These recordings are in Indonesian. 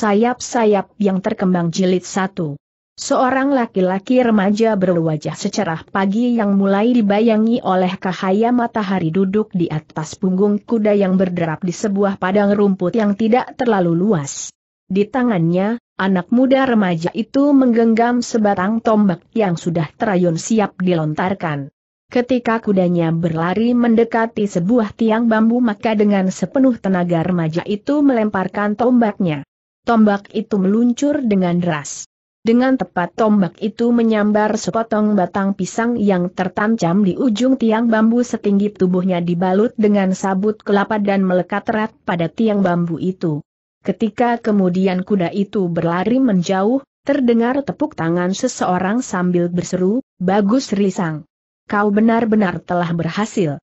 sayap-sayap yang terkembang jilid satu. Seorang laki-laki remaja berwajah secerah pagi yang mulai dibayangi oleh cahaya matahari duduk di atas punggung kuda yang berderap di sebuah padang rumput yang tidak terlalu luas. Di tangannya, anak muda remaja itu menggenggam sebatang tombak yang sudah terayun siap dilontarkan. Ketika kudanya berlari mendekati sebuah tiang bambu maka dengan sepenuh tenaga remaja itu melemparkan tombaknya tombak itu meluncur dengan deras. Dengan tepat tombak itu menyambar sepotong batang pisang yang tertancam di ujung tiang bambu setinggi tubuhnya dibalut dengan sabut kelapa dan melekat erat pada tiang bambu itu. Ketika kemudian kuda itu berlari menjauh, terdengar tepuk tangan seseorang sambil berseru, Bagus Risang. Kau benar-benar telah berhasil.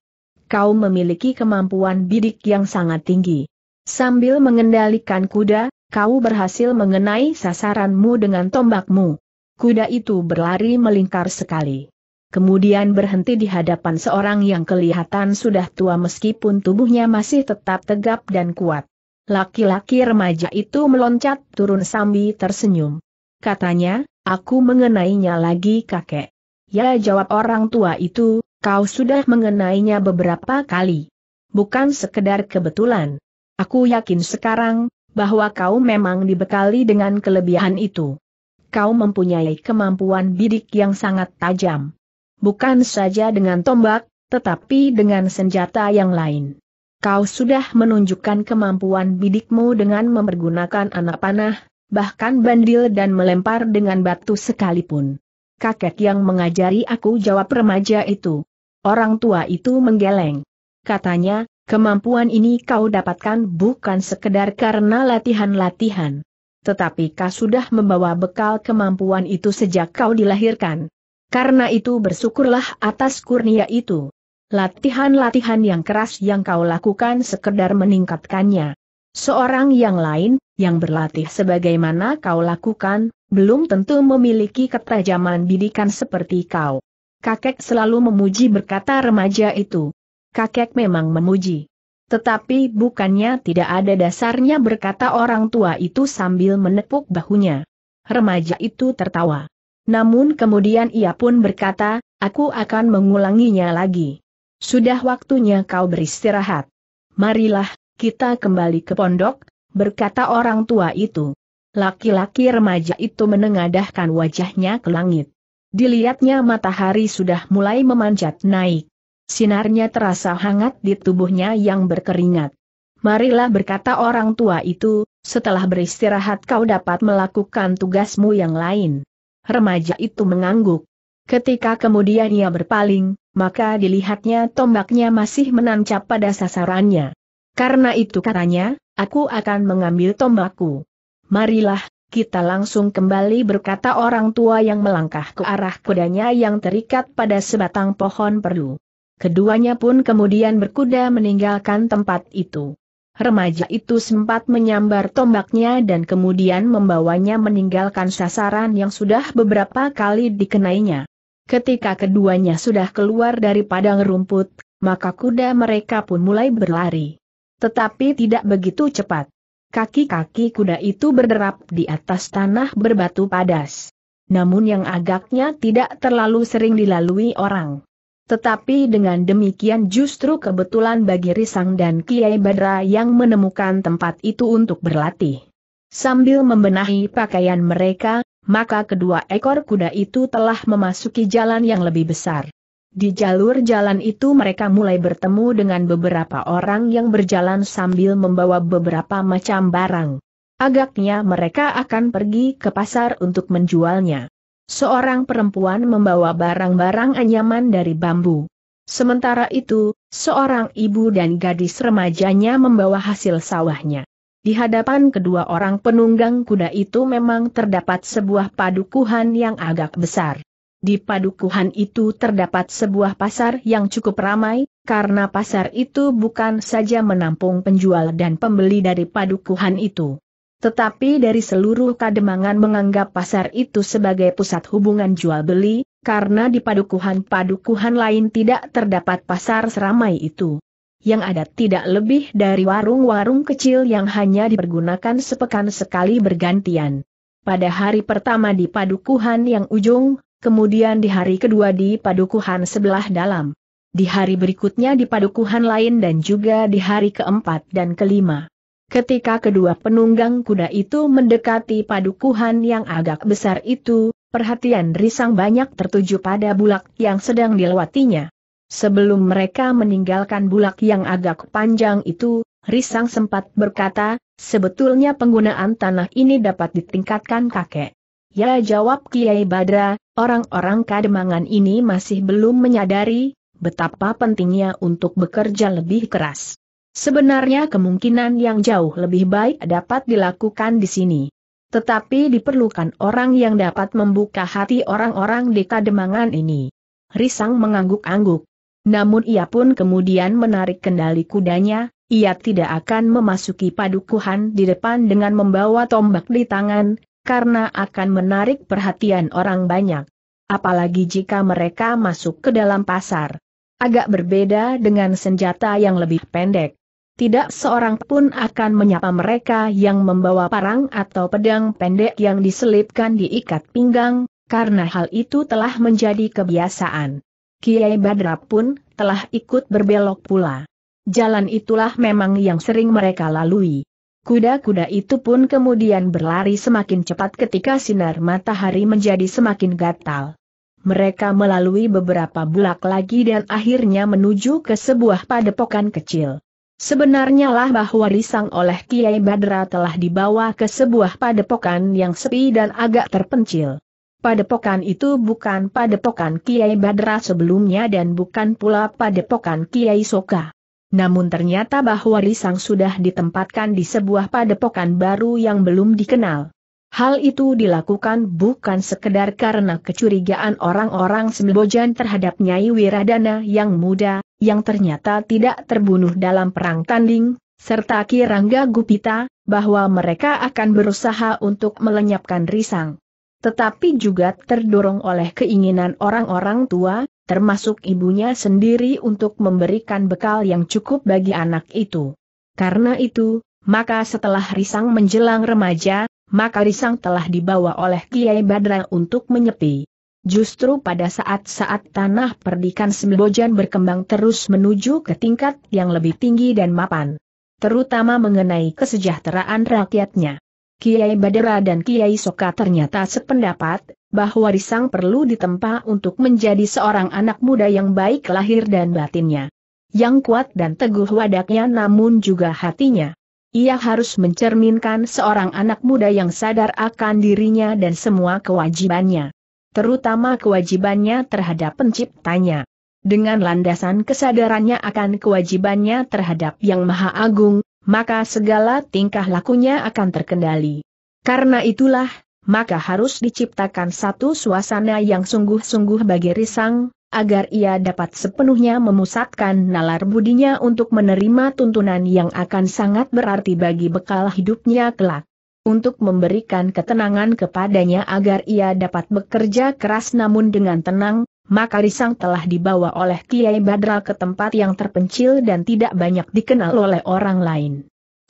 Kau memiliki kemampuan bidik yang sangat tinggi. Sambil mengendalikan kuda, kau berhasil mengenai sasaranmu dengan tombakmu. Kuda itu berlari melingkar sekali. Kemudian berhenti di hadapan seorang yang kelihatan sudah tua meskipun tubuhnya masih tetap tegap dan kuat. Laki-laki remaja itu meloncat turun sambil tersenyum. Katanya, aku mengenainya lagi kakek. Ya jawab orang tua itu, kau sudah mengenainya beberapa kali. Bukan sekedar kebetulan. Aku yakin sekarang, bahwa kau memang dibekali dengan kelebihan itu. Kau mempunyai kemampuan bidik yang sangat tajam. Bukan saja dengan tombak, tetapi dengan senjata yang lain. Kau sudah menunjukkan kemampuan bidikmu dengan mempergunakan anak panah, bahkan bandil dan melempar dengan batu sekalipun. Kakek yang mengajari aku jawab remaja itu. Orang tua itu menggeleng. Katanya, Kemampuan ini kau dapatkan bukan sekedar karena latihan-latihan. Tetapi kau sudah membawa bekal kemampuan itu sejak kau dilahirkan. Karena itu bersyukurlah atas kurnia itu. Latihan-latihan yang keras yang kau lakukan sekedar meningkatkannya. Seorang yang lain, yang berlatih sebagaimana kau lakukan, belum tentu memiliki ketajaman bidikan seperti kau. Kakek selalu memuji berkata remaja itu kakek memang memuji. Tetapi bukannya tidak ada dasarnya berkata orang tua itu sambil menepuk bahunya. Remaja itu tertawa. Namun kemudian ia pun berkata, aku akan mengulanginya lagi. Sudah waktunya kau beristirahat. Marilah, kita kembali ke pondok, berkata orang tua itu. Laki-laki remaja itu menengadahkan wajahnya ke langit. Dilihatnya matahari sudah mulai memanjat naik. Sinarnya terasa hangat di tubuhnya yang berkeringat. Marilah berkata orang tua itu, setelah beristirahat kau dapat melakukan tugasmu yang lain. Remaja itu mengangguk. Ketika kemudian ia berpaling, maka dilihatnya tombaknya masih menancap pada sasarannya. Karena itu katanya, aku akan mengambil tombakku. Marilah, kita langsung kembali berkata orang tua yang melangkah ke arah kudanya yang terikat pada sebatang pohon perlu. Keduanya pun kemudian berkuda meninggalkan tempat itu. Remaja itu sempat menyambar tombaknya dan kemudian membawanya meninggalkan sasaran yang sudah beberapa kali dikenainya. Ketika keduanya sudah keluar dari padang rumput, maka kuda mereka pun mulai berlari. Tetapi tidak begitu cepat. Kaki-kaki kuda itu berderap di atas tanah berbatu padas. Namun yang agaknya tidak terlalu sering dilalui orang. Tetapi dengan demikian justru kebetulan bagi Risang dan Kiai Badra yang menemukan tempat itu untuk berlatih. Sambil membenahi pakaian mereka, maka kedua ekor kuda itu telah memasuki jalan yang lebih besar. Di jalur jalan itu mereka mulai bertemu dengan beberapa orang yang berjalan sambil membawa beberapa macam barang. Agaknya mereka akan pergi ke pasar untuk menjualnya. Seorang perempuan membawa barang-barang anyaman dari bambu. Sementara itu, seorang ibu dan gadis remajanya membawa hasil sawahnya. Di hadapan kedua orang penunggang kuda itu memang terdapat sebuah padukuhan yang agak besar. Di padukuhan itu terdapat sebuah pasar yang cukup ramai, karena pasar itu bukan saja menampung penjual dan pembeli dari padukuhan itu. Tetapi dari seluruh kademangan menganggap pasar itu sebagai pusat hubungan jual-beli, karena di padukuhan-padukuhan lain tidak terdapat pasar seramai itu. Yang ada tidak lebih dari warung-warung kecil yang hanya dipergunakan sepekan sekali bergantian. Pada hari pertama di padukuhan yang ujung, kemudian di hari kedua di padukuhan sebelah dalam. Di hari berikutnya di padukuhan lain dan juga di hari keempat dan kelima. Ketika kedua penunggang kuda itu mendekati padukuhan yang agak besar itu, perhatian risang banyak tertuju pada bulak yang sedang dilewatinya. Sebelum mereka meninggalkan bulak yang agak panjang itu, Risang sempat berkata, sebetulnya penggunaan tanah ini dapat ditingkatkan kakek. Ya jawab Kiai Badra, orang-orang kademangan ini masih belum menyadari betapa pentingnya untuk bekerja lebih keras. Sebenarnya kemungkinan yang jauh lebih baik dapat dilakukan di sini. Tetapi diperlukan orang yang dapat membuka hati orang-orang di kademangan ini. Risang mengangguk-angguk. Namun ia pun kemudian menarik kendali kudanya, ia tidak akan memasuki padukuhan di depan dengan membawa tombak di tangan, karena akan menarik perhatian orang banyak. Apalagi jika mereka masuk ke dalam pasar. Agak berbeda dengan senjata yang lebih pendek tidak seorang pun akan menyapa mereka yang membawa parang atau pedang pendek yang diselipkan di ikat pinggang, karena hal itu telah menjadi kebiasaan. Kiai Badra pun telah ikut berbelok pula. Jalan itulah memang yang sering mereka lalui. Kuda-kuda itu pun kemudian berlari semakin cepat ketika sinar matahari menjadi semakin gatal. Mereka melalui beberapa bulak lagi dan akhirnya menuju ke sebuah padepokan kecil. Sebenarnya lah bahwa Risang oleh Kiai Badra telah dibawa ke sebuah padepokan yang sepi dan agak terpencil. Padepokan itu bukan padepokan Kiai Badra sebelumnya dan bukan pula padepokan Kiai Soka. Namun ternyata bahwa Risang sudah ditempatkan di sebuah padepokan baru yang belum dikenal. Hal itu dilakukan bukan sekedar karena kecurigaan orang-orang Sembojan terhadap Nyai Wiradana yang muda, yang ternyata tidak terbunuh dalam perang tanding, serta Kirangga Gupita, bahwa mereka akan berusaha untuk melenyapkan Risang. Tetapi juga terdorong oleh keinginan orang-orang tua, termasuk ibunya sendiri untuk memberikan bekal yang cukup bagi anak itu. Karena itu, maka setelah Risang menjelang remaja, maka Risang telah dibawa oleh Kiai Badra untuk menyepi. Justru pada saat-saat tanah perdikan Sembojan berkembang terus menuju ke tingkat yang lebih tinggi dan mapan. Terutama mengenai kesejahteraan rakyatnya. Kiai Badara dan Kiai Soka ternyata sependapat, bahwa Risang perlu ditempa untuk menjadi seorang anak muda yang baik lahir dan batinnya. Yang kuat dan teguh wadaknya namun juga hatinya. Ia harus mencerminkan seorang anak muda yang sadar akan dirinya dan semua kewajibannya terutama kewajibannya terhadap penciptanya. Dengan landasan kesadarannya akan kewajibannya terhadap Yang Maha Agung, maka segala tingkah lakunya akan terkendali. Karena itulah, maka harus diciptakan satu suasana yang sungguh-sungguh bagi Risang, agar ia dapat sepenuhnya memusatkan nalar budinya untuk menerima tuntunan yang akan sangat berarti bagi bekal hidupnya kelak untuk memberikan ketenangan kepadanya agar ia dapat bekerja keras namun dengan tenang, maka Risang telah dibawa oleh Kiai Badral ke tempat yang terpencil dan tidak banyak dikenal oleh orang lain.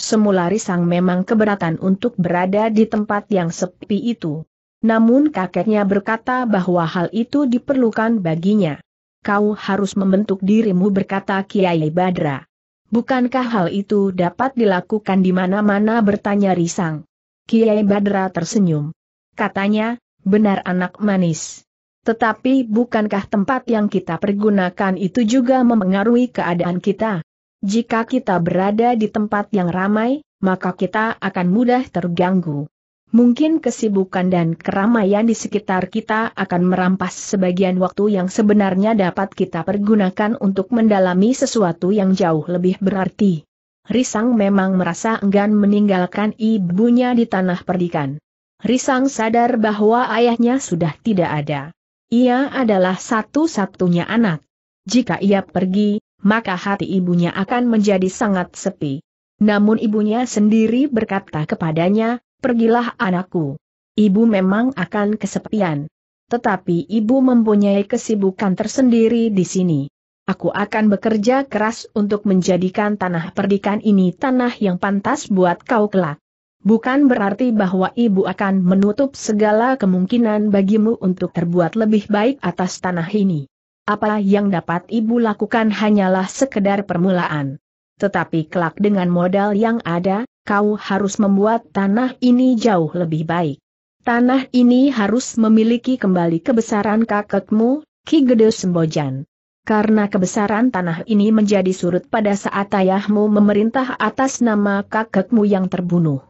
Semula Risang memang keberatan untuk berada di tempat yang sepi itu. Namun kakeknya berkata bahwa hal itu diperlukan baginya. Kau harus membentuk dirimu berkata Kiai Badra. Bukankah hal itu dapat dilakukan di mana-mana bertanya Risang? Kiai Badra tersenyum. Katanya, benar anak manis. Tetapi bukankah tempat yang kita pergunakan itu juga memengaruhi keadaan kita? Jika kita berada di tempat yang ramai, maka kita akan mudah terganggu. Mungkin kesibukan dan keramaian di sekitar kita akan merampas sebagian waktu yang sebenarnya dapat kita pergunakan untuk mendalami sesuatu yang jauh lebih berarti. Risang memang merasa enggan meninggalkan ibunya di tanah perdikan. Risang sadar bahwa ayahnya sudah tidak ada. Ia adalah satu-satunya anak. Jika ia pergi, maka hati ibunya akan menjadi sangat sepi. Namun ibunya sendiri berkata kepadanya, pergilah anakku. Ibu memang akan kesepian. Tetapi ibu mempunyai kesibukan tersendiri di sini. Aku akan bekerja keras untuk menjadikan tanah perdikan ini tanah yang pantas buat kau kelak. Bukan berarti bahwa ibu akan menutup segala kemungkinan bagimu untuk terbuat lebih baik atas tanah ini. Apa yang dapat ibu lakukan hanyalah sekedar permulaan. Tetapi kelak dengan modal yang ada, kau harus membuat tanah ini jauh lebih baik. Tanah ini harus memiliki kembali kebesaran kakekmu, Ki Gede Sembojan. Karena kebesaran tanah ini menjadi surut pada saat ayahmu memerintah atas nama kakekmu yang terbunuh.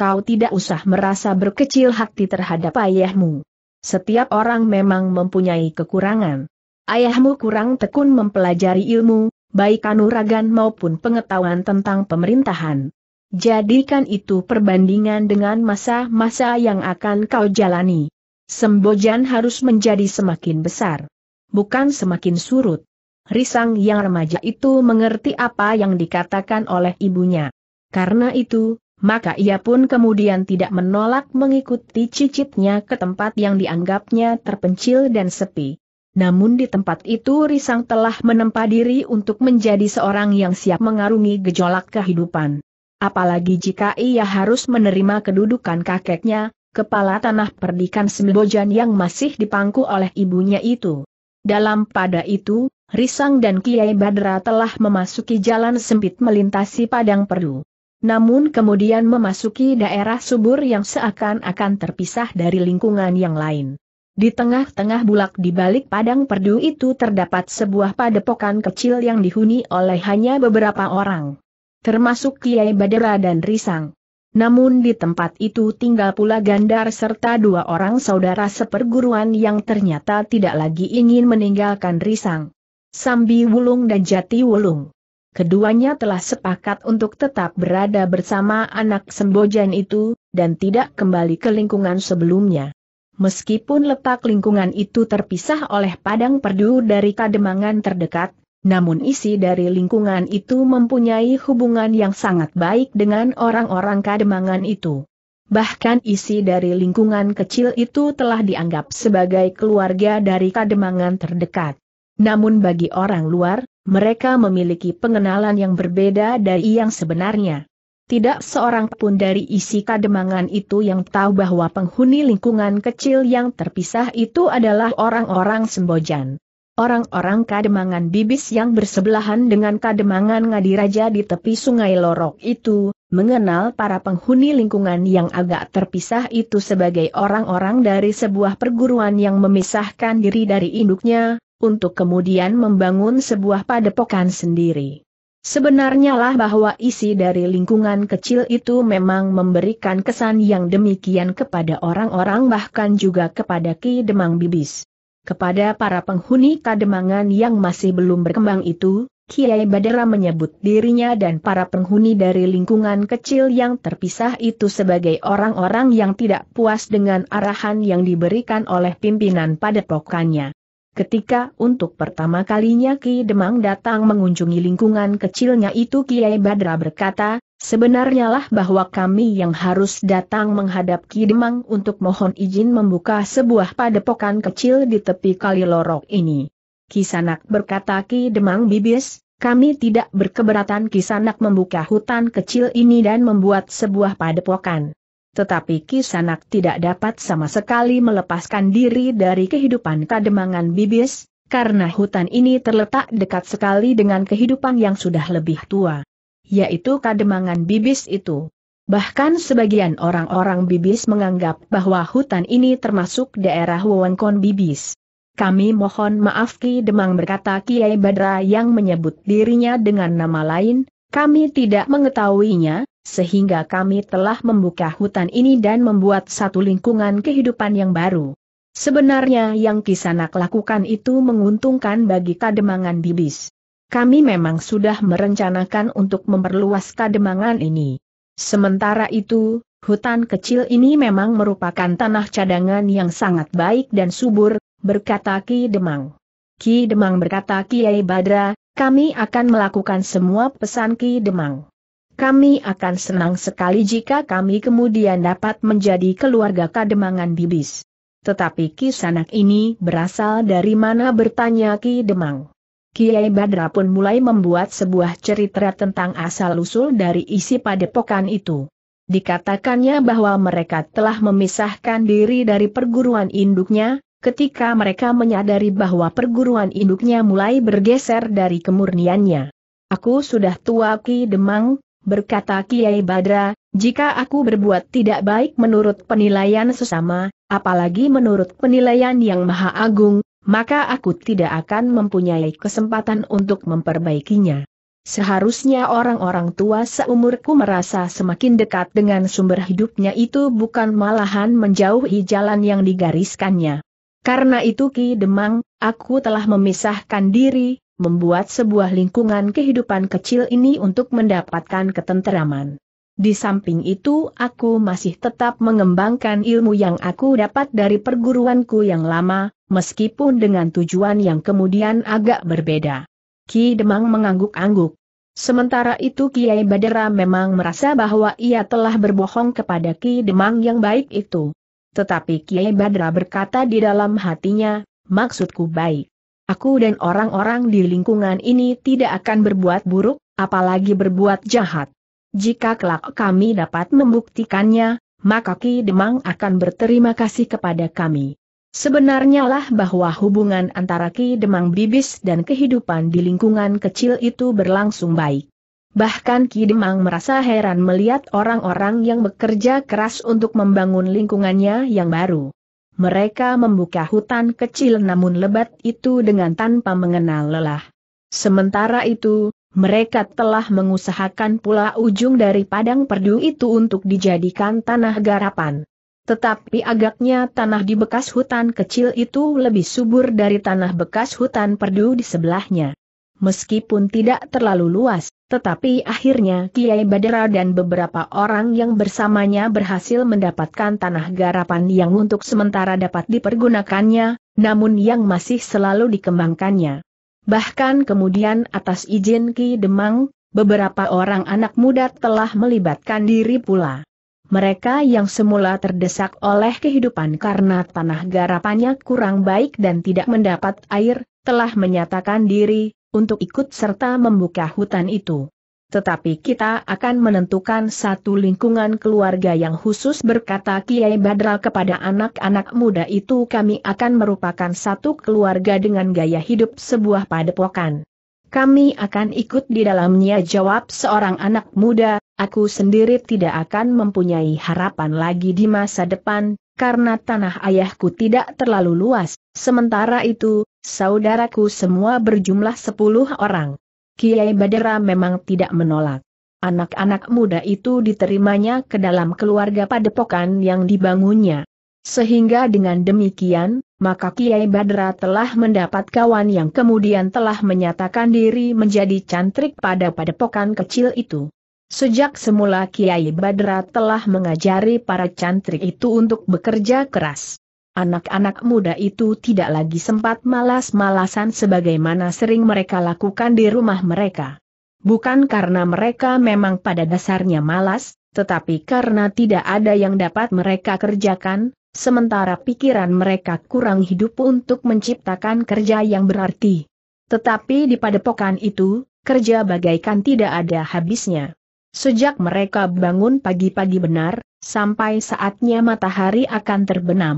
Kau tidak usah merasa berkecil hati terhadap ayahmu. Setiap orang memang mempunyai kekurangan. Ayahmu kurang tekun mempelajari ilmu, baik kanuragan maupun pengetahuan tentang pemerintahan. Jadikan itu perbandingan dengan masa-masa yang akan kau jalani. Sembojan harus menjadi semakin besar bukan semakin surut. Risang yang remaja itu mengerti apa yang dikatakan oleh ibunya. Karena itu, maka ia pun kemudian tidak menolak mengikuti cicitnya ke tempat yang dianggapnya terpencil dan sepi. Namun di tempat itu Risang telah menempa diri untuk menjadi seorang yang siap mengarungi gejolak kehidupan. Apalagi jika ia harus menerima kedudukan kakeknya, kepala tanah perdikan Sembojan yang masih dipangku oleh ibunya itu. Dalam pada itu, Risang dan Kiai Badra telah memasuki jalan sempit melintasi padang perdu. Namun kemudian memasuki daerah subur yang seakan-akan terpisah dari lingkungan yang lain. Di tengah-tengah bulak di balik padang perdu itu terdapat sebuah padepokan kecil yang dihuni oleh hanya beberapa orang. Termasuk Kiai Badra dan Risang. Namun di tempat itu tinggal pula Gandar serta dua orang saudara seperguruan yang ternyata tidak lagi ingin meninggalkan Risang. Sambi Wulung dan Jati Wulung. Keduanya telah sepakat untuk tetap berada bersama anak Sembojan itu, dan tidak kembali ke lingkungan sebelumnya. Meskipun letak lingkungan itu terpisah oleh padang perdu dari kademangan terdekat, namun isi dari lingkungan itu mempunyai hubungan yang sangat baik dengan orang-orang kademangan itu. Bahkan isi dari lingkungan kecil itu telah dianggap sebagai keluarga dari kademangan terdekat. Namun bagi orang luar, mereka memiliki pengenalan yang berbeda dari yang sebenarnya. Tidak seorang pun dari isi kademangan itu yang tahu bahwa penghuni lingkungan kecil yang terpisah itu adalah orang-orang Sembojan. Orang-orang kademangan bibis yang bersebelahan dengan kademangan Ngadiraja di tepi sungai Lorok itu, mengenal para penghuni lingkungan yang agak terpisah itu sebagai orang-orang dari sebuah perguruan yang memisahkan diri dari induknya, untuk kemudian membangun sebuah padepokan sendiri. Sebenarnya lah bahwa isi dari lingkungan kecil itu memang memberikan kesan yang demikian kepada orang-orang bahkan juga kepada Ki Demang Bibis. Kepada para penghuni kademangan yang masih belum berkembang itu, Kiai Badara menyebut dirinya dan para penghuni dari lingkungan kecil yang terpisah itu sebagai orang-orang yang tidak puas dengan arahan yang diberikan oleh pimpinan pada pokoknya. Ketika untuk pertama kalinya Ki Demang datang mengunjungi lingkungan kecilnya itu Kiai Badra berkata, Sebenarnya lah bahwa kami yang harus datang menghadap Demang untuk mohon izin membuka sebuah padepokan kecil di tepi kali lorok ini. Kisanak berkata Demang Bibis, kami tidak berkeberatan Kisanak membuka hutan kecil ini dan membuat sebuah padepokan. Tetapi Kisanak tidak dapat sama sekali melepaskan diri dari kehidupan Kademangan Bibis, karena hutan ini terletak dekat sekali dengan kehidupan yang sudah lebih tua yaitu kademangan bibis itu. Bahkan sebagian orang-orang bibis menganggap bahwa hutan ini termasuk daerah wewengkon bibis. Kami mohon maaf Ki Demang berkata Kiai Badra yang menyebut dirinya dengan nama lain, kami tidak mengetahuinya, sehingga kami telah membuka hutan ini dan membuat satu lingkungan kehidupan yang baru. Sebenarnya yang Kisanak lakukan itu menguntungkan bagi Kademangan Bibis. Kami memang sudah merencanakan untuk memperluas kademangan ini. Sementara itu, hutan kecil ini memang merupakan tanah cadangan yang sangat baik dan subur, berkata Ki Demang. Ki Demang berkata Kiai Badra, kami akan melakukan semua pesan Ki Demang. Kami akan senang sekali jika kami kemudian dapat menjadi keluarga Kademangan Bibis. Tetapi Ki Sanak ini berasal dari mana bertanya Ki Demang. Kiai Badra pun mulai membuat sebuah cerita tentang asal-usul dari isi padepokan itu. Dikatakannya bahwa mereka telah memisahkan diri dari perguruan induknya, ketika mereka menyadari bahwa perguruan induknya mulai bergeser dari kemurniannya. Aku sudah tua Ki Demang, berkata Kiai Badra, jika aku berbuat tidak baik menurut penilaian sesama, apalagi menurut penilaian yang maha agung, maka aku tidak akan mempunyai kesempatan untuk memperbaikinya. Seharusnya orang-orang tua seumurku merasa semakin dekat dengan sumber hidupnya itu bukan malahan menjauhi jalan yang digariskannya. Karena itu Ki Demang, aku telah memisahkan diri, membuat sebuah lingkungan kehidupan kecil ini untuk mendapatkan ketenteraman. Di samping itu aku masih tetap mengembangkan ilmu yang aku dapat dari perguruanku yang lama, meskipun dengan tujuan yang kemudian agak berbeda. Ki Demang mengangguk-angguk. Sementara itu Kiai Badera memang merasa bahwa ia telah berbohong kepada Ki Demang yang baik itu. Tetapi Kiai Badra berkata di dalam hatinya, maksudku baik. Aku dan orang-orang di lingkungan ini tidak akan berbuat buruk, apalagi berbuat jahat. Jika kelak kami dapat membuktikannya, maka Ki Demang akan berterima kasih kepada kami. Sebenarnya lah bahwa hubungan antara Ki Demang Bibis dan kehidupan di lingkungan kecil itu berlangsung baik. Bahkan Ki Demang merasa heran melihat orang-orang yang bekerja keras untuk membangun lingkungannya yang baru. Mereka membuka hutan kecil namun lebat itu dengan tanpa mengenal lelah. Sementara itu, mereka telah mengusahakan pula ujung dari padang perdu itu untuk dijadikan tanah garapan. Tetapi agaknya tanah di bekas hutan kecil itu lebih subur dari tanah bekas hutan perdu di sebelahnya. Meskipun tidak terlalu luas, tetapi akhirnya Kiai Badera dan beberapa orang yang bersamanya berhasil mendapatkan tanah garapan yang untuk sementara dapat dipergunakannya, namun yang masih selalu dikembangkannya. Bahkan kemudian atas izin Ki Demang, beberapa orang anak muda telah melibatkan diri pula mereka yang semula terdesak oleh kehidupan karena tanah garapannya kurang baik dan tidak mendapat air, telah menyatakan diri, untuk ikut serta membuka hutan itu. Tetapi kita akan menentukan satu lingkungan keluarga yang khusus berkata Kiai Badra kepada anak-anak muda itu kami akan merupakan satu keluarga dengan gaya hidup sebuah padepokan. Kami akan ikut di dalamnya jawab seorang anak muda, aku sendiri tidak akan mempunyai harapan lagi di masa depan, karena tanah ayahku tidak terlalu luas, sementara itu, saudaraku semua berjumlah sepuluh orang. Kiai Badera memang tidak menolak. Anak-anak muda itu diterimanya ke dalam keluarga padepokan yang dibangunnya. Sehingga dengan demikian, maka Kiai Badra telah mendapat kawan yang kemudian telah menyatakan diri menjadi cantrik pada padepokan kecil itu. Sejak semula Kiai Badra telah mengajari para cantrik itu untuk bekerja keras. Anak-anak muda itu tidak lagi sempat malas-malasan sebagaimana sering mereka lakukan di rumah mereka. Bukan karena mereka memang pada dasarnya malas, tetapi karena tidak ada yang dapat mereka kerjakan, Sementara pikiran mereka kurang hidup untuk menciptakan kerja yang berarti. Tetapi di padepokan itu, kerja bagaikan tidak ada habisnya. Sejak mereka bangun pagi-pagi benar, sampai saatnya matahari akan terbenam.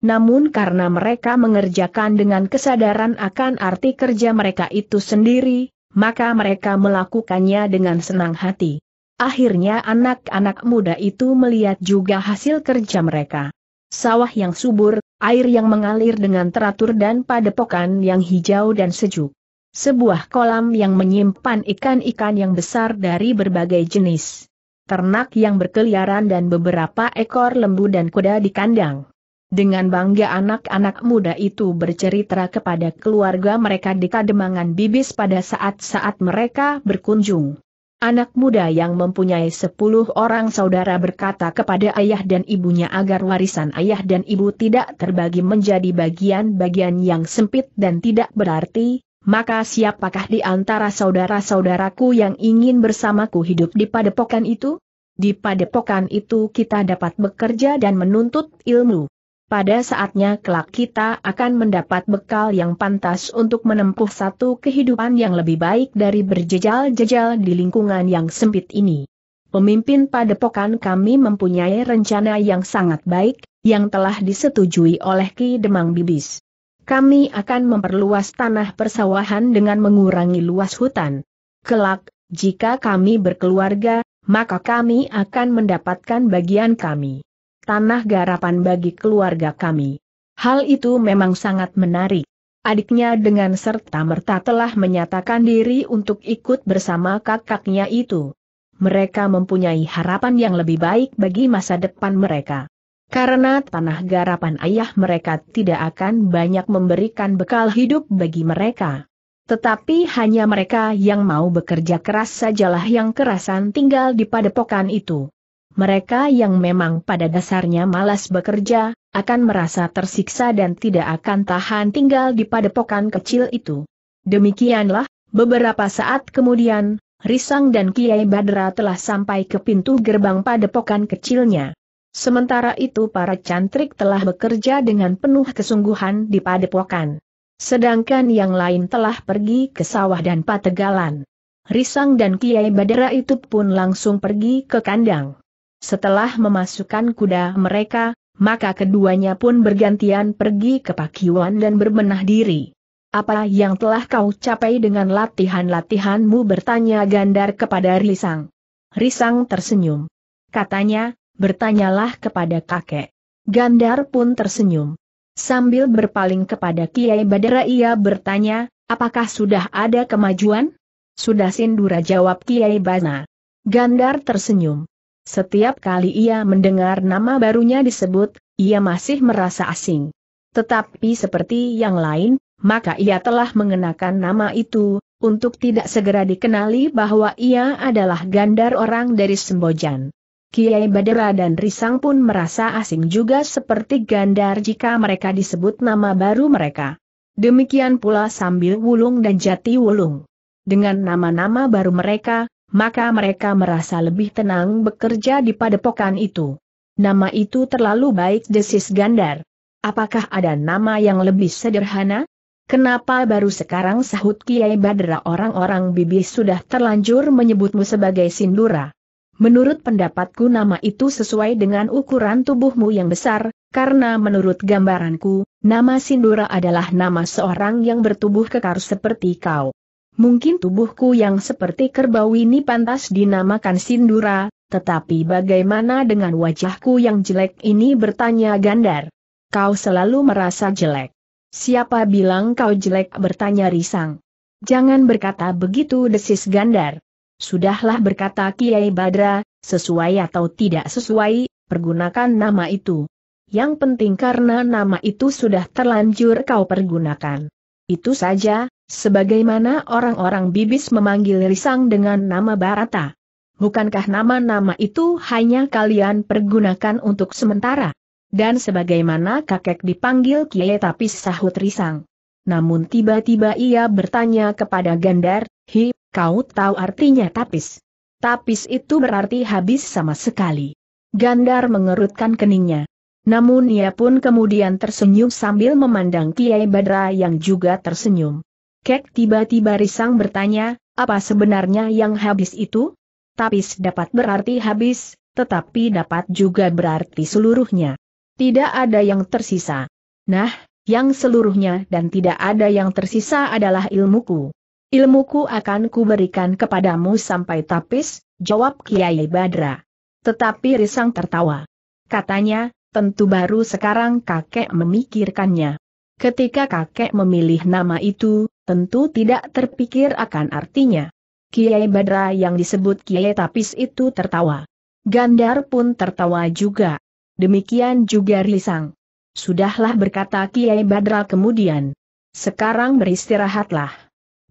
Namun karena mereka mengerjakan dengan kesadaran akan arti kerja mereka itu sendiri, maka mereka melakukannya dengan senang hati. Akhirnya anak-anak muda itu melihat juga hasil kerja mereka sawah yang subur, air yang mengalir dengan teratur dan padepokan yang hijau dan sejuk. Sebuah kolam yang menyimpan ikan-ikan yang besar dari berbagai jenis. Ternak yang berkeliaran dan beberapa ekor lembu dan kuda di kandang. Dengan bangga anak-anak muda itu bercerita kepada keluarga mereka di Kademangan Bibis pada saat-saat mereka berkunjung. Anak muda yang mempunyai sepuluh orang saudara berkata kepada ayah dan ibunya agar warisan ayah dan ibu tidak terbagi menjadi bagian-bagian yang sempit dan tidak berarti, maka siapakah di antara saudara-saudaraku yang ingin bersamaku hidup di padepokan itu? Di padepokan itu kita dapat bekerja dan menuntut ilmu. Pada saatnya kelak kita akan mendapat bekal yang pantas untuk menempuh satu kehidupan yang lebih baik dari berjejal-jejal di lingkungan yang sempit ini. Pemimpin padepokan kami mempunyai rencana yang sangat baik, yang telah disetujui oleh Ki Demang Bibis. Kami akan memperluas tanah persawahan dengan mengurangi luas hutan. Kelak, jika kami berkeluarga, maka kami akan mendapatkan bagian kami tanah garapan bagi keluarga kami. Hal itu memang sangat menarik. Adiknya dengan serta-merta telah menyatakan diri untuk ikut bersama kakaknya itu. Mereka mempunyai harapan yang lebih baik bagi masa depan mereka. Karena tanah garapan ayah mereka tidak akan banyak memberikan bekal hidup bagi mereka. Tetapi hanya mereka yang mau bekerja keras sajalah yang kerasan tinggal di padepokan itu mereka yang memang pada dasarnya malas bekerja, akan merasa tersiksa dan tidak akan tahan tinggal di padepokan kecil itu. Demikianlah, beberapa saat kemudian, Risang dan Kiai Badra telah sampai ke pintu gerbang padepokan kecilnya. Sementara itu para cantrik telah bekerja dengan penuh kesungguhan di padepokan. Sedangkan yang lain telah pergi ke sawah dan pategalan. Risang dan Kiai Badra itu pun langsung pergi ke kandang. Setelah memasukkan kuda mereka, maka keduanya pun bergantian pergi ke Pakiwan dan berbenah diri. Apa yang telah kau capai dengan latihan-latihanmu bertanya Gandar kepada Risang. Risang tersenyum. Katanya, bertanyalah kepada kakek. Gandar pun tersenyum. Sambil berpaling kepada Kiai Badara ia bertanya, apakah sudah ada kemajuan? Sudah Sindura jawab Kiai Bana. Gandar tersenyum. Setiap kali ia mendengar nama barunya disebut, ia masih merasa asing. Tetapi seperti yang lain, maka ia telah mengenakan nama itu, untuk tidak segera dikenali bahwa ia adalah gandar orang dari Sembojan. Kiai Badera dan Risang pun merasa asing juga seperti gandar jika mereka disebut nama baru mereka. Demikian pula sambil wulung dan jati wulung. Dengan nama-nama baru mereka, maka mereka merasa lebih tenang bekerja di padepokan itu. Nama itu terlalu baik desis Gandar. Apakah ada nama yang lebih sederhana? Kenapa baru sekarang sahut Kiai Badra orang-orang bibi sudah terlanjur menyebutmu sebagai Sindura? Menurut pendapatku nama itu sesuai dengan ukuran tubuhmu yang besar, karena menurut gambaranku, nama Sindura adalah nama seorang yang bertubuh kekar seperti kau. Mungkin tubuhku yang seperti kerbau ini pantas dinamakan Sindura, tetapi bagaimana dengan wajahku yang jelek ini bertanya Gandar. Kau selalu merasa jelek. Siapa bilang kau jelek bertanya Risang. Jangan berkata begitu desis Gandar. Sudahlah berkata Kiai Badra, sesuai atau tidak sesuai, pergunakan nama itu. Yang penting karena nama itu sudah terlanjur kau pergunakan. Itu saja, Sebagaimana orang-orang bibis memanggil Risang dengan nama Barata. Bukankah nama-nama itu hanya kalian pergunakan untuk sementara? Dan sebagaimana kakek dipanggil Kiai tapi sahut Risang. Namun tiba-tiba ia bertanya kepada Gandar, Hi, kau tahu artinya tapis? Tapis itu berarti habis sama sekali. Gandar mengerutkan keningnya. Namun ia pun kemudian tersenyum sambil memandang Kiai Badra yang juga tersenyum. Kek tiba-tiba risang bertanya, apa sebenarnya yang habis itu? Tapis dapat berarti habis, tetapi dapat juga berarti seluruhnya. Tidak ada yang tersisa. Nah, yang seluruhnya dan tidak ada yang tersisa adalah ilmuku. Ilmuku akan kuberikan kepadamu sampai tapis, jawab Kiai Badra. Tetapi Risang tertawa. Katanya, tentu baru sekarang kakek memikirkannya. Ketika kakek memilih nama itu, tentu tidak terpikir akan artinya. Kiai Badra yang disebut Kiai Tapis itu tertawa. Gandar pun tertawa juga. Demikian juga Risang. Sudahlah berkata Kiai Badra kemudian. Sekarang beristirahatlah.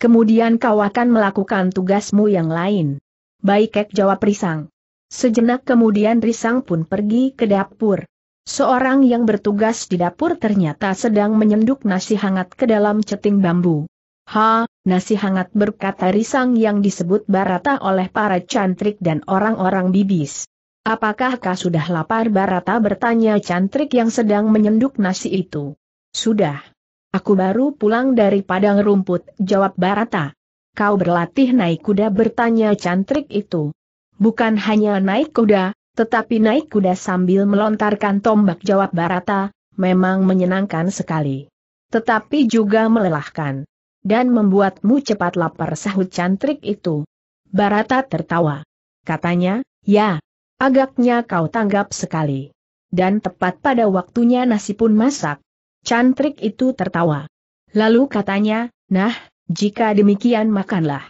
Kemudian kau akan melakukan tugasmu yang lain. Baik Kek jawab Risang. Sejenak kemudian Risang pun pergi ke dapur. Seorang yang bertugas di dapur ternyata sedang menyenduk nasi hangat ke dalam ceting bambu. Ha, nasi hangat berkata risang yang disebut Barata oleh para cantrik dan orang-orang bibis. Apakah kau sudah lapar Barata bertanya cantrik yang sedang menyenduk nasi itu. Sudah. Aku baru pulang dari padang rumput, jawab Barata. Kau berlatih naik kuda bertanya cantrik itu. Bukan hanya naik kuda, tetapi naik kuda sambil melontarkan tombak jawab Barata, memang menyenangkan sekali. Tetapi juga melelahkan dan membuatmu cepat lapar sahut cantrik itu. Barata tertawa. Katanya, ya, agaknya kau tanggap sekali. Dan tepat pada waktunya nasi pun masak. Cantrik itu tertawa. Lalu katanya, nah, jika demikian makanlah.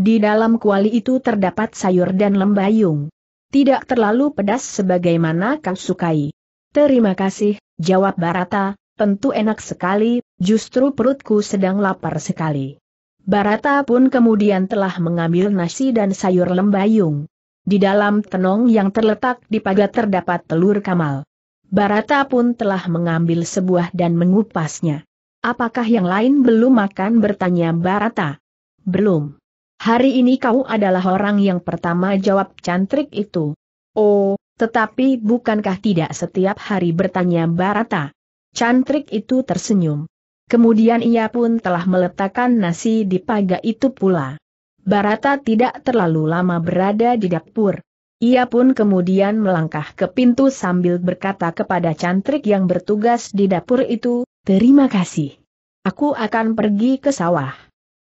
Di dalam kuali itu terdapat sayur dan lembayung. Tidak terlalu pedas sebagaimana kau sukai. Terima kasih, jawab Barata, tentu enak sekali, Justru perutku sedang lapar sekali. Barata pun kemudian telah mengambil nasi dan sayur lembayung. Di dalam tenong yang terletak di pagar terdapat telur kamal. Barata pun telah mengambil sebuah dan mengupasnya. Apakah yang lain belum makan bertanya Barata? Belum. Hari ini kau adalah orang yang pertama jawab cantrik itu. Oh, tetapi bukankah tidak setiap hari bertanya Barata? Cantrik itu tersenyum. Kemudian ia pun telah meletakkan nasi di paga itu pula. Barata tidak terlalu lama berada di dapur. Ia pun kemudian melangkah ke pintu sambil berkata kepada cantrik yang bertugas di dapur itu, Terima kasih. Aku akan pergi ke sawah.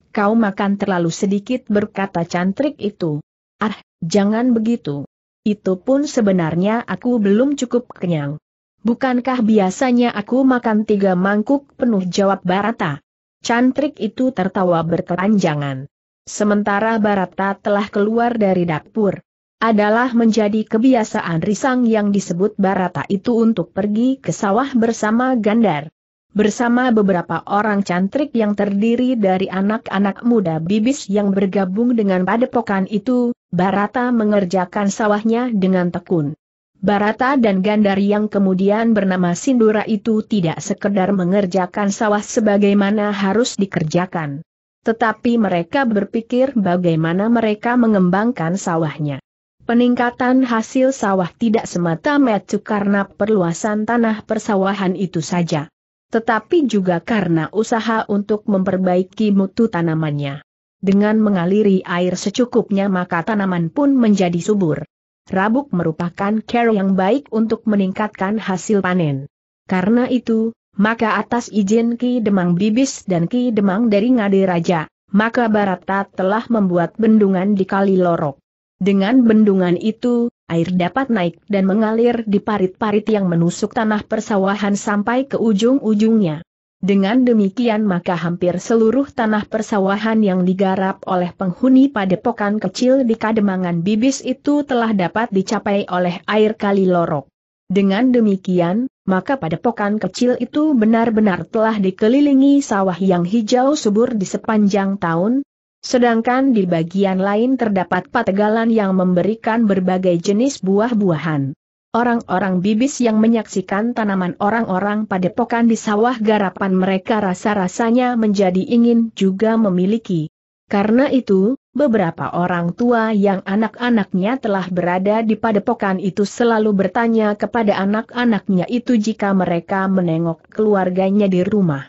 Kau makan terlalu sedikit berkata cantrik itu. Ah, jangan begitu. Itu pun sebenarnya aku belum cukup kenyang. Bukankah biasanya aku makan tiga mangkuk penuh jawab Barata? Cantrik itu tertawa berkepanjangan. Sementara Barata telah keluar dari dapur. Adalah menjadi kebiasaan risang yang disebut Barata itu untuk pergi ke sawah bersama Gandar. Bersama beberapa orang cantrik yang terdiri dari anak-anak muda bibis yang bergabung dengan padepokan itu, Barata mengerjakan sawahnya dengan tekun. Barata dan Gandari yang kemudian bernama Sindura itu tidak sekedar mengerjakan sawah sebagaimana harus dikerjakan. Tetapi mereka berpikir bagaimana mereka mengembangkan sawahnya. Peningkatan hasil sawah tidak semata-mata karena perluasan tanah persawahan itu saja. Tetapi juga karena usaha untuk memperbaiki mutu tanamannya. Dengan mengaliri air secukupnya maka tanaman pun menjadi subur rabuk merupakan care yang baik untuk meningkatkan hasil panen. Karena itu, maka atas izin Ki Demang Bibis dan Ki Demang dari Ngade Raja, maka Barata telah membuat bendungan di Kali Lorok. Dengan bendungan itu, air dapat naik dan mengalir di parit-parit yang menusuk tanah persawahan sampai ke ujung-ujungnya. Dengan demikian maka hampir seluruh tanah persawahan yang digarap oleh penghuni padepokan kecil di Kademangan Bibis itu telah dapat dicapai oleh air kali lorok. Dengan demikian, maka padepokan kecil itu benar-benar telah dikelilingi sawah yang hijau subur di sepanjang tahun, sedangkan di bagian lain terdapat pategalan yang memberikan berbagai jenis buah-buahan. Orang-orang bibis yang menyaksikan tanaman orang-orang pada padepokan di sawah garapan mereka rasa-rasanya menjadi ingin juga memiliki. Karena itu, beberapa orang tua yang anak-anaknya telah berada di padepokan itu selalu bertanya kepada anak-anaknya itu jika mereka menengok keluarganya di rumah.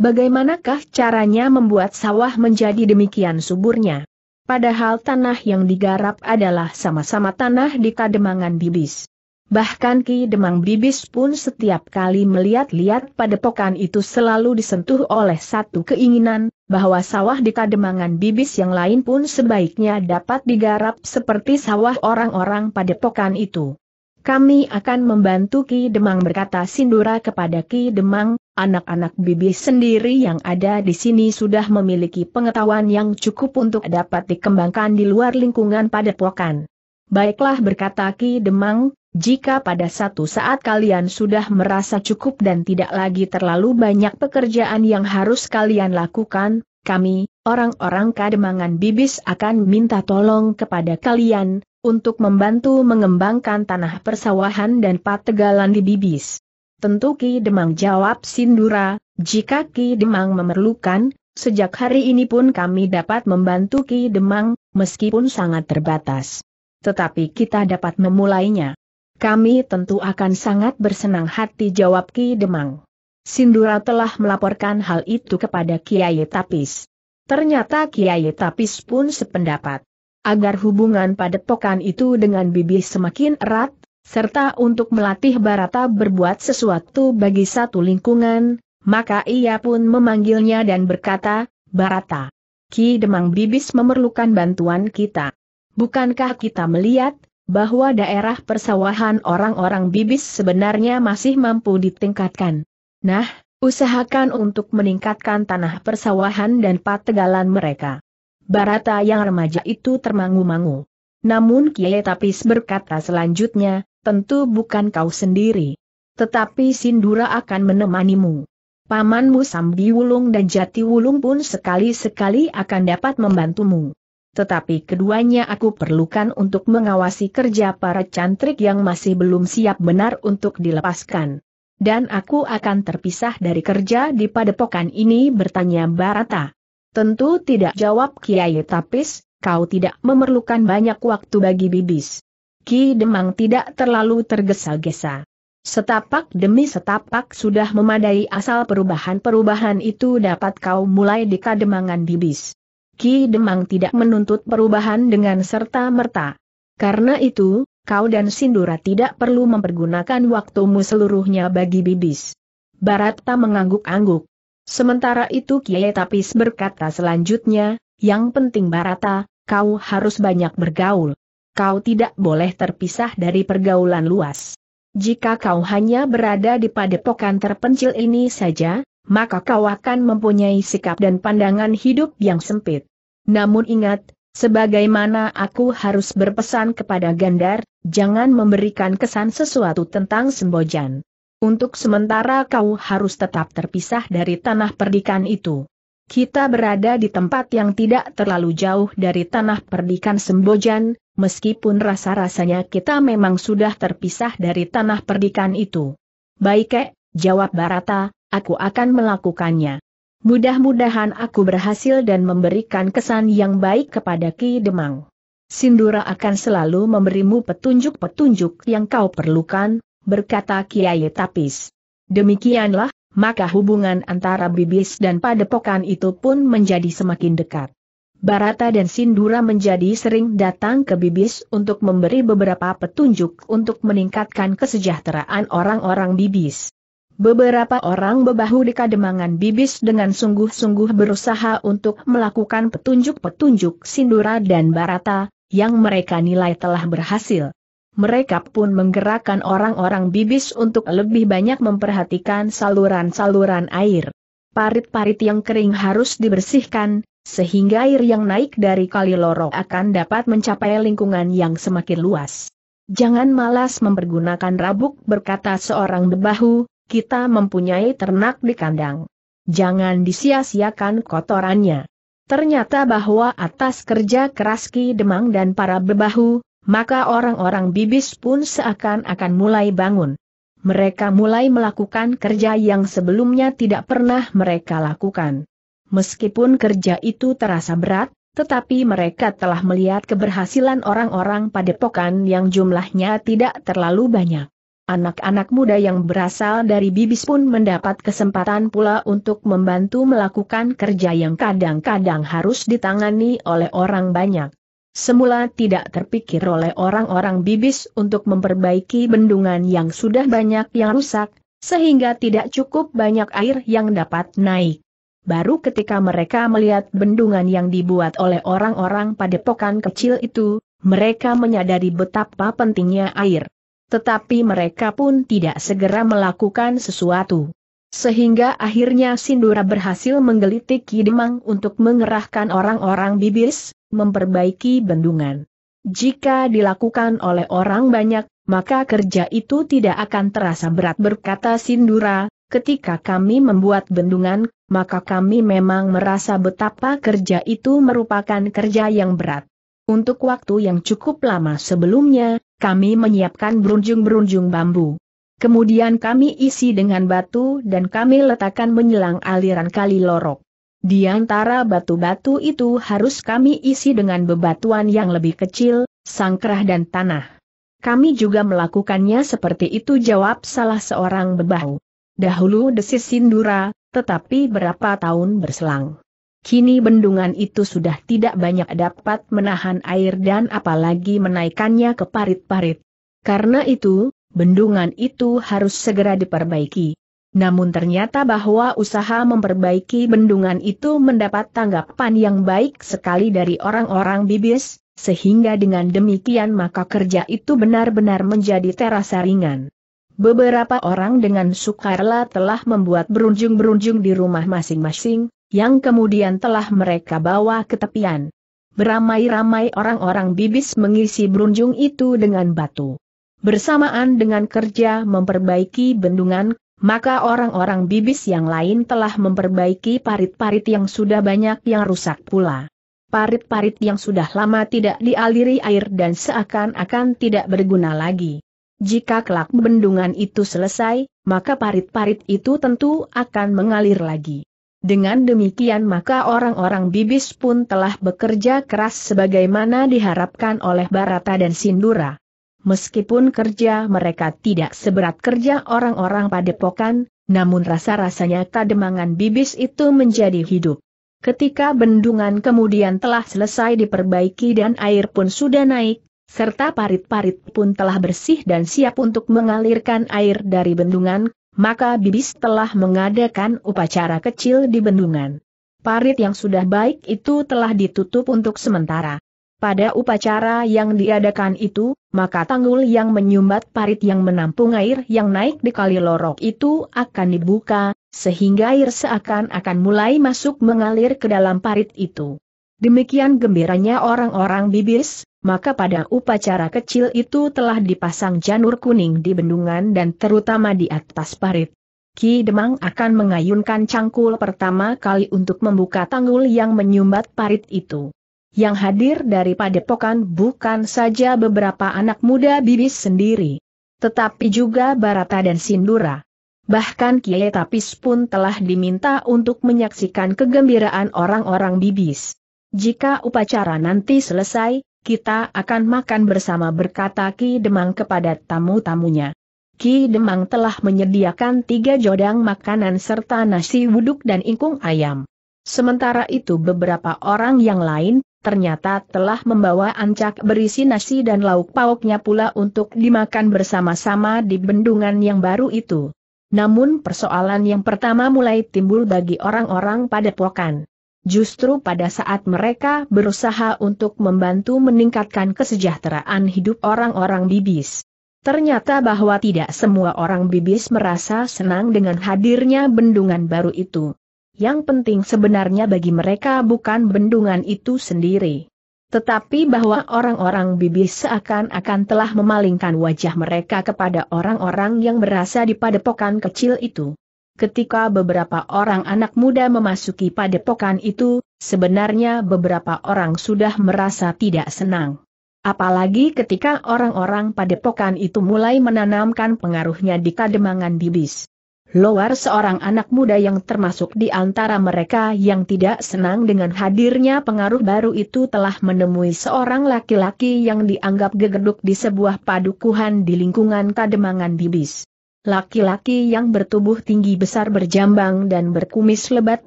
Bagaimanakah caranya membuat sawah menjadi demikian suburnya? Padahal tanah yang digarap adalah sama-sama tanah di kademangan bibis. Bahkan Ki Demang Bibis pun setiap kali melihat-lihat padepokan itu selalu disentuh oleh satu keinginan, bahwa sawah di kademangan bibis yang lain pun sebaiknya dapat digarap seperti sawah orang-orang padepokan itu. Kami akan membantu Ki Demang berkata Sindura kepada Ki Demang, anak-anak bibis sendiri yang ada di sini sudah memiliki pengetahuan yang cukup untuk dapat dikembangkan di luar lingkungan padepokan. Baiklah berkata Ki Demang, jika pada satu saat kalian sudah merasa cukup dan tidak lagi terlalu banyak pekerjaan yang harus kalian lakukan, kami, orang-orang kademangan bibis akan minta tolong kepada kalian, untuk membantu mengembangkan tanah persawahan dan pategalan di bibis. Tentu Ki Demang jawab Sindura, jika Ki Demang memerlukan, sejak hari ini pun kami dapat membantu Ki Demang, meskipun sangat terbatas. Tetapi kita dapat memulainya. Kami tentu akan sangat bersenang hati jawab Ki Demang. Sindura telah melaporkan hal itu kepada Kiai Tapis. Ternyata Kiai Tapis pun sependapat. Agar hubungan padepokan itu dengan Bibi semakin erat, serta untuk melatih Barata berbuat sesuatu bagi satu lingkungan, maka ia pun memanggilnya dan berkata, Barata, Ki Demang Bibis memerlukan bantuan kita. Bukankah kita melihat, bahwa daerah persawahan orang-orang bibis sebenarnya masih mampu ditingkatkan. Nah, usahakan untuk meningkatkan tanah persawahan dan pategalan mereka. Barata yang remaja itu termangu-mangu. Namun Kiai Tapis berkata selanjutnya, tentu bukan kau sendiri. Tetapi Sindura akan menemanimu. Pamanmu Sambi Wulung dan Jati Wulung pun sekali-sekali akan dapat membantumu tetapi keduanya aku perlukan untuk mengawasi kerja para cantrik yang masih belum siap benar untuk dilepaskan. Dan aku akan terpisah dari kerja di padepokan ini bertanya Barata. Tentu tidak jawab Kiai Tapis, kau tidak memerlukan banyak waktu bagi bibis. Ki Demang tidak terlalu tergesa-gesa. Setapak demi setapak sudah memadai asal perubahan-perubahan itu dapat kau mulai di kademangan bibis. Ki Demang tidak menuntut perubahan dengan serta-merta. Karena itu, kau dan Sindura tidak perlu mempergunakan waktumu seluruhnya bagi bibis. Barata mengangguk-angguk. Sementara itu Kiai Tapis berkata selanjutnya, yang penting Barata, kau harus banyak bergaul. Kau tidak boleh terpisah dari pergaulan luas. Jika kau hanya berada di padepokan terpencil ini saja, maka kau akan mempunyai sikap dan pandangan hidup yang sempit. Namun ingat, sebagaimana aku harus berpesan kepada Gandar, jangan memberikan kesan sesuatu tentang Sembojan. Untuk sementara kau harus tetap terpisah dari tanah perdikan itu. Kita berada di tempat yang tidak terlalu jauh dari tanah perdikan Sembojan, meskipun rasa-rasanya kita memang sudah terpisah dari tanah perdikan itu. Baik, jawab Barata, aku akan melakukannya. Mudah-mudahan aku berhasil dan memberikan kesan yang baik kepada Ki Demang. Sindura akan selalu memberimu petunjuk-petunjuk yang kau perlukan, berkata Kiai Tapis. Demikianlah, maka hubungan antara Bibis dan Padepokan itu pun menjadi semakin dekat. Barata dan Sindura menjadi sering datang ke Bibis untuk memberi beberapa petunjuk untuk meningkatkan kesejahteraan orang-orang Bibis. Beberapa orang bebahu di kademangan bibis dengan sungguh-sungguh berusaha untuk melakukan petunjuk-petunjuk Sindura dan Barata, yang mereka nilai telah berhasil. Mereka pun menggerakkan orang-orang bibis untuk lebih banyak memperhatikan saluran-saluran air. Parit-parit yang kering harus dibersihkan, sehingga air yang naik dari kali lorok akan dapat mencapai lingkungan yang semakin luas. Jangan malas mempergunakan rabuk berkata seorang bebahu, kita mempunyai ternak di kandang. Jangan disia-siakan kotorannya. Ternyata bahwa atas kerja keras Ki Demang dan para bebahu, maka orang-orang bibis pun seakan-akan mulai bangun. Mereka mulai melakukan kerja yang sebelumnya tidak pernah mereka lakukan. Meskipun kerja itu terasa berat, tetapi mereka telah melihat keberhasilan orang-orang padepokan yang jumlahnya tidak terlalu banyak. Anak-anak muda yang berasal dari bibis pun mendapat kesempatan pula untuk membantu melakukan kerja yang kadang-kadang harus ditangani oleh orang banyak. Semula tidak terpikir oleh orang-orang bibis untuk memperbaiki bendungan yang sudah banyak yang rusak, sehingga tidak cukup banyak air yang dapat naik. Baru ketika mereka melihat bendungan yang dibuat oleh orang-orang pada padepokan kecil itu, mereka menyadari betapa pentingnya air tetapi mereka pun tidak segera melakukan sesuatu. Sehingga akhirnya Sindura berhasil menggelitik Kidemang untuk mengerahkan orang-orang bibis, memperbaiki bendungan. Jika dilakukan oleh orang banyak, maka kerja itu tidak akan terasa berat berkata Sindura, ketika kami membuat bendungan, maka kami memang merasa betapa kerja itu merupakan kerja yang berat. Untuk waktu yang cukup lama sebelumnya, kami menyiapkan berunjung-berunjung bambu. Kemudian kami isi dengan batu dan kami letakkan menyelang aliran kali lorok. Di antara batu-batu itu harus kami isi dengan bebatuan yang lebih kecil, sangkrah dan tanah. Kami juga melakukannya seperti itu jawab salah seorang bebahu. Dahulu desis Sindura, tetapi berapa tahun berselang. Kini bendungan itu sudah tidak banyak dapat menahan air dan apalagi menaikannya ke parit-parit. Karena itu, bendungan itu harus segera diperbaiki. Namun ternyata bahwa usaha memperbaiki bendungan itu mendapat tanggapan yang baik sekali dari orang-orang bibis, sehingga dengan demikian maka kerja itu benar-benar menjadi terasa ringan. Beberapa orang dengan sukarela telah membuat berunjung-berunjung di rumah masing-masing, yang kemudian telah mereka bawa ke tepian. Beramai-ramai orang-orang bibis mengisi berunjung itu dengan batu. Bersamaan dengan kerja memperbaiki bendungan, maka orang-orang bibis yang lain telah memperbaiki parit-parit yang sudah banyak yang rusak pula parit-parit yang sudah lama tidak dialiri air dan seakan-akan tidak berguna lagi. Jika kelak bendungan itu selesai, maka parit-parit itu tentu akan mengalir lagi. Dengan demikian maka orang-orang bibis pun telah bekerja keras sebagaimana diharapkan oleh Barata dan Sindura. Meskipun kerja mereka tidak seberat kerja orang-orang padepokan, namun rasa-rasanya kademangan bibis itu menjadi hidup. Ketika bendungan kemudian telah selesai diperbaiki dan air pun sudah naik, serta parit-parit pun telah bersih dan siap untuk mengalirkan air dari bendungan, maka Bibis telah mengadakan upacara kecil di bendungan. Parit yang sudah baik itu telah ditutup untuk sementara. Pada upacara yang diadakan itu, maka tanggul yang menyumbat parit yang menampung air yang naik di kali lorok itu akan dibuka, sehingga air seakan-akan mulai masuk mengalir ke dalam parit itu. Demikian gembiranya orang-orang bibis, maka pada upacara kecil itu telah dipasang janur kuning di bendungan dan terutama di atas parit. Ki Demang akan mengayunkan cangkul pertama kali untuk membuka tanggul yang menyumbat parit itu. Yang hadir dari padepokan bukan saja beberapa anak muda bibis sendiri, tetapi juga Barata dan Sindura. Bahkan Kiai Tapis pun telah diminta untuk menyaksikan kegembiraan orang-orang bibis. Jika upacara nanti selesai, kita akan makan bersama berkata Ki Demang kepada tamu-tamunya. Ki Demang telah menyediakan tiga jodang makanan serta nasi wuduk dan ingkung ayam. Sementara itu beberapa orang yang lain, ternyata telah membawa ancak berisi nasi dan lauk pauknya pula untuk dimakan bersama-sama di bendungan yang baru itu. Namun persoalan yang pertama mulai timbul bagi orang-orang pada pokan. Justru pada saat mereka berusaha untuk membantu meningkatkan kesejahteraan hidup orang-orang bibis. Ternyata bahwa tidak semua orang bibis merasa senang dengan hadirnya bendungan baru itu. Yang penting sebenarnya bagi mereka bukan bendungan itu sendiri. Tetapi bahwa orang-orang bibis seakan-akan telah memalingkan wajah mereka kepada orang-orang yang berasa di padepokan kecil itu ketika beberapa orang anak muda memasuki padepokan itu, sebenarnya beberapa orang sudah merasa tidak senang. Apalagi ketika orang-orang padepokan itu mulai menanamkan pengaruhnya di kademangan bibis. Loar seorang anak muda yang termasuk di antara mereka yang tidak senang dengan hadirnya pengaruh baru itu telah menemui seorang laki-laki yang dianggap gegeduk di sebuah padukuhan di lingkungan kademangan bibis. Laki-laki yang bertubuh tinggi besar berjambang dan berkumis lebat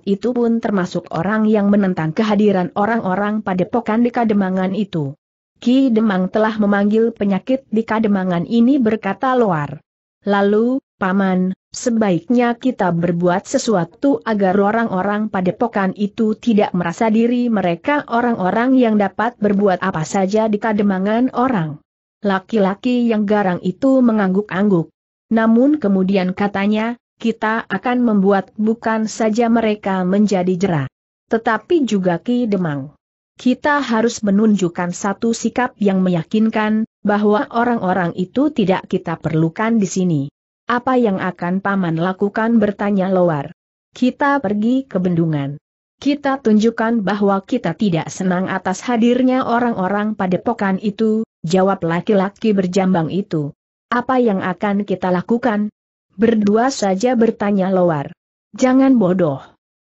itu pun termasuk orang yang menentang kehadiran orang-orang padepokan di Kademangan itu. Ki Demang telah memanggil penyakit di Kademangan ini berkata luar. Lalu, Paman, sebaiknya kita berbuat sesuatu agar orang-orang padepokan itu tidak merasa diri mereka orang-orang yang dapat berbuat apa saja di Kademangan orang. Laki-laki yang garang itu mengangguk-angguk. Namun kemudian katanya, kita akan membuat bukan saja mereka menjadi jerah. Tetapi juga Ki Demang. Kita harus menunjukkan satu sikap yang meyakinkan, bahwa orang-orang itu tidak kita perlukan di sini. Apa yang akan Paman lakukan bertanya Lowar. Kita pergi ke bendungan. Kita tunjukkan bahwa kita tidak senang atas hadirnya orang-orang padepokan itu, jawab laki-laki berjambang itu. Apa yang akan kita lakukan? Berdua saja bertanya Lowar. Jangan bodoh.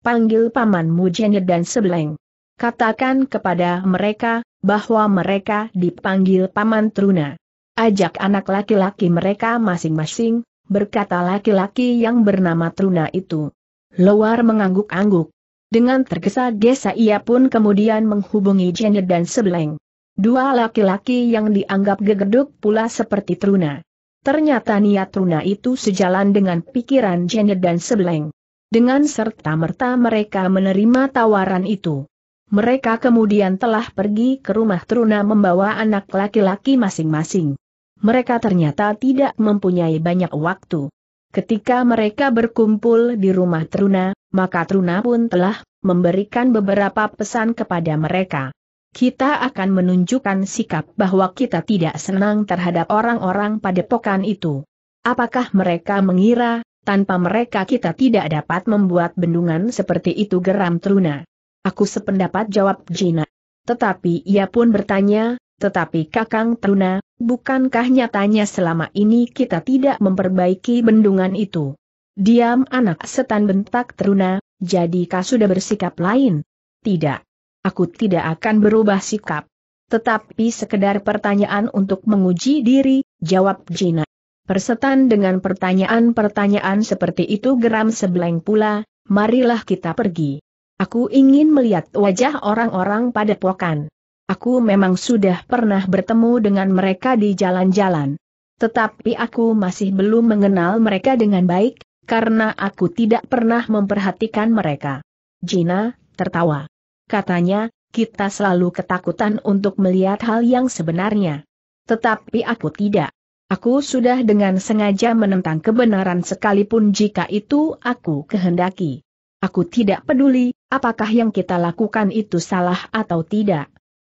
Panggil pamanmu Jenny dan Sebleng. Katakan kepada mereka, bahwa mereka dipanggil paman Truna. Ajak anak laki-laki mereka masing-masing, berkata laki-laki yang bernama Truna itu. Lowar mengangguk-angguk. Dengan tergesa-gesa ia pun kemudian menghubungi Jenner dan Sebleng. Dua laki-laki yang dianggap gegeduk pula seperti Truna. Ternyata niat Truna itu sejalan dengan pikiran Janet dan Sebleng. Dengan serta-merta mereka menerima tawaran itu. Mereka kemudian telah pergi ke rumah Truna membawa anak laki-laki masing-masing. Mereka ternyata tidak mempunyai banyak waktu. Ketika mereka berkumpul di rumah Truna, maka Truna pun telah memberikan beberapa pesan kepada mereka kita akan menunjukkan sikap bahwa kita tidak senang terhadap orang-orang padepokan itu. Apakah mereka mengira, tanpa mereka kita tidak dapat membuat bendungan seperti itu geram Truna? Aku sependapat jawab Jina. Tetapi ia pun bertanya, tetapi Kakang Truna, bukankah nyatanya selama ini kita tidak memperbaiki bendungan itu? Diam anak setan bentak Truna, jadi kau sudah bersikap lain? Tidak aku tidak akan berubah sikap. Tetapi sekedar pertanyaan untuk menguji diri, jawab Jina. Persetan dengan pertanyaan-pertanyaan seperti itu geram sebeleng pula, marilah kita pergi. Aku ingin melihat wajah orang-orang pada pokan. Aku memang sudah pernah bertemu dengan mereka di jalan-jalan. Tetapi aku masih belum mengenal mereka dengan baik, karena aku tidak pernah memperhatikan mereka. Jina, tertawa katanya, kita selalu ketakutan untuk melihat hal yang sebenarnya. Tetapi aku tidak. Aku sudah dengan sengaja menentang kebenaran sekalipun jika itu aku kehendaki. Aku tidak peduli, apakah yang kita lakukan itu salah atau tidak.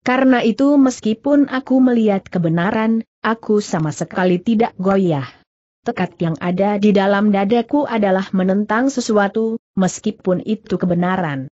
Karena itu meskipun aku melihat kebenaran, aku sama sekali tidak goyah. Tekad yang ada di dalam dadaku adalah menentang sesuatu, meskipun itu kebenaran.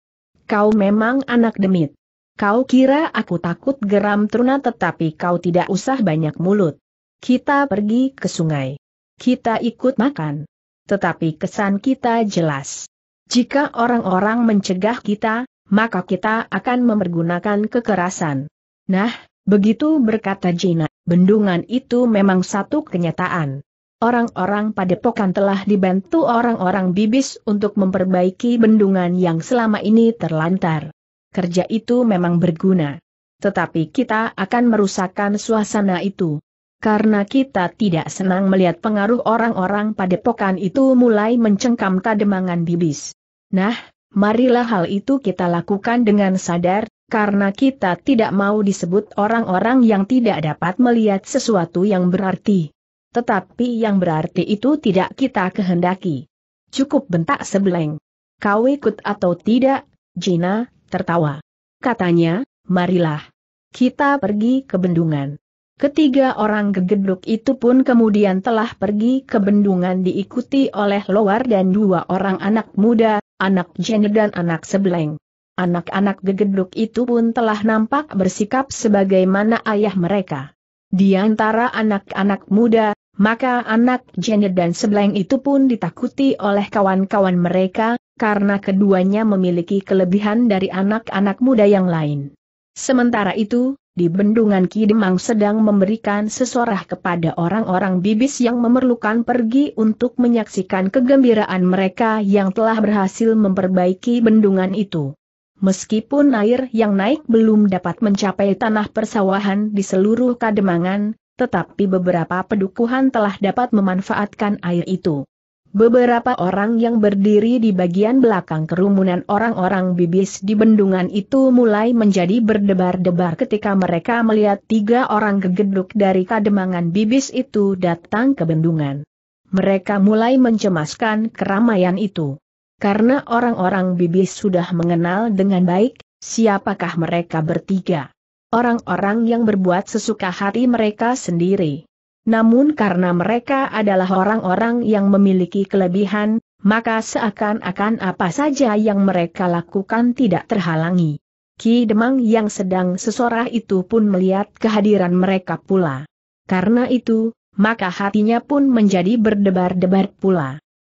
Kau memang anak demit. Kau kira aku takut geram Truna tetapi kau tidak usah banyak mulut. Kita pergi ke sungai. Kita ikut makan. Tetapi kesan kita jelas. Jika orang-orang mencegah kita, maka kita akan mempergunakan kekerasan. Nah, begitu berkata Jina, bendungan itu memang satu kenyataan orang-orang padepokan telah dibantu orang-orang bibis untuk memperbaiki bendungan yang selama ini terlantar. Kerja itu memang berguna. Tetapi kita akan merusakkan suasana itu. Karena kita tidak senang melihat pengaruh orang-orang padepokan itu mulai mencengkam kademangan bibis. Nah, marilah hal itu kita lakukan dengan sadar, karena kita tidak mau disebut orang-orang yang tidak dapat melihat sesuatu yang berarti. Tetapi yang berarti itu tidak kita kehendaki. Cukup bentak sebeleng. Kau ikut atau tidak, Jina, tertawa. Katanya, marilah. Kita pergi ke bendungan. Ketiga orang gegeduk itu pun kemudian telah pergi ke bendungan diikuti oleh Lowar dan dua orang anak muda, anak Jenny dan anak Sebeleng. Anak-anak gegeduk itu pun telah nampak bersikap sebagaimana ayah mereka. Di antara anak-anak muda, maka anak Janet dan sebleng itu pun ditakuti oleh kawan-kawan mereka, karena keduanya memiliki kelebihan dari anak-anak muda yang lain. Sementara itu, di bendungan Kidemang sedang memberikan sesorah kepada orang-orang bibis yang memerlukan pergi untuk menyaksikan kegembiraan mereka yang telah berhasil memperbaiki bendungan itu. Meskipun air yang naik belum dapat mencapai tanah persawahan di seluruh kademangan, tetapi beberapa pedukuhan telah dapat memanfaatkan air itu. Beberapa orang yang berdiri di bagian belakang kerumunan orang-orang bibis di bendungan itu mulai menjadi berdebar-debar ketika mereka melihat tiga orang gegeduk dari kademangan bibis itu datang ke bendungan. Mereka mulai mencemaskan keramaian itu. Karena orang-orang bibis sudah mengenal dengan baik, siapakah mereka bertiga orang-orang yang berbuat sesuka hati mereka sendiri. Namun karena mereka adalah orang-orang yang memiliki kelebihan, maka seakan-akan apa saja yang mereka lakukan tidak terhalangi. Ki Demang yang sedang sesorah itu pun melihat kehadiran mereka pula. Karena itu, maka hatinya pun menjadi berdebar-debar pula.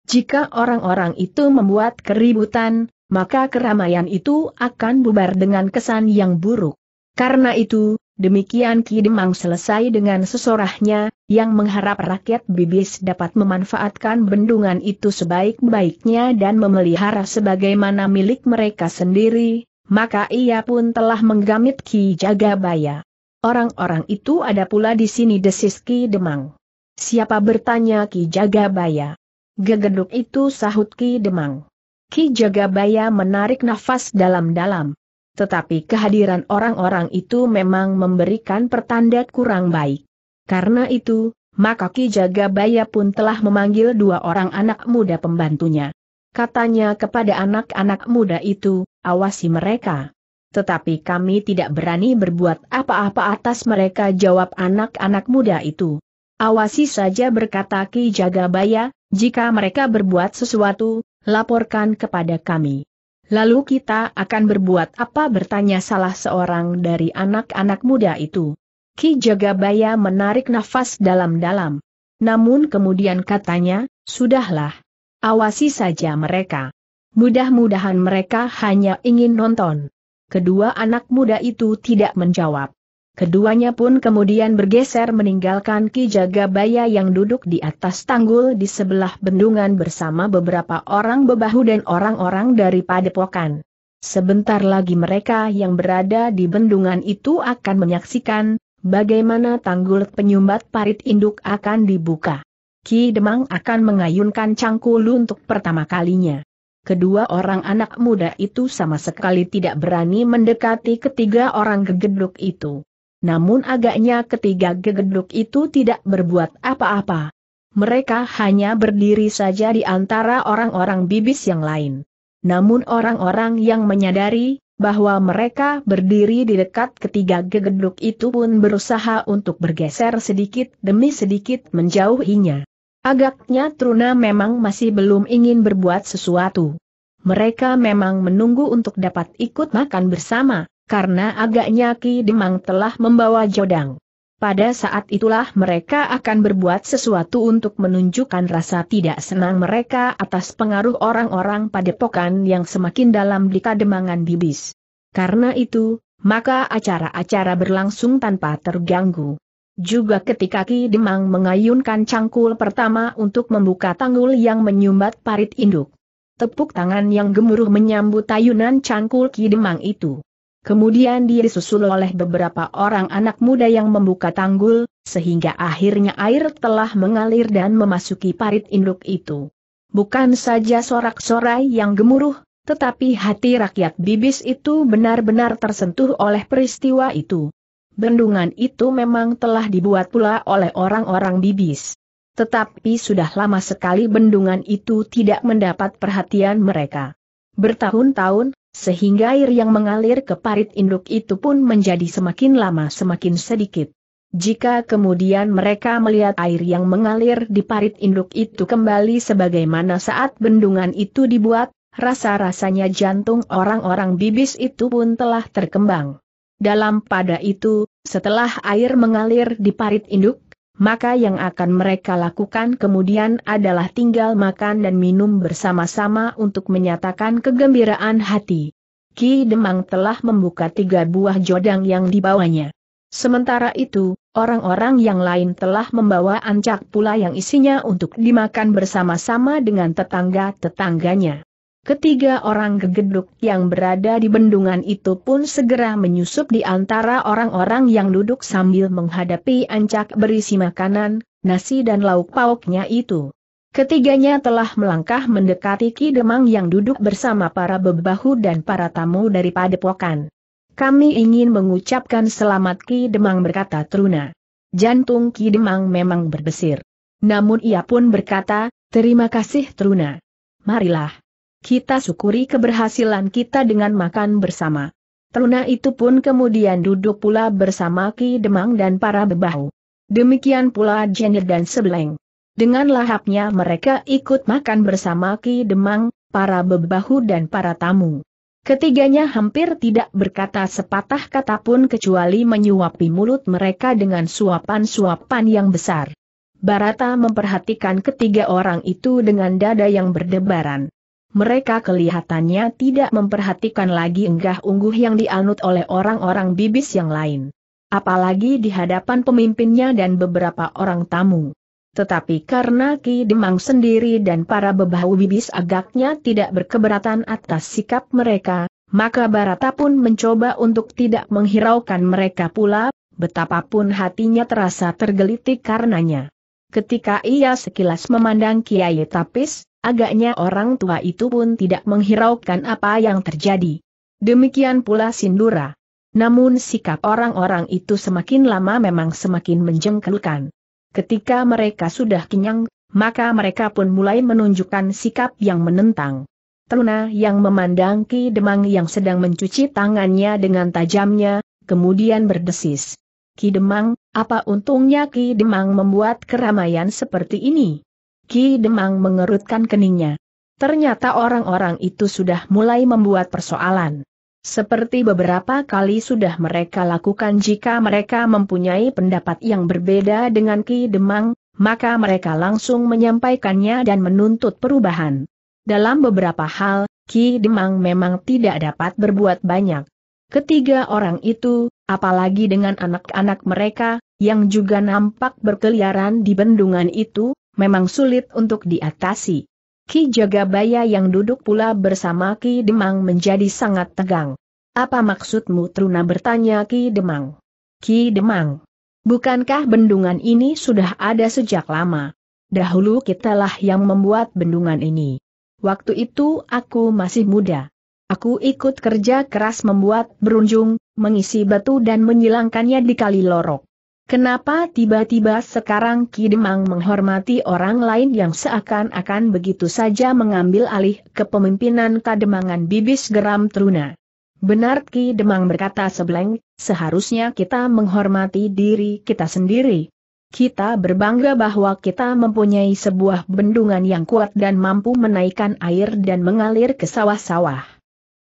Jika orang-orang itu membuat keributan, maka keramaian itu akan bubar dengan kesan yang buruk. Karena itu, demikian Ki Demang selesai dengan sesorahnya, yang mengharap rakyat bibis dapat memanfaatkan bendungan itu sebaik-baiknya dan memelihara sebagaimana milik mereka sendiri, maka ia pun telah menggamit Ki Jagabaya. Orang-orang itu ada pula di sini desis Ki Demang. Siapa bertanya Ki Jagabaya? Gegeduk itu sahut Ki Demang. Ki Jagabaya menarik nafas dalam-dalam. Tetapi kehadiran orang-orang itu memang memberikan pertanda kurang baik. Karena itu, maka Ki Jagabaya pun telah memanggil dua orang anak muda pembantunya. Katanya kepada anak-anak muda itu, awasi mereka. Tetapi kami tidak berani berbuat apa-apa atas mereka jawab anak-anak muda itu. Awasi saja berkata Ki Jagabaya, jika mereka berbuat sesuatu, laporkan kepada kami. Lalu kita akan berbuat apa bertanya salah seorang dari anak-anak muda itu. Ki Jagabaya menarik nafas dalam-dalam. Namun kemudian katanya, sudahlah. Awasi saja mereka. Mudah-mudahan mereka hanya ingin nonton. Kedua anak muda itu tidak menjawab. Keduanya pun kemudian bergeser meninggalkan Ki Jagabaya yang duduk di atas tanggul di sebelah bendungan bersama beberapa orang bebahu dan orang-orang dari padepokan. Sebentar lagi mereka yang berada di bendungan itu akan menyaksikan bagaimana tanggul penyumbat parit induk akan dibuka. Ki Demang akan mengayunkan cangkul untuk pertama kalinya. Kedua orang anak muda itu sama sekali tidak berani mendekati ketiga orang gegeduk itu. Namun agaknya ketiga gegeduk itu tidak berbuat apa-apa. Mereka hanya berdiri saja di antara orang-orang bibis yang lain. Namun orang-orang yang menyadari bahwa mereka berdiri di dekat ketiga gegeduk itu pun berusaha untuk bergeser sedikit demi sedikit menjauhinya. Agaknya Truna memang masih belum ingin berbuat sesuatu. Mereka memang menunggu untuk dapat ikut makan bersama, karena agaknya Ki Demang telah membawa jodang. Pada saat itulah mereka akan berbuat sesuatu untuk menunjukkan rasa tidak senang mereka atas pengaruh orang-orang padepokan yang semakin dalam di kademangan bibis. Karena itu, maka acara-acara berlangsung tanpa terganggu. Juga ketika Ki Demang mengayunkan cangkul pertama untuk membuka tanggul yang menyumbat parit induk. Tepuk tangan yang gemuruh menyambut ayunan cangkul Ki Demang itu. Kemudian dia disusul oleh beberapa orang anak muda yang membuka tanggul, sehingga akhirnya air telah mengalir dan memasuki parit induk itu. Bukan saja sorak-sorai yang gemuruh, tetapi hati rakyat bibis itu benar-benar tersentuh oleh peristiwa itu. Bendungan itu memang telah dibuat pula oleh orang-orang bibis. Tetapi sudah lama sekali bendungan itu tidak mendapat perhatian mereka. Bertahun-tahun, sehingga air yang mengalir ke parit induk itu pun menjadi semakin lama semakin sedikit. Jika kemudian mereka melihat air yang mengalir di parit induk itu kembali sebagaimana saat bendungan itu dibuat, rasa-rasanya jantung orang-orang bibis itu pun telah terkembang. Dalam pada itu, setelah air mengalir di parit induk, maka yang akan mereka lakukan kemudian adalah tinggal makan dan minum bersama-sama untuk menyatakan kegembiraan hati. Ki Demang telah membuka tiga buah jodang yang dibawanya. Sementara itu, orang-orang yang lain telah membawa ancak pula yang isinya untuk dimakan bersama-sama dengan tetangga-tetangganya. Ketiga orang gegeduk yang berada di bendungan itu pun segera menyusup di antara orang-orang yang duduk sambil menghadapi ancak berisi makanan, nasi dan lauk pauknya itu. Ketiganya telah melangkah mendekati Ki Demang yang duduk bersama para bebahu dan para tamu dari padepokan. Kami ingin mengucapkan selamat Ki Demang berkata Truna. Jantung Ki Demang memang berbesir. Namun ia pun berkata, terima kasih Truna. Marilah. Kita syukuri keberhasilan kita dengan makan bersama. Teruna itu pun kemudian duduk pula bersama Ki Demang dan para bebahu. Demikian pula Jenner dan Sebeleng. Dengan lahapnya mereka ikut makan bersama Ki Demang, para bebahu dan para tamu. Ketiganya hampir tidak berkata sepatah kata pun kecuali menyuapi mulut mereka dengan suapan-suapan yang besar. Barata memperhatikan ketiga orang itu dengan dada yang berdebaran mereka kelihatannya tidak memperhatikan lagi enggah ungguh yang dianut oleh orang-orang bibis yang lain. Apalagi di hadapan pemimpinnya dan beberapa orang tamu. Tetapi karena Ki Demang sendiri dan para bebahu bibis agaknya tidak berkeberatan atas sikap mereka, maka Barata pun mencoba untuk tidak menghiraukan mereka pula, betapapun hatinya terasa tergelitik karenanya. Ketika ia sekilas memandang Kiai Tapis, Agaknya orang tua itu pun tidak menghiraukan apa yang terjadi. Demikian pula Sindura. Namun sikap orang-orang itu semakin lama memang semakin menjengkelkan. Ketika mereka sudah kenyang, maka mereka pun mulai menunjukkan sikap yang menentang. Teluna yang memandang Ki Demang yang sedang mencuci tangannya dengan tajamnya, kemudian berdesis. Ki Demang, apa untungnya Ki Demang membuat keramaian seperti ini? Ki Demang mengerutkan keningnya. Ternyata orang-orang itu sudah mulai membuat persoalan. Seperti beberapa kali sudah mereka lakukan jika mereka mempunyai pendapat yang berbeda dengan Ki Demang, maka mereka langsung menyampaikannya dan menuntut perubahan. Dalam beberapa hal, Ki Demang memang tidak dapat berbuat banyak. Ketiga orang itu, apalagi dengan anak-anak mereka, yang juga nampak berkeliaran di bendungan itu, memang sulit untuk diatasi. Ki Jagabaya yang duduk pula bersama Ki Demang menjadi sangat tegang. Apa maksudmu Truna bertanya Ki Demang? Ki Demang, bukankah bendungan ini sudah ada sejak lama? Dahulu kitalah yang membuat bendungan ini. Waktu itu aku masih muda. Aku ikut kerja keras membuat berunjung, mengisi batu dan menyilangkannya di kali lorok. Kenapa tiba-tiba sekarang Ki Demang menghormati orang lain yang seakan-akan begitu saja mengambil alih kepemimpinan kademangan bibis geram Truna. Benar Ki Demang berkata sebeleng, seharusnya kita menghormati diri kita sendiri. Kita berbangga bahwa kita mempunyai sebuah bendungan yang kuat dan mampu menaikkan air dan mengalir ke sawah-sawah.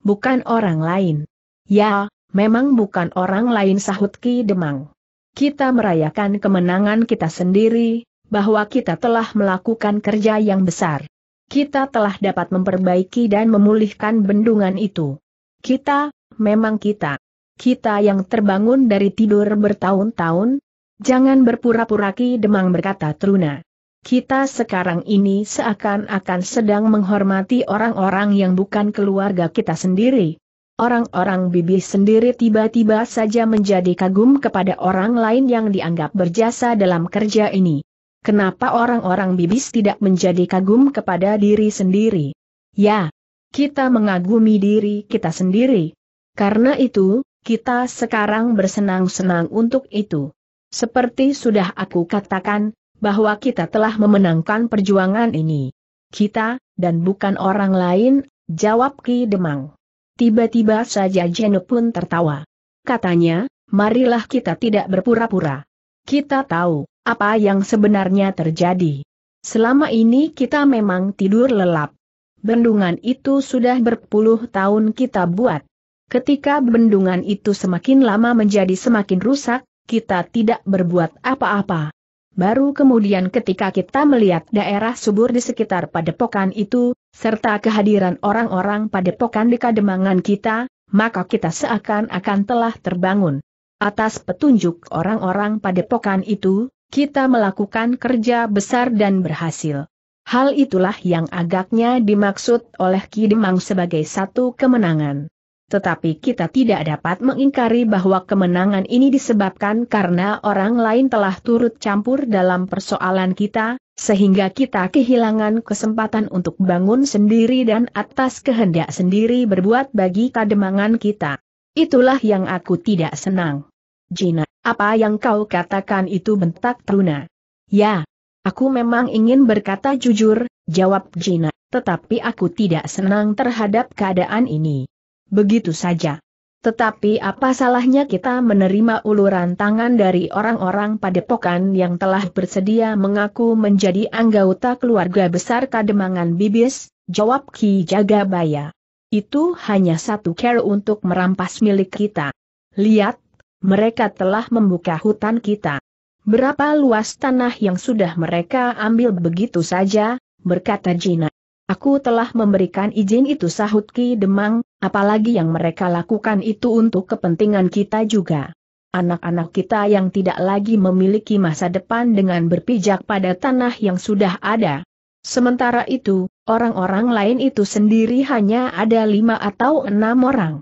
Bukan orang lain. Ya, memang bukan orang lain sahut Ki Demang. Kita merayakan kemenangan kita sendiri, bahwa kita telah melakukan kerja yang besar. Kita telah dapat memperbaiki dan memulihkan bendungan itu. Kita, memang kita. Kita yang terbangun dari tidur bertahun-tahun, jangan berpura-pura Ki Demang berkata Truna. Kita sekarang ini seakan-akan sedang menghormati orang-orang yang bukan keluarga kita sendiri. Orang-orang bibis sendiri tiba-tiba saja menjadi kagum kepada orang lain yang dianggap berjasa dalam kerja ini. Kenapa orang-orang bibis tidak menjadi kagum kepada diri sendiri? Ya, kita mengagumi diri kita sendiri. Karena itu, kita sekarang bersenang-senang untuk itu. Seperti sudah aku katakan, bahwa kita telah memenangkan perjuangan ini. Kita, dan bukan orang lain, jawab Ki Demang. Tiba-tiba saja Jeno pun tertawa. Katanya, marilah kita tidak berpura-pura. Kita tahu, apa yang sebenarnya terjadi. Selama ini kita memang tidur lelap. Bendungan itu sudah berpuluh tahun kita buat. Ketika bendungan itu semakin lama menjadi semakin rusak, kita tidak berbuat apa-apa. Baru kemudian ketika kita melihat daerah subur di sekitar padepokan itu, serta kehadiran orang-orang padepokan di kademangan kita, maka kita seakan-akan telah terbangun. Atas petunjuk orang-orang padepokan itu, kita melakukan kerja besar dan berhasil. Hal itulah yang agaknya dimaksud oleh Kidemang sebagai satu kemenangan. Tetapi kita tidak dapat mengingkari bahwa kemenangan ini disebabkan karena orang lain telah turut campur dalam persoalan kita, sehingga kita kehilangan kesempatan untuk bangun sendiri dan atas kehendak sendiri berbuat bagi kademangan kita. Itulah yang aku tidak senang. Jina, apa yang kau katakan itu bentak Truna. Ya, aku memang ingin berkata jujur, jawab Jina, tetapi aku tidak senang terhadap keadaan ini. Begitu saja. Tetapi apa salahnya kita menerima uluran tangan dari orang-orang padepokan yang telah bersedia mengaku menjadi anggota keluarga besar Kademangan Bibis, jawab Ki Jagabaya. Itu hanya satu care untuk merampas milik kita. Lihat, mereka telah membuka hutan kita. Berapa luas tanah yang sudah mereka ambil begitu saja, berkata Jina. Aku telah memberikan izin itu sahut Ki Demang, Apalagi yang mereka lakukan itu untuk kepentingan kita juga. Anak-anak kita yang tidak lagi memiliki masa depan dengan berpijak pada tanah yang sudah ada. Sementara itu, orang-orang lain itu sendiri hanya ada lima atau enam orang.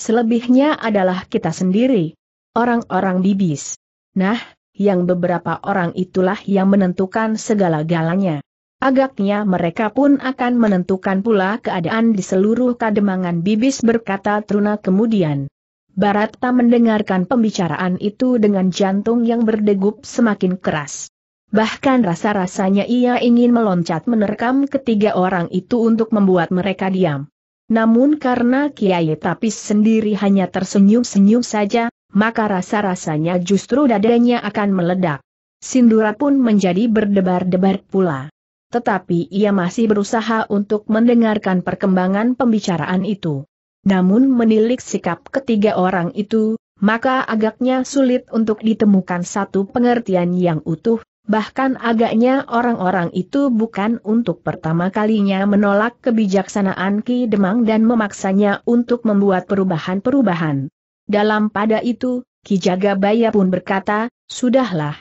Selebihnya adalah kita sendiri. Orang-orang bibis. Nah, yang beberapa orang itulah yang menentukan segala galanya. Agaknya mereka pun akan menentukan pula keadaan di seluruh kademangan bibis berkata Truna kemudian. Barata mendengarkan pembicaraan itu dengan jantung yang berdegup semakin keras. Bahkan rasa-rasanya ia ingin meloncat menerkam ketiga orang itu untuk membuat mereka diam. Namun karena Kiai Tapis sendiri hanya tersenyum-senyum saja, maka rasa-rasanya justru dadanya akan meledak. Sindura pun menjadi berdebar-debar pula tetapi ia masih berusaha untuk mendengarkan perkembangan pembicaraan itu. Namun menilik sikap ketiga orang itu, maka agaknya sulit untuk ditemukan satu pengertian yang utuh, bahkan agaknya orang-orang itu bukan untuk pertama kalinya menolak kebijaksanaan Ki Demang dan memaksanya untuk membuat perubahan-perubahan. Dalam pada itu, Ki Jagabaya pun berkata, Sudahlah.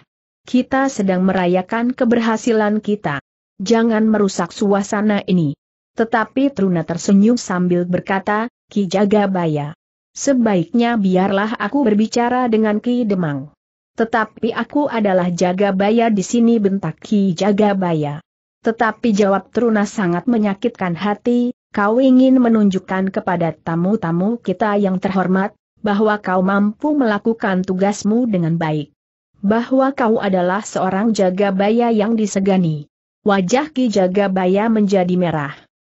Kita sedang merayakan keberhasilan kita. Jangan merusak suasana ini. Tetapi Truna tersenyum sambil berkata, Ki Jagabaya. Sebaiknya biarlah aku berbicara dengan Ki Demang. Tetapi aku adalah Jagabaya di sini bentak Ki Jagabaya. Tetapi jawab Truna sangat menyakitkan hati, kau ingin menunjukkan kepada tamu-tamu kita yang terhormat, bahwa kau mampu melakukan tugasmu dengan baik. Bahwa kau adalah seorang Jagabaya yang disegani wajah Ki Jagabaya menjadi merah.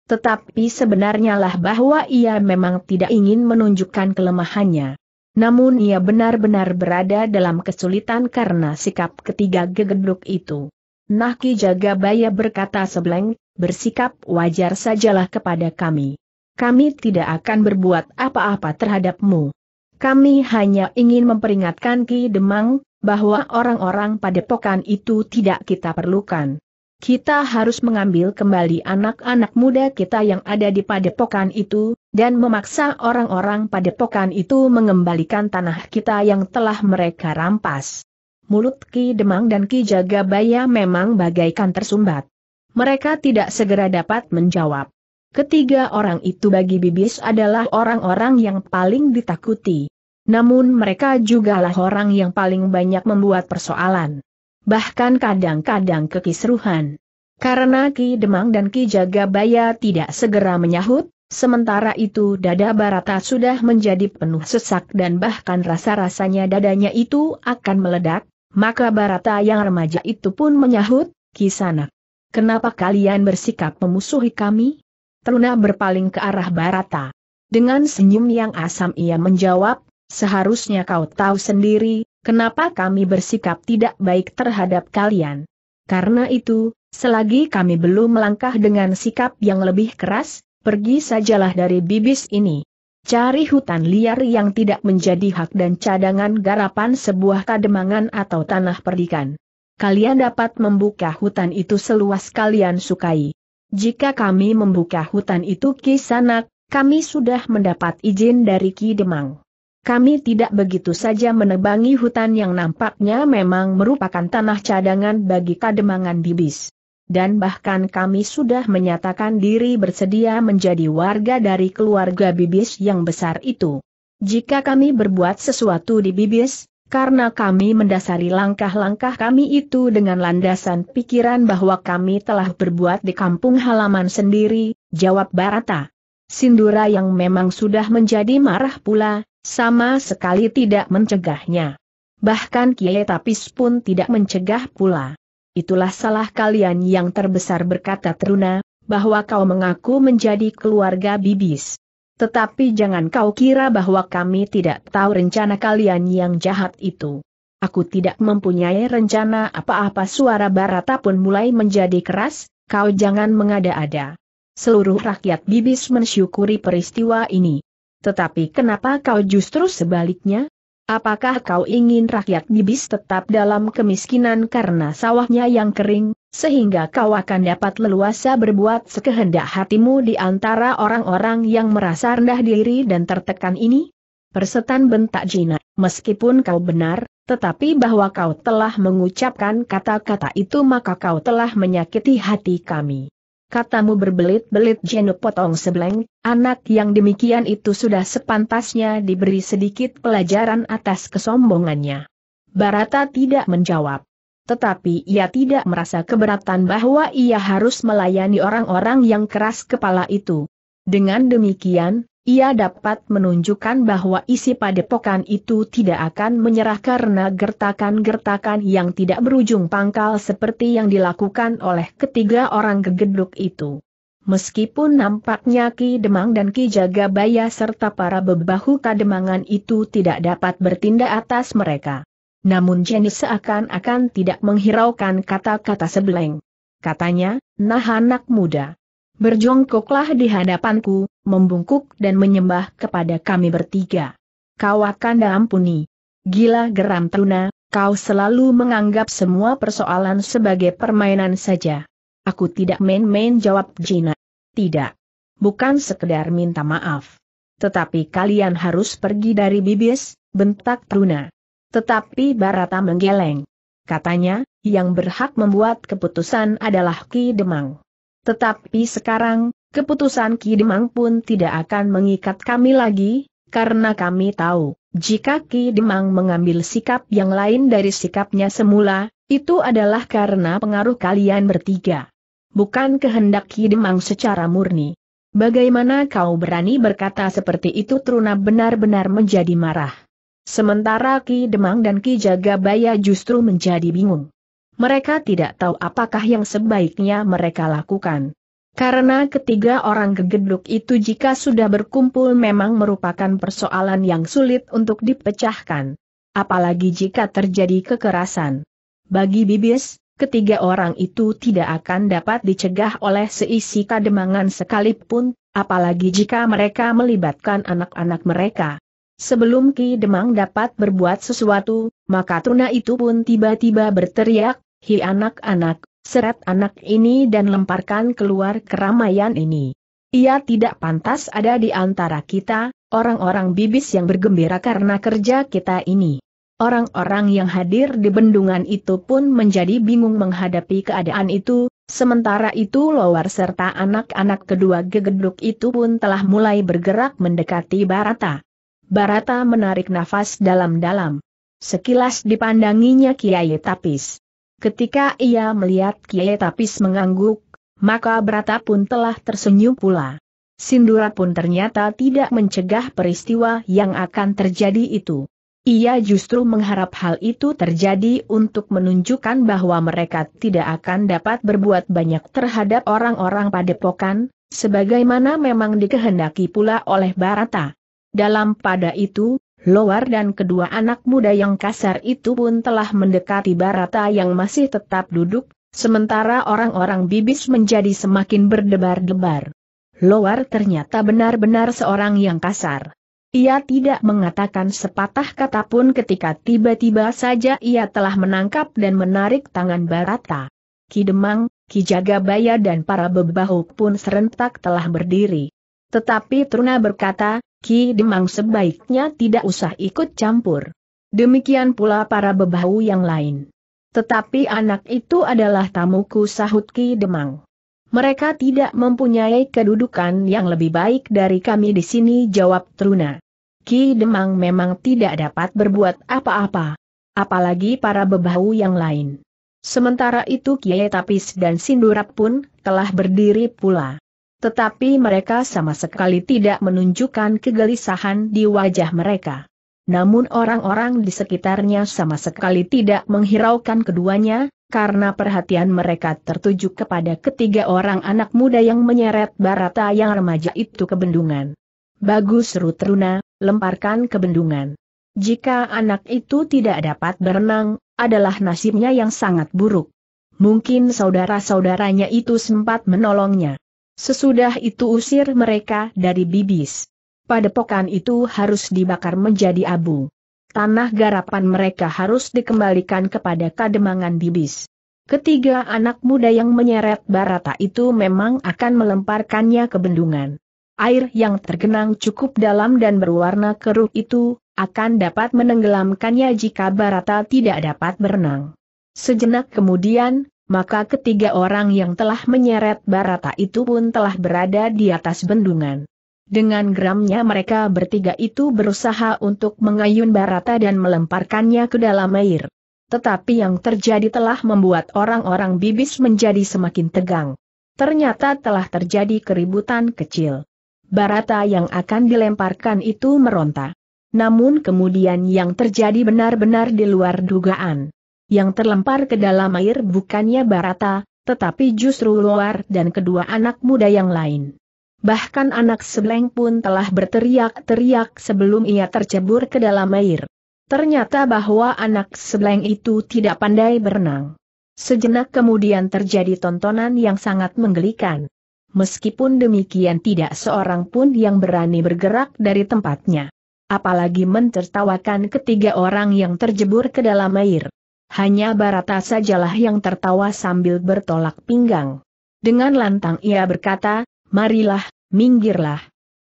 Tetapi sebenarnya lah bahwa ia memang tidak ingin menunjukkan kelemahannya. Namun ia benar-benar berada dalam kesulitan karena sikap ketiga gegeduk itu. Nah Ki Jagabaya berkata sebeleng, bersikap wajar sajalah kepada kami. Kami tidak akan berbuat apa-apa terhadapmu. Kami hanya ingin memperingatkan Ki Demang, bahwa orang-orang padepokan itu tidak kita perlukan. Kita harus mengambil kembali anak-anak muda kita yang ada di padepokan itu, dan memaksa orang-orang padepokan itu mengembalikan tanah kita yang telah mereka rampas. Mulut Ki Demang dan Ki Jagabaya memang bagaikan tersumbat. Mereka tidak segera dapat menjawab. Ketiga orang itu bagi Bibis adalah orang-orang yang paling ditakuti. Namun mereka jugalah orang yang paling banyak membuat persoalan bahkan kadang-kadang kekisruhan. Karena Ki Demang dan Ki Jagabaya tidak segera menyahut, sementara itu dada Barata sudah menjadi penuh sesak dan bahkan rasa-rasanya dadanya itu akan meledak, maka Barata yang remaja itu pun menyahut, Ki Sanak, Kenapa kalian bersikap memusuhi kami? Teruna berpaling ke arah Barata. Dengan senyum yang asam ia menjawab, seharusnya kau tahu sendiri, Kenapa kami bersikap tidak baik terhadap kalian? Karena itu, selagi kami belum melangkah dengan sikap yang lebih keras, pergi sajalah dari bibis ini. Cari hutan liar yang tidak menjadi hak dan cadangan garapan sebuah kademangan atau tanah perdikan. Kalian dapat membuka hutan itu seluas kalian sukai. Jika kami membuka hutan itu kisanak, kami sudah mendapat izin dari Ki Demang. Kami tidak begitu saja menebangi hutan yang nampaknya memang merupakan tanah cadangan bagi kademangan bibis. Dan bahkan kami sudah menyatakan diri bersedia menjadi warga dari keluarga bibis yang besar itu. Jika kami berbuat sesuatu di bibis, karena kami mendasari langkah-langkah kami itu dengan landasan pikiran bahwa kami telah berbuat di kampung halaman sendiri, jawab Barata. Sindura yang memang sudah menjadi marah pula, sama sekali tidak mencegahnya. Bahkan Kiai Tapis pun tidak mencegah pula. Itulah salah kalian yang terbesar berkata Teruna, bahwa kau mengaku menjadi keluarga bibis. Tetapi jangan kau kira bahwa kami tidak tahu rencana kalian yang jahat itu. Aku tidak mempunyai rencana apa-apa suara Barata pun mulai menjadi keras, kau jangan mengada-ada. Seluruh rakyat bibis mensyukuri peristiwa ini. Tetapi kenapa kau justru sebaliknya? Apakah kau ingin rakyat Bibis tetap dalam kemiskinan karena sawahnya yang kering, sehingga kau akan dapat leluasa berbuat sekehendak hatimu di antara orang-orang yang merasa rendah diri dan tertekan ini? Persetan bentak Jina, meskipun kau benar, tetapi bahwa kau telah mengucapkan kata-kata itu maka kau telah menyakiti hati kami katamu berbelit-belit Jeno potong Sebleng. anak yang demikian itu sudah sepantasnya diberi sedikit pelajaran atas kesombongannya. Barata tidak menjawab. Tetapi ia tidak merasa keberatan bahwa ia harus melayani orang-orang yang keras kepala itu. Dengan demikian, ia dapat menunjukkan bahwa isi padepokan itu tidak akan menyerah karena gertakan-gertakan yang tidak berujung pangkal seperti yang dilakukan oleh ketiga orang gegeduk itu. Meskipun nampaknya Ki Demang dan Ki Jagabaya serta para bebahu kademangan itu tidak dapat bertindak atas mereka. Namun Jenis seakan-akan tidak menghiraukan kata-kata sebeleng. Katanya, nah anak muda, berjongkoklah di hadapanku, membungkuk dan menyembah kepada kami bertiga. Kau akan ampuni. Gila geram Truna, kau selalu menganggap semua persoalan sebagai permainan saja. Aku tidak main-main jawab Jina. Tidak. Bukan sekedar minta maaf. Tetapi kalian harus pergi dari bibis, bentak Truna. Tetapi Barata menggeleng. Katanya, yang berhak membuat keputusan adalah Ki Demang. Tetapi sekarang, keputusan Ki Demang pun tidak akan mengikat kami lagi, karena kami tahu, jika Ki Demang mengambil sikap yang lain dari sikapnya semula, itu adalah karena pengaruh kalian bertiga. Bukan kehendak Ki Demang secara murni. Bagaimana kau berani berkata seperti itu Truna benar-benar menjadi marah. Sementara Ki Demang dan Ki Jagabaya justru menjadi bingung mereka tidak tahu apakah yang sebaiknya mereka lakukan. Karena ketiga orang gegeduk itu jika sudah berkumpul memang merupakan persoalan yang sulit untuk dipecahkan. Apalagi jika terjadi kekerasan. Bagi Bibis, ketiga orang itu tidak akan dapat dicegah oleh seisi kademangan sekalipun, apalagi jika mereka melibatkan anak-anak mereka. Sebelum Ki Demang dapat berbuat sesuatu, maka Tuna itu pun tiba-tiba berteriak, Hi anak-anak, seret anak ini dan lemparkan keluar keramaian ini. Ia tidak pantas ada di antara kita, orang-orang bibis yang bergembira karena kerja kita ini. Orang-orang yang hadir di bendungan itu pun menjadi bingung menghadapi keadaan itu, sementara itu Lowar serta anak-anak kedua gegeduk itu pun telah mulai bergerak mendekati Barata. Barata menarik nafas dalam-dalam. Sekilas dipandanginya Kiai Tapis. Ketika ia melihat Kiai Tapis mengangguk, maka Brata pun telah tersenyum pula. Sindura pun ternyata tidak mencegah peristiwa yang akan terjadi itu. Ia justru mengharap hal itu terjadi untuk menunjukkan bahwa mereka tidak akan dapat berbuat banyak terhadap orang-orang padepokan, sebagaimana memang dikehendaki pula oleh Barata. Dalam pada itu, Lowar dan kedua anak muda yang kasar itu pun telah mendekati Barata yang masih tetap duduk, sementara orang-orang bibis menjadi semakin berdebar-debar. Lowar ternyata benar-benar seorang yang kasar. Ia tidak mengatakan sepatah kata pun ketika tiba-tiba saja ia telah menangkap dan menarik tangan Barata. Ki Demang, Ki Jagabaya dan para bebahu pun serentak telah berdiri. Tetapi Truna berkata, Ki Demang sebaiknya tidak usah ikut campur. Demikian pula para bebahu yang lain. Tetapi anak itu adalah tamuku sahut Ki Demang. Mereka tidak mempunyai kedudukan yang lebih baik dari kami di sini jawab Truna. Ki Demang memang tidak dapat berbuat apa-apa. Apalagi para bebahu yang lain. Sementara itu Kiai Tapis dan Sindurap pun telah berdiri pula. Tetapi mereka sama sekali tidak menunjukkan kegelisahan di wajah mereka. Namun orang-orang di sekitarnya sama sekali tidak menghiraukan keduanya, karena perhatian mereka tertuju kepada ketiga orang anak muda yang menyeret Barata yang remaja itu ke bendungan. Bagus Rutruna, lemparkan ke bendungan. Jika anak itu tidak dapat berenang, adalah nasibnya yang sangat buruk. Mungkin saudara-saudaranya itu sempat menolongnya. Sesudah itu usir mereka dari bibis. Padepokan itu harus dibakar menjadi abu. Tanah garapan mereka harus dikembalikan kepada kademangan bibis. Ketiga anak muda yang menyeret Barata itu memang akan melemparkannya ke bendungan. Air yang tergenang cukup dalam dan berwarna keruh itu, akan dapat menenggelamkannya jika Barata tidak dapat berenang. Sejenak kemudian, maka ketiga orang yang telah menyeret Barata itu pun telah berada di atas bendungan. Dengan geramnya mereka bertiga itu berusaha untuk mengayun Barata dan melemparkannya ke dalam air. Tetapi yang terjadi telah membuat orang-orang bibis menjadi semakin tegang. Ternyata telah terjadi keributan kecil. Barata yang akan dilemparkan itu meronta. Namun kemudian yang terjadi benar-benar di luar dugaan yang terlempar ke dalam air bukannya Barata, tetapi justru luar dan kedua anak muda yang lain. Bahkan anak sebeleng pun telah berteriak-teriak sebelum ia tercebur ke dalam air. Ternyata bahwa anak sebeleng itu tidak pandai berenang. Sejenak kemudian terjadi tontonan yang sangat menggelikan. Meskipun demikian tidak seorang pun yang berani bergerak dari tempatnya. Apalagi mentertawakan ketiga orang yang terjebur ke dalam air. Hanya Barata sajalah yang tertawa sambil bertolak pinggang. Dengan lantang ia berkata, marilah, minggirlah.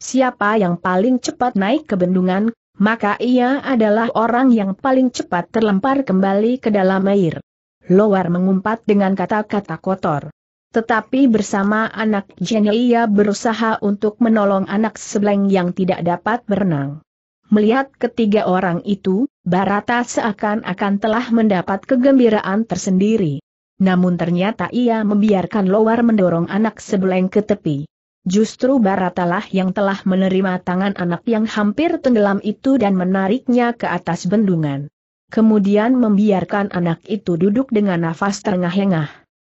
Siapa yang paling cepat naik ke bendungan, maka ia adalah orang yang paling cepat terlempar kembali ke dalam air. Lowar mengumpat dengan kata-kata kotor. Tetapi bersama anak Jenny ia berusaha untuk menolong anak sebeleng yang tidak dapat berenang. Melihat ketiga orang itu, Barata seakan-akan telah mendapat kegembiraan tersendiri. Namun ternyata ia membiarkan Lowar mendorong anak sebeleng ke tepi. Justru Baratalah yang telah menerima tangan anak yang hampir tenggelam itu dan menariknya ke atas bendungan. Kemudian membiarkan anak itu duduk dengan nafas terengah-engah.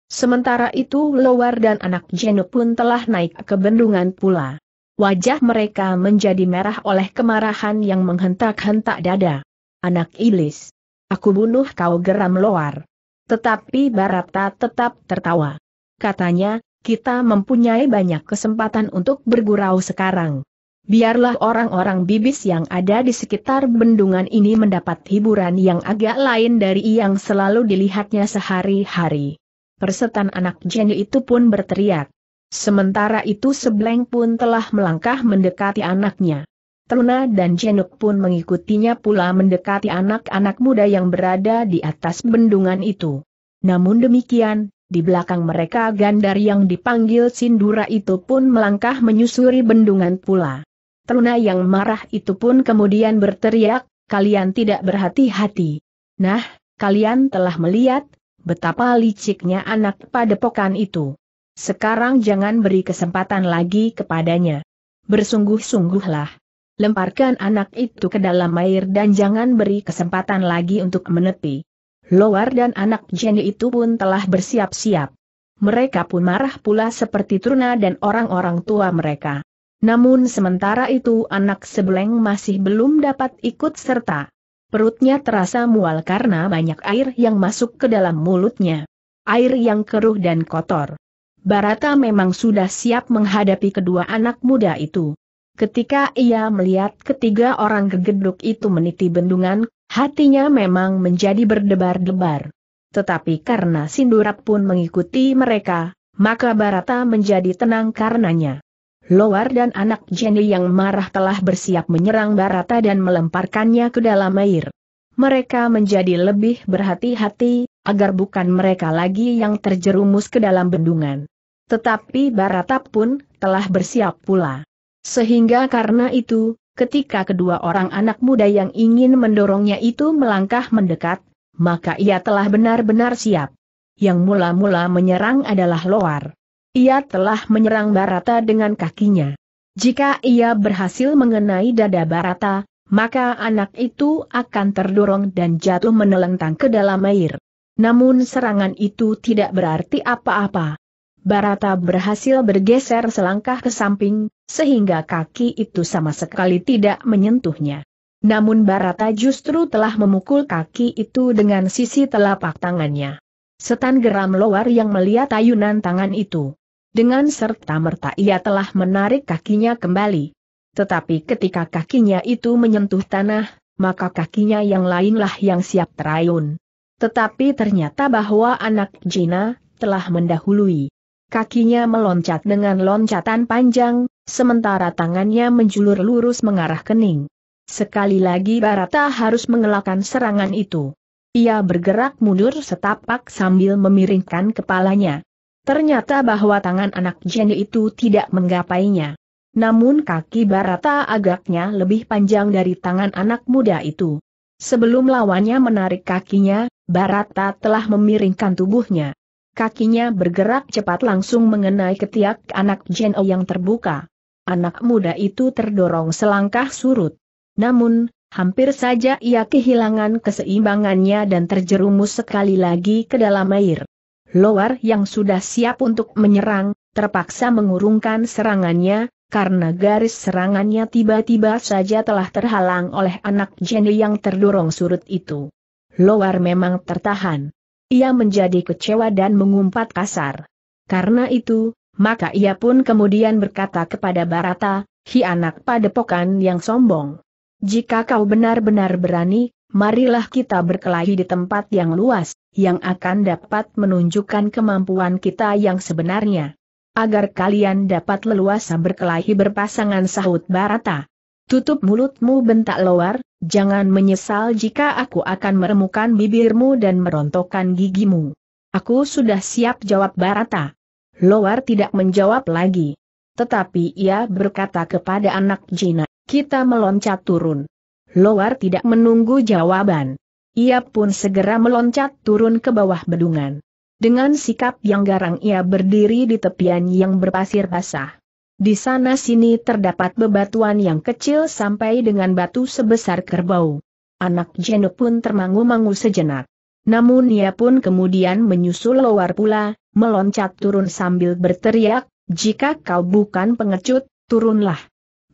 Sementara itu Lowar dan anak Jeno pun telah naik ke bendungan pula. Wajah mereka menjadi merah oleh kemarahan yang menghentak-hentak dada. Anak Ilis, Aku bunuh kau geram loar. Tetapi Barata tetap tertawa. Katanya, kita mempunyai banyak kesempatan untuk bergurau sekarang. Biarlah orang-orang bibis yang ada di sekitar bendungan ini mendapat hiburan yang agak lain dari yang selalu dilihatnya sehari-hari. Persetan anak Jenny itu pun berteriak. Sementara itu Sebleng pun telah melangkah mendekati anaknya. Truna dan Jenuk pun mengikutinya pula mendekati anak-anak muda yang berada di atas bendungan itu. Namun demikian, di belakang mereka Gandar yang dipanggil Sindura itu pun melangkah menyusuri bendungan pula. Truna yang marah itu pun kemudian berteriak, kalian tidak berhati-hati. Nah, kalian telah melihat, betapa liciknya anak pada padepokan itu. Sekarang jangan beri kesempatan lagi kepadanya. Bersungguh-sungguhlah. Lemparkan anak itu ke dalam air dan jangan beri kesempatan lagi untuk menepi. Lowar dan anak Jenny itu pun telah bersiap-siap. Mereka pun marah pula seperti Truna dan orang-orang tua mereka. Namun sementara itu anak sebeleng masih belum dapat ikut serta. Perutnya terasa mual karena banyak air yang masuk ke dalam mulutnya. Air yang keruh dan kotor. Barata memang sudah siap menghadapi kedua anak muda itu. Ketika ia melihat ketiga orang gegeduk itu meniti bendungan, hatinya memang menjadi berdebar-debar. Tetapi karena Sindurap pun mengikuti mereka, maka Barata menjadi tenang karenanya. Lowar dan anak Jenny yang marah telah bersiap menyerang Barata dan melemparkannya ke dalam air. Mereka menjadi lebih berhati-hati, agar bukan mereka lagi yang terjerumus ke dalam bendungan. Tetapi Barata pun telah bersiap pula. Sehingga karena itu, ketika kedua orang anak muda yang ingin mendorongnya itu melangkah mendekat, maka ia telah benar-benar siap. Yang mula-mula menyerang adalah Loar. Ia telah menyerang Barata dengan kakinya. Jika ia berhasil mengenai dada Barata, maka anak itu akan terdorong dan jatuh menelentang ke dalam air. Namun serangan itu tidak berarti apa-apa. Barata berhasil bergeser selangkah ke samping, sehingga kaki itu sama sekali tidak menyentuhnya. Namun Barata justru telah memukul kaki itu dengan sisi telapak tangannya. Setan geram Lowar yang melihat ayunan tangan itu. Dengan serta-merta ia telah menarik kakinya kembali. Tetapi ketika kakinya itu menyentuh tanah, maka kakinya yang lainlah yang siap terayun. Tetapi ternyata bahwa anak Jina telah mendahului kakinya meloncat dengan loncatan panjang, sementara tangannya menjulur lurus mengarah kening. Sekali lagi Barata harus mengelakkan serangan itu. Ia bergerak mundur setapak sambil memiringkan kepalanya. Ternyata bahwa tangan anak Jenny itu tidak menggapainya. Namun kaki Barata agaknya lebih panjang dari tangan anak muda itu. Sebelum lawannya menarik kakinya, Barata telah memiringkan tubuhnya. Kakinya bergerak cepat langsung mengenai ketiak anak Jeno yang terbuka. Anak muda itu terdorong selangkah surut. Namun, hampir saja ia kehilangan keseimbangannya dan terjerumus sekali lagi ke dalam air. Lower yang sudah siap untuk menyerang, terpaksa mengurungkan serangannya, karena garis serangannya tiba-tiba saja telah terhalang oleh anak Jeno yang terdorong surut itu. Lower memang tertahan ia menjadi kecewa dan mengumpat kasar. Karena itu, maka ia pun kemudian berkata kepada Barata, Hi anak padepokan yang sombong. Jika kau benar-benar berani, marilah kita berkelahi di tempat yang luas, yang akan dapat menunjukkan kemampuan kita yang sebenarnya. Agar kalian dapat leluasa berkelahi berpasangan sahut Barata. Tutup mulutmu bentak lowar, jangan menyesal jika aku akan meremukan bibirmu dan merontokkan gigimu. Aku sudah siap jawab Barata. Lowar tidak menjawab lagi. Tetapi ia berkata kepada anak Jina, kita meloncat turun. Lowar tidak menunggu jawaban. Ia pun segera meloncat turun ke bawah bedungan. Dengan sikap yang garang ia berdiri di tepian yang berpasir basah. Di sana-sini terdapat bebatuan yang kecil sampai dengan batu sebesar kerbau. Anak Jeno pun termangu-mangu sejenak. Namun ia pun kemudian menyusul luar pula, meloncat turun sambil berteriak, jika kau bukan pengecut, turunlah.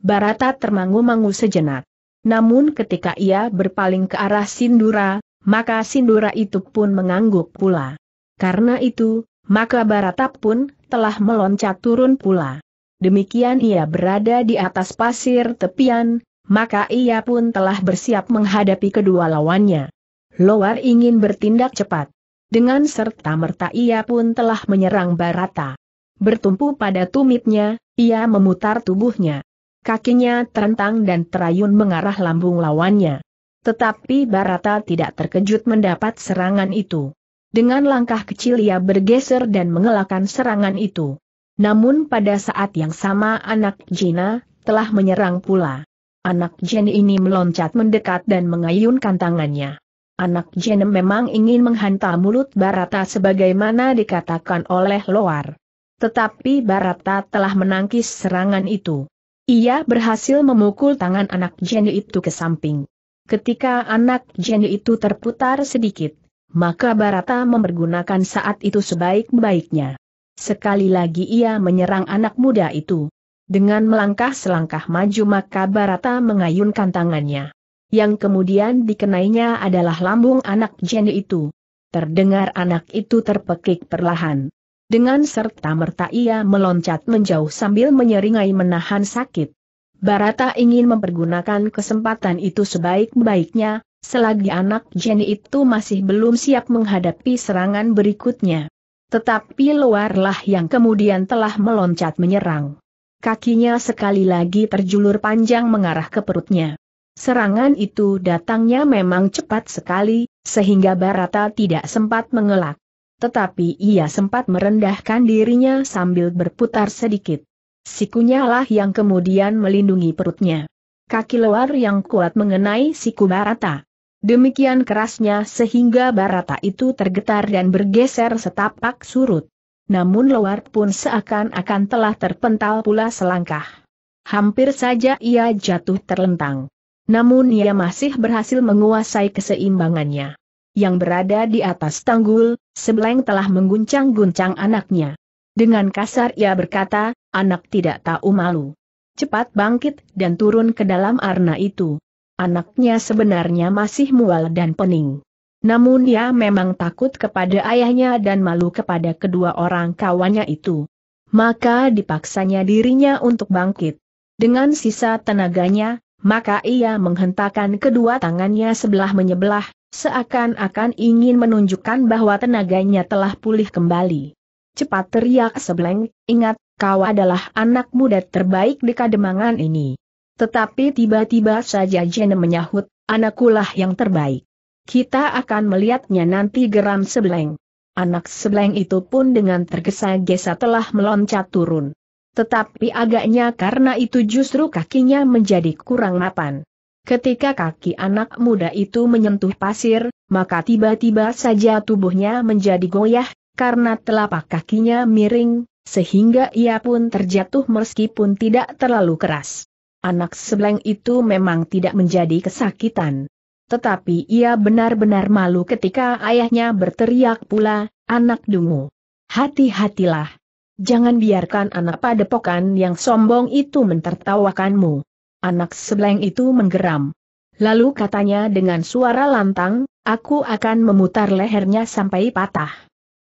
Barata termangu-mangu sejenak. Namun ketika ia berpaling ke arah Sindura, maka Sindura itu pun mengangguk pula. Karena itu, maka Barata pun telah meloncat turun pula demikian ia berada di atas pasir tepian, maka ia pun telah bersiap menghadapi kedua lawannya. Lowar ingin bertindak cepat. Dengan serta-merta ia pun telah menyerang Barata. Bertumpu pada tumitnya, ia memutar tubuhnya. Kakinya terentang dan terayun mengarah lambung lawannya. Tetapi Barata tidak terkejut mendapat serangan itu. Dengan langkah kecil ia bergeser dan mengelakkan serangan itu. Namun pada saat yang sama anak Jina, telah menyerang pula. Anak Jin ini meloncat mendekat dan mengayunkan tangannya. Anak Jin memang ingin menghantam mulut Barata sebagaimana dikatakan oleh Loar. Tetapi Barata telah menangkis serangan itu. Ia berhasil memukul tangan anak Jin itu ke samping. Ketika anak Jin itu terputar sedikit, maka Barata mempergunakan saat itu sebaik-baiknya. Sekali lagi ia menyerang anak muda itu. Dengan melangkah selangkah maju maka Barata mengayunkan tangannya. Yang kemudian dikenainya adalah lambung anak Jenny itu. Terdengar anak itu terpekik perlahan. Dengan serta merta ia meloncat menjauh sambil menyeringai menahan sakit. Barata ingin mempergunakan kesempatan itu sebaik-baiknya, selagi anak Jenny itu masih belum siap menghadapi serangan berikutnya. Tetapi luarlah yang kemudian telah meloncat menyerang. Kakinya sekali lagi terjulur panjang mengarah ke perutnya. Serangan itu datangnya memang cepat sekali, sehingga Barata tidak sempat mengelak. Tetapi ia sempat merendahkan dirinya sambil berputar sedikit. Sikunya lah yang kemudian melindungi perutnya. Kaki luar yang kuat mengenai siku Barata. Demikian kerasnya sehingga barata itu tergetar dan bergeser setapak surut. Namun Loward pun seakan-akan telah terpental pula selangkah. Hampir saja ia jatuh terlentang. Namun ia masih berhasil menguasai keseimbangannya. Yang berada di atas tanggul, Sebeleng telah mengguncang-guncang anaknya. Dengan kasar ia berkata, anak tidak tahu malu. Cepat bangkit dan turun ke dalam arna itu. Anaknya sebenarnya masih mual dan pening. Namun ia memang takut kepada ayahnya dan malu kepada kedua orang kawannya itu. Maka dipaksanya dirinya untuk bangkit. Dengan sisa tenaganya, maka ia menghentakkan kedua tangannya sebelah menyebelah, seakan-akan ingin menunjukkan bahwa tenaganya telah pulih kembali. Cepat teriak sebeleng, ingat, kau adalah anak muda terbaik di kademangan ini. Tetapi tiba-tiba saja Jen menyahut, anakulah yang terbaik. Kita akan melihatnya nanti geram sebeleng. Anak sebeleng itu pun dengan tergesa-gesa telah meloncat turun. Tetapi agaknya karena itu justru kakinya menjadi kurang mapan. Ketika kaki anak muda itu menyentuh pasir, maka tiba-tiba saja tubuhnya menjadi goyah, karena telapak kakinya miring, sehingga ia pun terjatuh meskipun tidak terlalu keras. Anak sebleng itu memang tidak menjadi kesakitan. Tetapi ia benar-benar malu ketika ayahnya berteriak pula, anak dungu. Hati-hatilah. Jangan biarkan anak padepokan yang sombong itu mentertawakanmu. Anak sebleng itu menggeram. Lalu katanya dengan suara lantang, aku akan memutar lehernya sampai patah.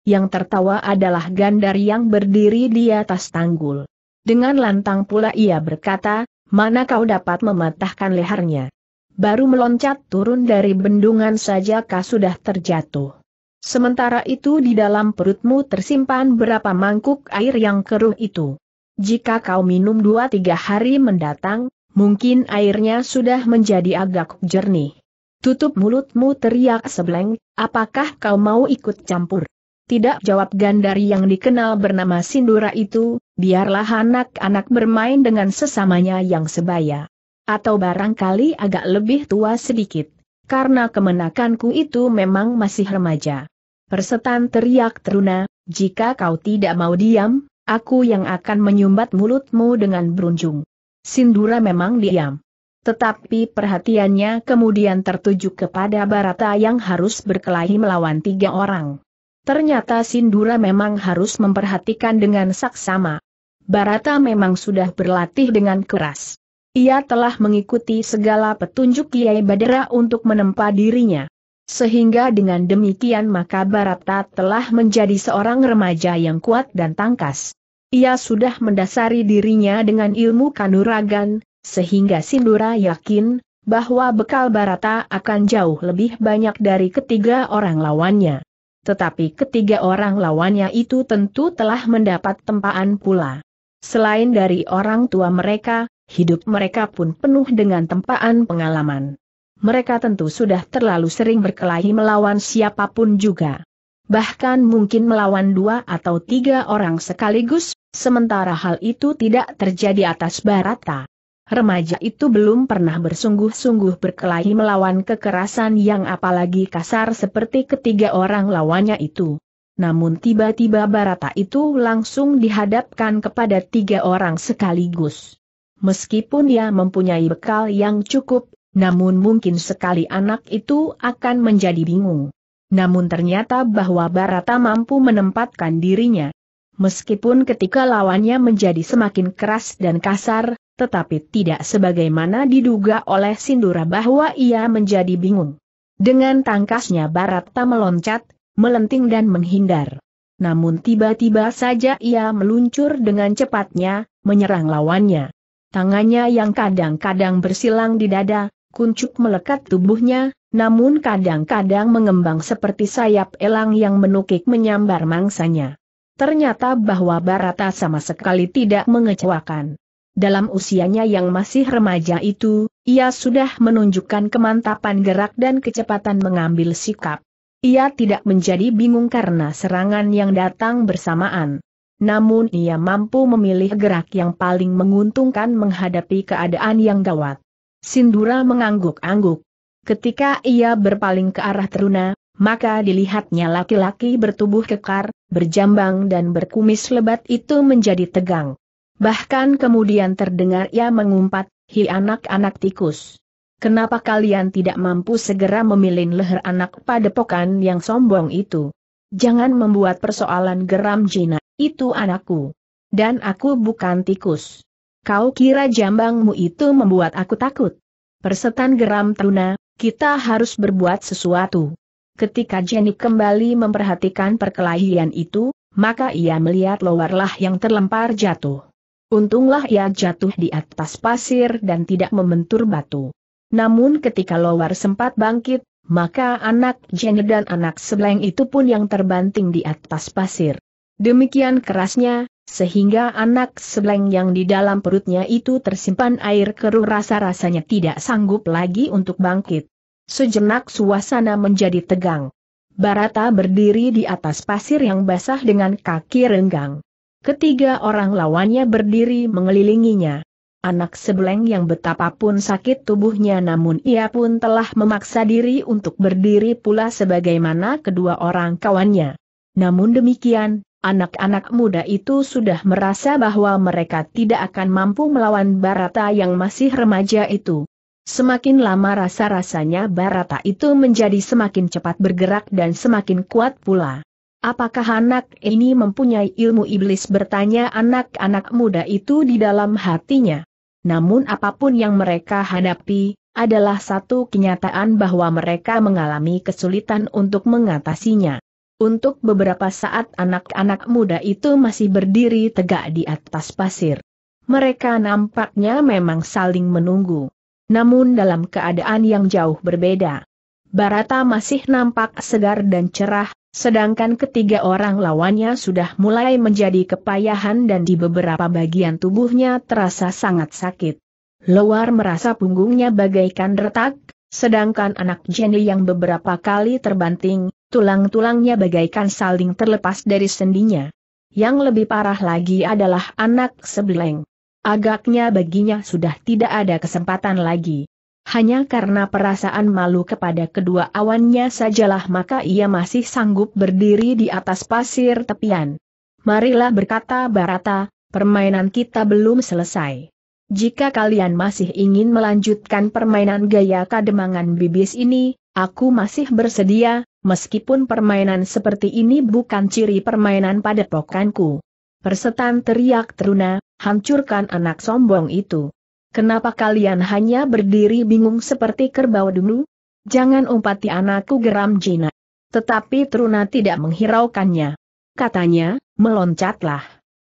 Yang tertawa adalah gandar yang berdiri di atas tanggul. Dengan lantang pula ia berkata, Mana kau dapat mematahkan lehernya? Baru meloncat turun dari bendungan saja kau sudah terjatuh. Sementara itu di dalam perutmu tersimpan berapa mangkuk air yang keruh itu. Jika kau minum dua tiga hari mendatang, mungkin airnya sudah menjadi agak jernih. Tutup mulutmu teriak sebleng, apakah kau mau ikut campur? Tidak jawab Gandari yang dikenal bernama Sindura itu, biarlah anak-anak bermain dengan sesamanya yang sebaya. Atau barangkali agak lebih tua sedikit, karena kemenakanku itu memang masih remaja. Persetan teriak teruna, jika kau tidak mau diam, aku yang akan menyumbat mulutmu dengan berunjung. Sindura memang diam. Tetapi perhatiannya kemudian tertuju kepada Barata yang harus berkelahi melawan tiga orang. Ternyata Sindura memang harus memperhatikan dengan saksama. Barata memang sudah berlatih dengan keras. Ia telah mengikuti segala petunjuk Kiai Badera untuk menempa dirinya. Sehingga dengan demikian maka Barata telah menjadi seorang remaja yang kuat dan tangkas. Ia sudah mendasari dirinya dengan ilmu kanuragan, sehingga Sindura yakin bahwa bekal Barata akan jauh lebih banyak dari ketiga orang lawannya tetapi ketiga orang lawannya itu tentu telah mendapat tempaan pula. Selain dari orang tua mereka, hidup mereka pun penuh dengan tempaan pengalaman. Mereka tentu sudah terlalu sering berkelahi melawan siapapun juga. Bahkan mungkin melawan dua atau tiga orang sekaligus, sementara hal itu tidak terjadi atas Barata. Remaja itu belum pernah bersungguh-sungguh berkelahi melawan kekerasan yang apalagi kasar seperti ketiga orang lawannya itu. Namun tiba-tiba Barata itu langsung dihadapkan kepada tiga orang sekaligus. Meskipun dia mempunyai bekal yang cukup, namun mungkin sekali anak itu akan menjadi bingung. Namun ternyata bahwa Barata mampu menempatkan dirinya. Meskipun ketika lawannya menjadi semakin keras dan kasar, tetapi tidak sebagaimana diduga oleh Sindura bahwa ia menjadi bingung. Dengan tangkasnya Barata meloncat, melenting dan menghindar. Namun tiba-tiba saja ia meluncur dengan cepatnya, menyerang lawannya. Tangannya yang kadang-kadang bersilang di dada, kuncup melekat tubuhnya, namun kadang-kadang mengembang seperti sayap elang yang menukik menyambar mangsanya. Ternyata bahwa Barata sama sekali tidak mengecewakan dalam usianya yang masih remaja itu, ia sudah menunjukkan kemantapan gerak dan kecepatan mengambil sikap. Ia tidak menjadi bingung karena serangan yang datang bersamaan. Namun ia mampu memilih gerak yang paling menguntungkan menghadapi keadaan yang gawat. Sindura mengangguk-angguk. Ketika ia berpaling ke arah teruna, maka dilihatnya laki-laki bertubuh kekar, berjambang dan berkumis lebat itu menjadi tegang. Bahkan kemudian terdengar ia mengumpat, hi anak-anak tikus. Kenapa kalian tidak mampu segera memilin leher anak padepokan yang sombong itu? Jangan membuat persoalan geram Jina, itu anakku. Dan aku bukan tikus. Kau kira jambangmu itu membuat aku takut? Persetan geram Truna, kita harus berbuat sesuatu. Ketika Jenny kembali memperhatikan perkelahian itu, maka ia melihat Lowarlah yang terlempar jatuh. Untunglah ia jatuh di atas pasir dan tidak membentur batu. Namun ketika Lowar sempat bangkit, maka anak Jenny dan anak Sebleng itu pun yang terbanting di atas pasir. Demikian kerasnya, sehingga anak Sebleng yang di dalam perutnya itu tersimpan air keruh rasa-rasanya tidak sanggup lagi untuk bangkit. Sejenak suasana menjadi tegang. Barata berdiri di atas pasir yang basah dengan kaki renggang. Ketiga orang lawannya berdiri mengelilinginya. Anak sebeleng yang betapapun sakit tubuhnya namun ia pun telah memaksa diri untuk berdiri pula sebagaimana kedua orang kawannya. Namun demikian, anak-anak muda itu sudah merasa bahwa mereka tidak akan mampu melawan Barata yang masih remaja itu. Semakin lama rasa-rasanya Barata itu menjadi semakin cepat bergerak dan semakin kuat pula. Apakah anak ini mempunyai ilmu iblis bertanya anak-anak muda itu di dalam hatinya? Namun apapun yang mereka hadapi, adalah satu kenyataan bahwa mereka mengalami kesulitan untuk mengatasinya. Untuk beberapa saat anak-anak muda itu masih berdiri tegak di atas pasir. Mereka nampaknya memang saling menunggu. Namun dalam keadaan yang jauh berbeda. Barata masih nampak segar dan cerah, Sedangkan ketiga orang lawannya sudah mulai menjadi kepayahan dan di beberapa bagian tubuhnya terasa sangat sakit. Luar merasa punggungnya bagaikan retak, sedangkan anak Jenny yang beberapa kali terbanting, tulang-tulangnya bagaikan saling terlepas dari sendinya. Yang lebih parah lagi adalah anak sebeleng. Agaknya baginya sudah tidak ada kesempatan lagi. Hanya karena perasaan malu kepada kedua awannya sajalah maka ia masih sanggup berdiri di atas pasir tepian. Marilah berkata Barata, permainan kita belum selesai. Jika kalian masih ingin melanjutkan permainan gaya kademangan bibis ini, aku masih bersedia, meskipun permainan seperti ini bukan ciri permainan pada pokanku. Persetan teriak teruna, hancurkan anak sombong itu. Kenapa kalian hanya berdiri bingung seperti kerbau dulu? Jangan umpati anakku geram Jina. Tetapi Truna tidak menghiraukannya. Katanya, meloncatlah.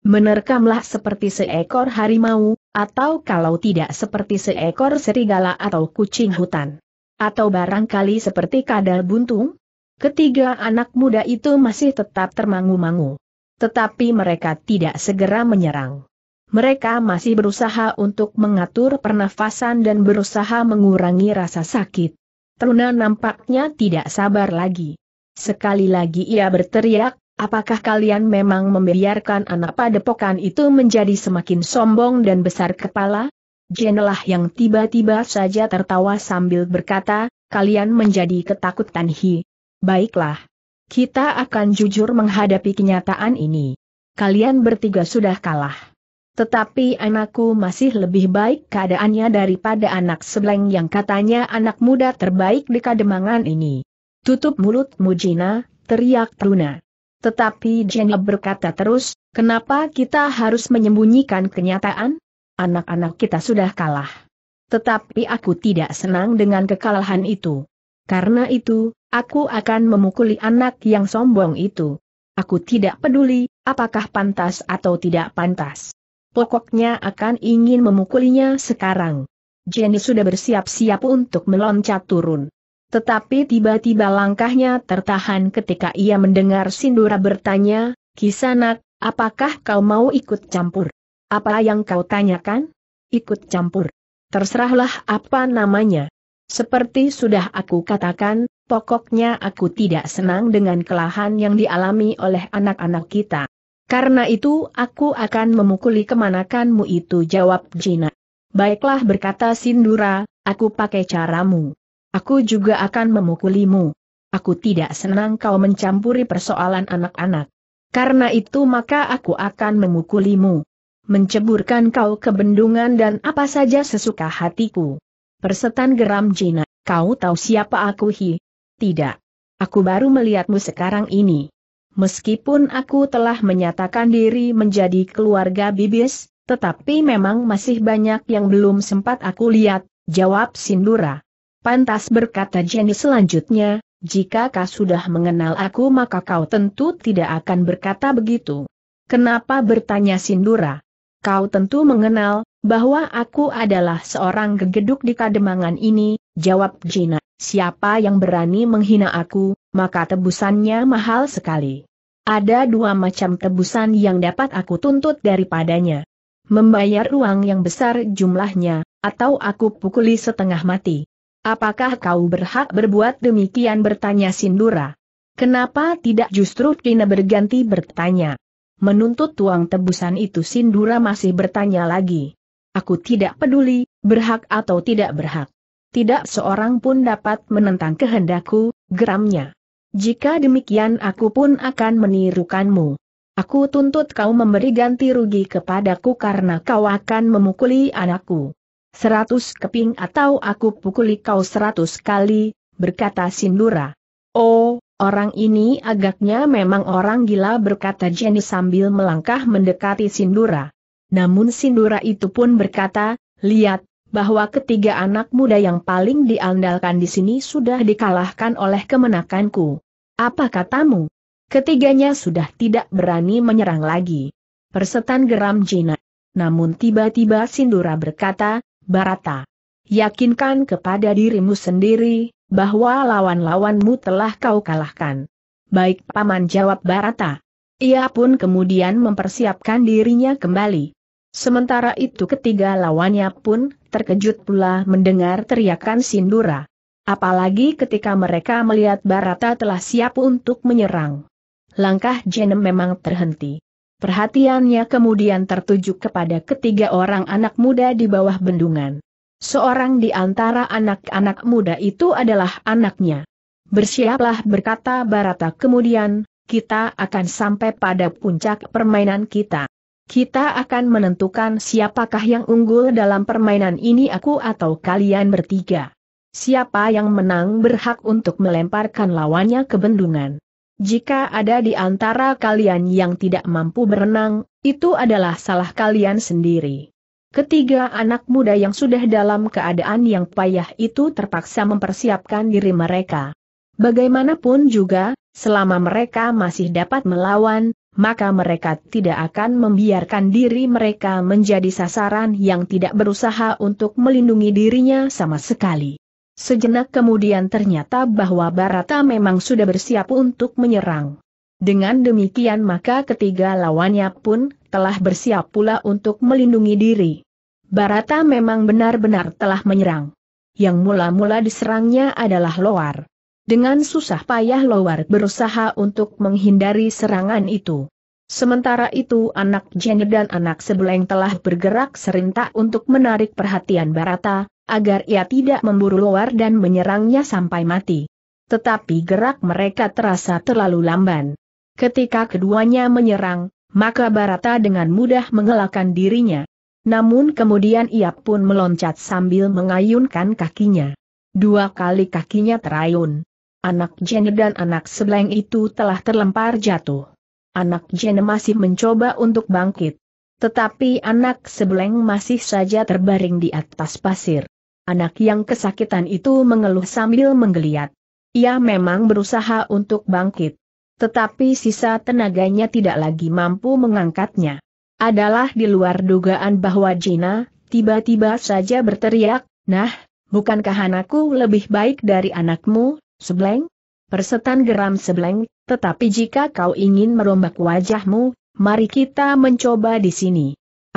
Menerkamlah seperti seekor harimau, atau kalau tidak seperti seekor serigala atau kucing hutan. Atau barangkali seperti kadal buntung, Ketiga anak muda itu masih tetap termangu-mangu. Tetapi mereka tidak segera menyerang mereka masih berusaha untuk mengatur pernafasan dan berusaha mengurangi rasa sakit. Teruna nampaknya tidak sabar lagi. Sekali lagi ia berteriak, apakah kalian memang membiarkan anak padepokan itu menjadi semakin sombong dan besar kepala? Jenelah yang tiba-tiba saja tertawa sambil berkata, kalian menjadi ketakutan hi. Baiklah. Kita akan jujur menghadapi kenyataan ini. Kalian bertiga sudah kalah. Tetapi anakku masih lebih baik keadaannya daripada anak sebleng yang katanya anak muda terbaik di kademangan ini. Tutup mulut, Mujina, teriak Truna. Tetapi Jenny berkata terus, kenapa kita harus menyembunyikan kenyataan? Anak-anak kita sudah kalah. Tetapi aku tidak senang dengan kekalahan itu. Karena itu, aku akan memukuli anak yang sombong itu. Aku tidak peduli, apakah pantas atau tidak pantas pokoknya akan ingin memukulinya sekarang. Jenny sudah bersiap-siap untuk meloncat turun. Tetapi tiba-tiba langkahnya tertahan ketika ia mendengar Sindura bertanya, Kisanak, apakah kau mau ikut campur? Apa yang kau tanyakan? Ikut campur. Terserahlah apa namanya. Seperti sudah aku katakan, pokoknya aku tidak senang dengan kelahan yang dialami oleh anak-anak kita. Karena itu aku akan memukuli kemanakanmu itu jawab Jina. Baiklah berkata Sindura, aku pakai caramu. Aku juga akan memukulimu. Aku tidak senang kau mencampuri persoalan anak-anak. Karena itu maka aku akan memukulimu. Menceburkan kau ke bendungan dan apa saja sesuka hatiku. Persetan geram Jina, kau tahu siapa aku hi? Tidak. Aku baru melihatmu sekarang ini. Meskipun aku telah menyatakan diri menjadi keluarga Bibis, tetapi memang masih banyak yang belum sempat aku lihat, jawab Sindura. Pantas berkata Jenny selanjutnya, jika kau sudah mengenal aku maka kau tentu tidak akan berkata begitu. Kenapa bertanya Sindura? Kau tentu mengenal, bahwa aku adalah seorang gegeduk di kademangan ini, Jawab Jina, siapa yang berani menghina aku, maka tebusannya mahal sekali. Ada dua macam tebusan yang dapat aku tuntut daripadanya. Membayar uang yang besar jumlahnya, atau aku pukuli setengah mati. Apakah kau berhak berbuat demikian bertanya Sindura? Kenapa tidak justru Dina berganti bertanya? Menuntut uang tebusan itu Sindura masih bertanya lagi. Aku tidak peduli, berhak atau tidak berhak tidak seorang pun dapat menentang kehendakku, geramnya. Jika demikian aku pun akan menirukanmu. Aku tuntut kau memberi ganti rugi kepadaku karena kau akan memukuli anakku. Seratus keping atau aku pukuli kau seratus kali, berkata Sindura. Oh, orang ini agaknya memang orang gila berkata Jenny sambil melangkah mendekati Sindura. Namun Sindura itu pun berkata, lihat, bahwa ketiga anak muda yang paling diandalkan di sini sudah dikalahkan oleh kemenakanku. Apa katamu? Ketiganya sudah tidak berani menyerang lagi. Persetan geram Jina. Namun tiba-tiba Sindura berkata, Barata, yakinkan kepada dirimu sendiri, bahwa lawan-lawanmu telah kau kalahkan. Baik paman jawab Barata. Ia pun kemudian mempersiapkan dirinya kembali. Sementara itu ketiga lawannya pun terkejut pula mendengar teriakan Sindura. Apalagi ketika mereka melihat Barata telah siap untuk menyerang. Langkah Jenem memang terhenti. Perhatiannya kemudian tertuju kepada ketiga orang anak muda di bawah bendungan. Seorang di antara anak-anak muda itu adalah anaknya. Bersiaplah berkata Barata kemudian, kita akan sampai pada puncak permainan kita. Kita akan menentukan siapakah yang unggul dalam permainan ini aku atau kalian bertiga. Siapa yang menang berhak untuk melemparkan lawannya ke bendungan. Jika ada di antara kalian yang tidak mampu berenang, itu adalah salah kalian sendiri. Ketiga anak muda yang sudah dalam keadaan yang payah itu terpaksa mempersiapkan diri mereka. Bagaimanapun juga, selama mereka masih dapat melawan, maka mereka tidak akan membiarkan diri mereka menjadi sasaran yang tidak berusaha untuk melindungi dirinya sama sekali. Sejenak kemudian ternyata bahwa Barata memang sudah bersiap untuk menyerang. Dengan demikian maka ketiga lawannya pun telah bersiap pula untuk melindungi diri. Barata memang benar-benar telah menyerang. Yang mula-mula diserangnya adalah Loar. Dengan susah payah Lowar berusaha untuk menghindari serangan itu. Sementara itu anak Jenny dan anak sebeleng telah bergerak serentak untuk menarik perhatian Barata, agar ia tidak memburu Lowar dan menyerangnya sampai mati. Tetapi gerak mereka terasa terlalu lamban. Ketika keduanya menyerang, maka Barata dengan mudah mengelakkan dirinya. Namun kemudian ia pun meloncat sambil mengayunkan kakinya. Dua kali kakinya terayun. Anak Jenny dan anak Sebleng itu telah terlempar jatuh. Anak Jenny masih mencoba untuk bangkit. Tetapi anak Sebleng masih saja terbaring di atas pasir. Anak yang kesakitan itu mengeluh sambil menggeliat. Ia memang berusaha untuk bangkit. Tetapi sisa tenaganya tidak lagi mampu mengangkatnya. Adalah di luar dugaan bahwa Jina, tiba-tiba saja berteriak, Nah, bukankah anakku lebih baik dari anakmu? Sebleng? Persetan geram sebleng, tetapi jika kau ingin merombak wajahmu, mari kita mencoba di sini.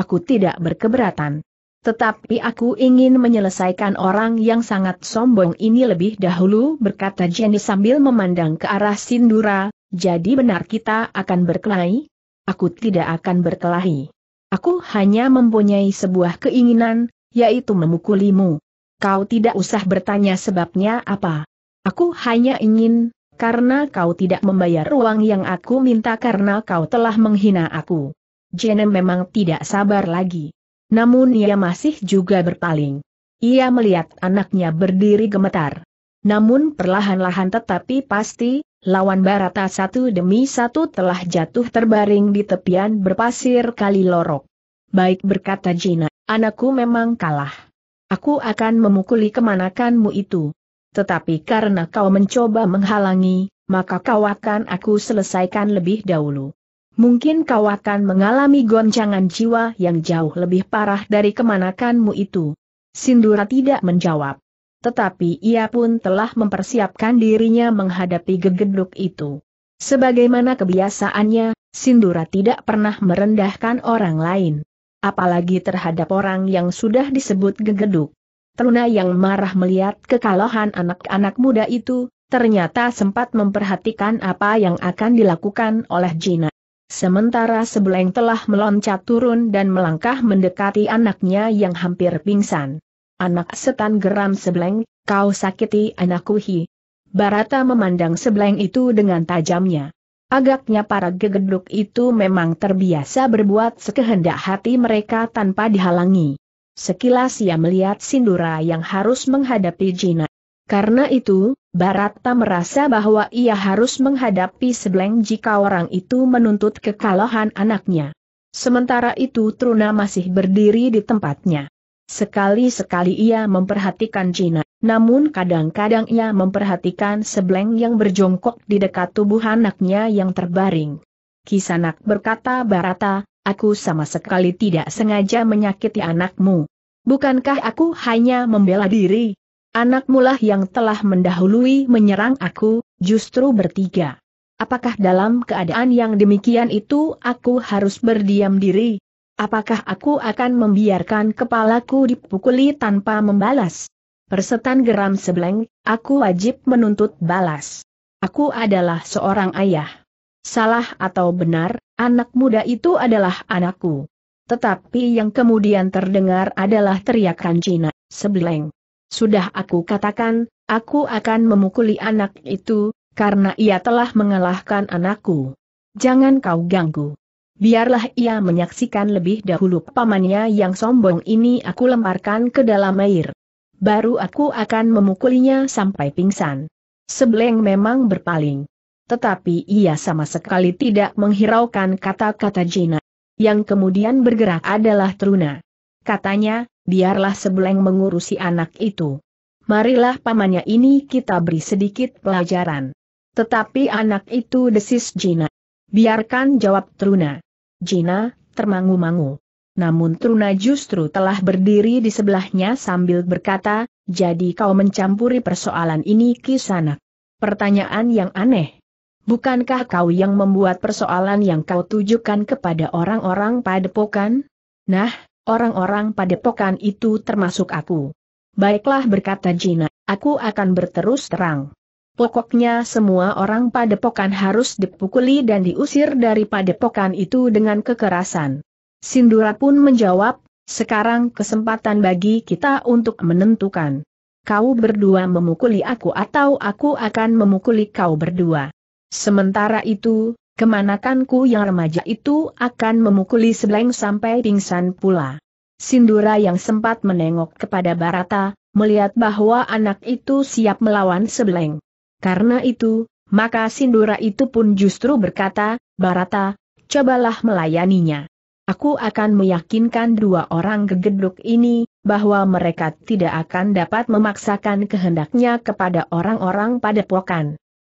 Aku tidak berkeberatan. Tetapi aku ingin menyelesaikan orang yang sangat sombong ini lebih dahulu berkata Jenny sambil memandang ke arah Sindura, jadi benar kita akan berkelahi? Aku tidak akan berkelahi. Aku hanya mempunyai sebuah keinginan, yaitu memukulimu. Kau tidak usah bertanya sebabnya apa. Aku hanya ingin, karena kau tidak membayar uang yang aku minta karena kau telah menghina aku. Jenem memang tidak sabar lagi. Namun ia masih juga berpaling. Ia melihat anaknya berdiri gemetar. Namun perlahan-lahan tetapi pasti, lawan Barata satu demi satu telah jatuh terbaring di tepian berpasir kali lorok. Baik berkata Jina, anakku memang kalah. Aku akan memukuli kemanakanmu itu. Tetapi karena kau mencoba menghalangi, maka kau akan aku selesaikan lebih dahulu. Mungkin kau akan mengalami goncangan jiwa yang jauh lebih parah dari kemanakanmu itu. Sindura tidak menjawab. Tetapi ia pun telah mempersiapkan dirinya menghadapi gegeduk itu. Sebagaimana kebiasaannya, Sindura tidak pernah merendahkan orang lain. Apalagi terhadap orang yang sudah disebut gegeduk. Teruna yang marah melihat kekalahan anak-anak muda itu, ternyata sempat memperhatikan apa yang akan dilakukan oleh Jina. Sementara Sebeleng telah meloncat turun dan melangkah mendekati anaknya yang hampir pingsan. Anak setan geram Sebeleng, kau sakiti anakku hi. Barata memandang Sebeleng itu dengan tajamnya. Agaknya para gegeduk itu memang terbiasa berbuat sekehendak hati mereka tanpa dihalangi. Sekilas ia melihat Sindura yang harus menghadapi Jina. Karena itu, Barata merasa bahwa ia harus menghadapi Sebleng jika orang itu menuntut kekalahan anaknya. Sementara itu Truna masih berdiri di tempatnya. Sekali-sekali ia memperhatikan Jina, namun kadang-kadang ia memperhatikan Sebleng yang berjongkok di dekat tubuh anaknya yang terbaring. Kisanak berkata Barata, aku sama sekali tidak sengaja menyakiti anakmu. Bukankah aku hanya membela diri? Anakmulah yang telah mendahului menyerang aku, justru bertiga. Apakah dalam keadaan yang demikian itu aku harus berdiam diri? Apakah aku akan membiarkan kepalaku dipukuli tanpa membalas? Persetan geram sebleng, aku wajib menuntut balas. Aku adalah seorang ayah. Salah atau benar, anak muda itu adalah anakku. Tetapi yang kemudian terdengar adalah teriakan Cina, sebeleng. Sudah aku katakan, aku akan memukuli anak itu, karena ia telah mengalahkan anakku. Jangan kau ganggu. Biarlah ia menyaksikan lebih dahulu pamannya yang sombong ini aku lemparkan ke dalam air. Baru aku akan memukulinya sampai pingsan. Sebleng memang berpaling tetapi ia sama sekali tidak menghiraukan kata-kata Jina. Yang kemudian bergerak adalah Truna. Katanya, biarlah Sebeleng mengurusi anak itu. Marilah pamannya ini kita beri sedikit pelajaran. Tetapi anak itu desis Jina. Biarkan jawab Truna. Jina, termangu-mangu. Namun Truna justru telah berdiri di sebelahnya sambil berkata, jadi kau mencampuri persoalan ini kisanak. Pertanyaan yang aneh, Bukankah kau yang membuat persoalan yang kau tujukan kepada orang-orang padepokan? Nah, orang-orang padepokan itu termasuk aku. Baiklah berkata Jina, aku akan berterus terang. Pokoknya semua orang padepokan harus dipukuli dan diusir dari padepokan itu dengan kekerasan. Sindura pun menjawab, sekarang kesempatan bagi kita untuk menentukan. Kau berdua memukuli aku atau aku akan memukuli kau berdua. Sementara itu, kemanakanku yang remaja itu akan memukuli sebleng sampai pingsan pula. Sindura yang sempat menengok kepada Barata, melihat bahwa anak itu siap melawan sebleng. Karena itu, maka Sindura itu pun justru berkata, Barata, cobalah melayaninya. Aku akan meyakinkan dua orang gegeduk ini, bahwa mereka tidak akan dapat memaksakan kehendaknya kepada orang-orang pada pokan.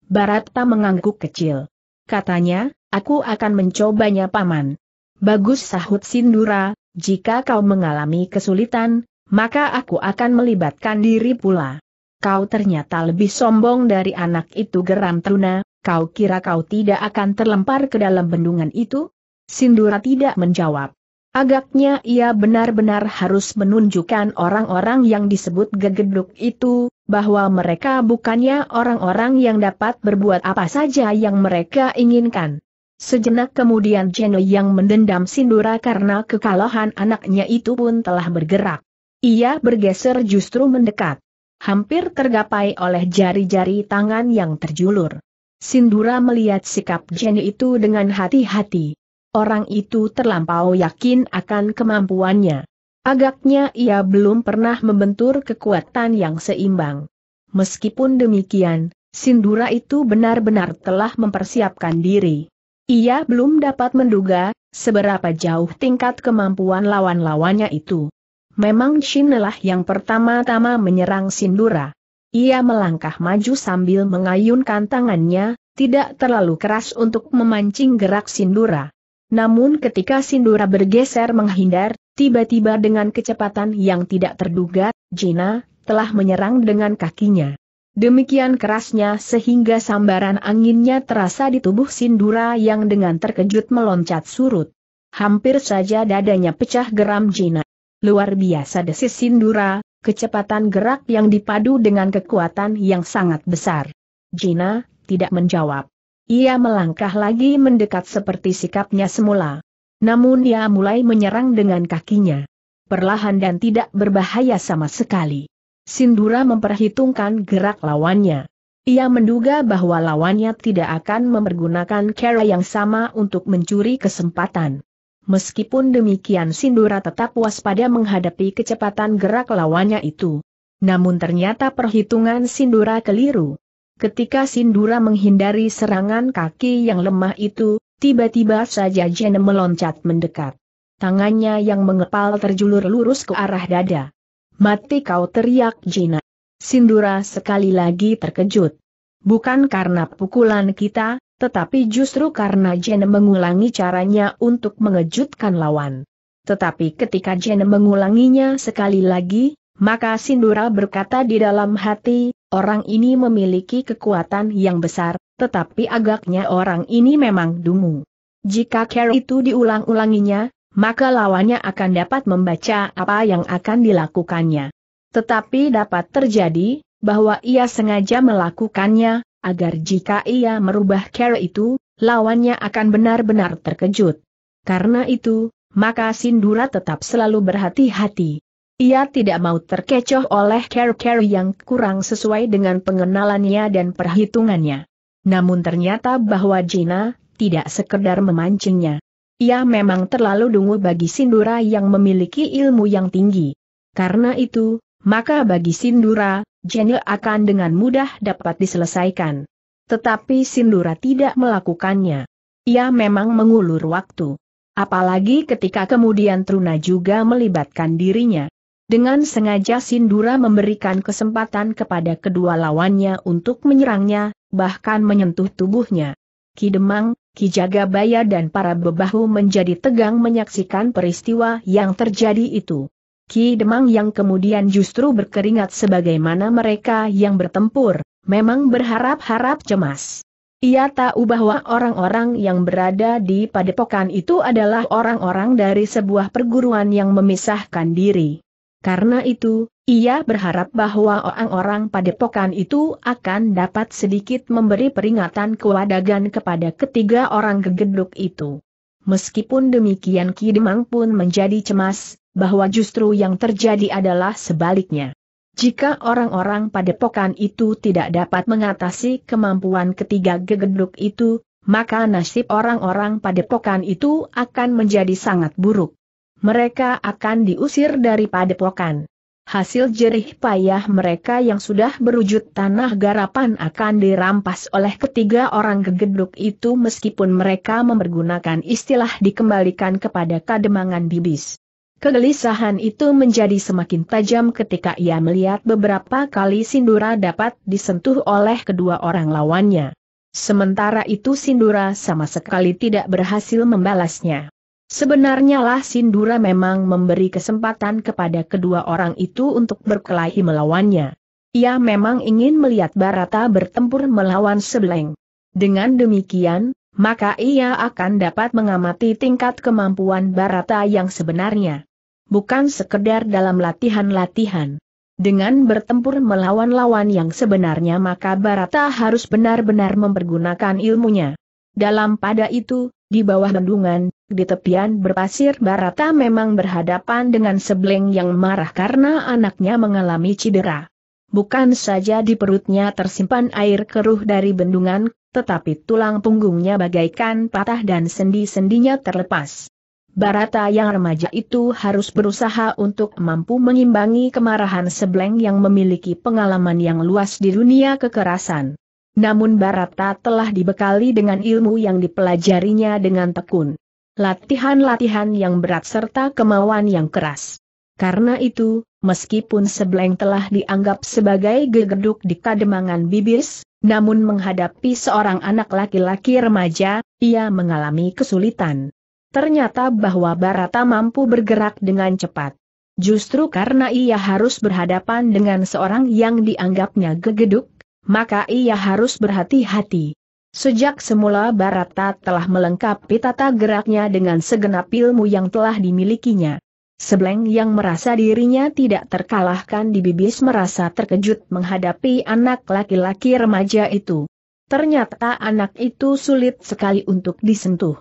Barata mengangguk kecil. Katanya, aku akan mencobanya paman. Bagus sahut Sindura, jika kau mengalami kesulitan, maka aku akan melibatkan diri pula. Kau ternyata lebih sombong dari anak itu geram Truna, kau kira kau tidak akan terlempar ke dalam bendungan itu? Sindura tidak menjawab. Agaknya ia benar-benar harus menunjukkan orang-orang yang disebut gegeduk itu, bahwa mereka bukannya orang-orang yang dapat berbuat apa saja yang mereka inginkan. Sejenak kemudian Jeno yang mendendam Sindura karena kekalahan anaknya itu pun telah bergerak. Ia bergeser justru mendekat. Hampir tergapai oleh jari-jari tangan yang terjulur. Sindura melihat sikap Jeno itu dengan hati-hati orang itu terlampau yakin akan kemampuannya. Agaknya ia belum pernah membentur kekuatan yang seimbang. Meskipun demikian, Sindura itu benar-benar telah mempersiapkan diri. Ia belum dapat menduga, seberapa jauh tingkat kemampuan lawan-lawannya itu. Memang Shinelah yang pertama-tama menyerang Sindura. Ia melangkah maju sambil mengayunkan tangannya, tidak terlalu keras untuk memancing gerak Sindura. Namun ketika Sindura bergeser menghindar, tiba-tiba dengan kecepatan yang tidak terduga, Jina telah menyerang dengan kakinya. Demikian kerasnya sehingga sambaran anginnya terasa di tubuh Sindura yang dengan terkejut meloncat surut. Hampir saja dadanya pecah geram Jina. Luar biasa desis Sindura, kecepatan gerak yang dipadu dengan kekuatan yang sangat besar. Jina, tidak menjawab. Ia melangkah lagi mendekat seperti sikapnya semula. Namun ia mulai menyerang dengan kakinya. Perlahan dan tidak berbahaya sama sekali. Sindura memperhitungkan gerak lawannya. Ia menduga bahwa lawannya tidak akan mempergunakan cara yang sama untuk mencuri kesempatan. Meskipun demikian Sindura tetap waspada menghadapi kecepatan gerak lawannya itu. Namun ternyata perhitungan Sindura keliru. Ketika Sindura menghindari serangan kaki yang lemah itu, tiba-tiba saja Jenna meloncat mendekat. Tangannya yang mengepal terjulur lurus ke arah dada. Mati kau teriak Jina. Sindura sekali lagi terkejut. Bukan karena pukulan kita, tetapi justru karena Jenna mengulangi caranya untuk mengejutkan lawan. Tetapi ketika Jenna mengulanginya sekali lagi, maka Sindura berkata di dalam hati, Orang ini memiliki kekuatan yang besar, tetapi agaknya orang ini memang dungu. Jika care itu diulang-ulanginya, maka lawannya akan dapat membaca apa yang akan dilakukannya. Tetapi dapat terjadi, bahwa ia sengaja melakukannya, agar jika ia merubah care itu, lawannya akan benar-benar terkejut. Karena itu, maka Sindura tetap selalu berhati-hati. Ia tidak mau terkecoh oleh care-care yang kurang sesuai dengan pengenalannya dan perhitungannya. Namun ternyata bahwa Jina tidak sekedar memancingnya. Ia memang terlalu dungu bagi Sindura yang memiliki ilmu yang tinggi. Karena itu, maka bagi Sindura, Jenny akan dengan mudah dapat diselesaikan. Tetapi Sindura tidak melakukannya. Ia memang mengulur waktu. Apalagi ketika kemudian Truna juga melibatkan dirinya. Dengan sengaja Sindura memberikan kesempatan kepada kedua lawannya untuk menyerangnya, bahkan menyentuh tubuhnya. Ki Demang, Ki Jagabaya dan para bebahu menjadi tegang menyaksikan peristiwa yang terjadi itu. Ki Demang yang kemudian justru berkeringat sebagaimana mereka yang bertempur, memang berharap-harap cemas. Ia tahu bahwa orang-orang yang berada di padepokan itu adalah orang-orang dari sebuah perguruan yang memisahkan diri. Karena itu, ia berharap bahwa orang-orang padepokan itu akan dapat sedikit memberi peringatan kewadagan kepada ketiga orang gegeduk itu. Meskipun demikian Ki Demang pun menjadi cemas, bahwa justru yang terjadi adalah sebaliknya. Jika orang-orang padepokan itu tidak dapat mengatasi kemampuan ketiga gegeduk itu, maka nasib orang-orang padepokan itu akan menjadi sangat buruk mereka akan diusir dari padepokan. Hasil jerih payah mereka yang sudah berwujud tanah garapan akan dirampas oleh ketiga orang gegeduk itu meskipun mereka mempergunakan istilah dikembalikan kepada kademangan bibis. Kegelisahan itu menjadi semakin tajam ketika ia melihat beberapa kali Sindura dapat disentuh oleh kedua orang lawannya. Sementara itu Sindura sama sekali tidak berhasil membalasnya. Sebenarnya lah Sindura memang memberi kesempatan kepada kedua orang itu untuk berkelahi melawannya. Ia memang ingin melihat Barata bertempur melawan Sebleng. Dengan demikian, maka ia akan dapat mengamati tingkat kemampuan Barata yang sebenarnya. Bukan sekedar dalam latihan-latihan. Dengan bertempur melawan lawan yang sebenarnya maka Barata harus benar-benar mempergunakan ilmunya. Dalam pada itu, di bawah bendungan, di tepian berpasir Barata memang berhadapan dengan Sebleng yang marah karena anaknya mengalami cedera. Bukan saja di perutnya tersimpan air keruh dari bendungan, tetapi tulang punggungnya bagaikan patah dan sendi-sendinya terlepas. Barata yang remaja itu harus berusaha untuk mampu mengimbangi kemarahan Sebleng yang memiliki pengalaman yang luas di dunia kekerasan. Namun Barata telah dibekali dengan ilmu yang dipelajarinya dengan tekun latihan-latihan yang berat serta kemauan yang keras. Karena itu, meskipun Sebleng telah dianggap sebagai gegeduk di kademangan bibis, namun menghadapi seorang anak laki-laki remaja, ia mengalami kesulitan. Ternyata bahwa Barata mampu bergerak dengan cepat. Justru karena ia harus berhadapan dengan seorang yang dianggapnya gegeduk, maka ia harus berhati-hati. Sejak semula Barata telah melengkapi tata geraknya dengan segenap ilmu yang telah dimilikinya. Sebleng yang merasa dirinya tidak terkalahkan di bibis merasa terkejut menghadapi anak laki-laki remaja itu. Ternyata anak itu sulit sekali untuk disentuh.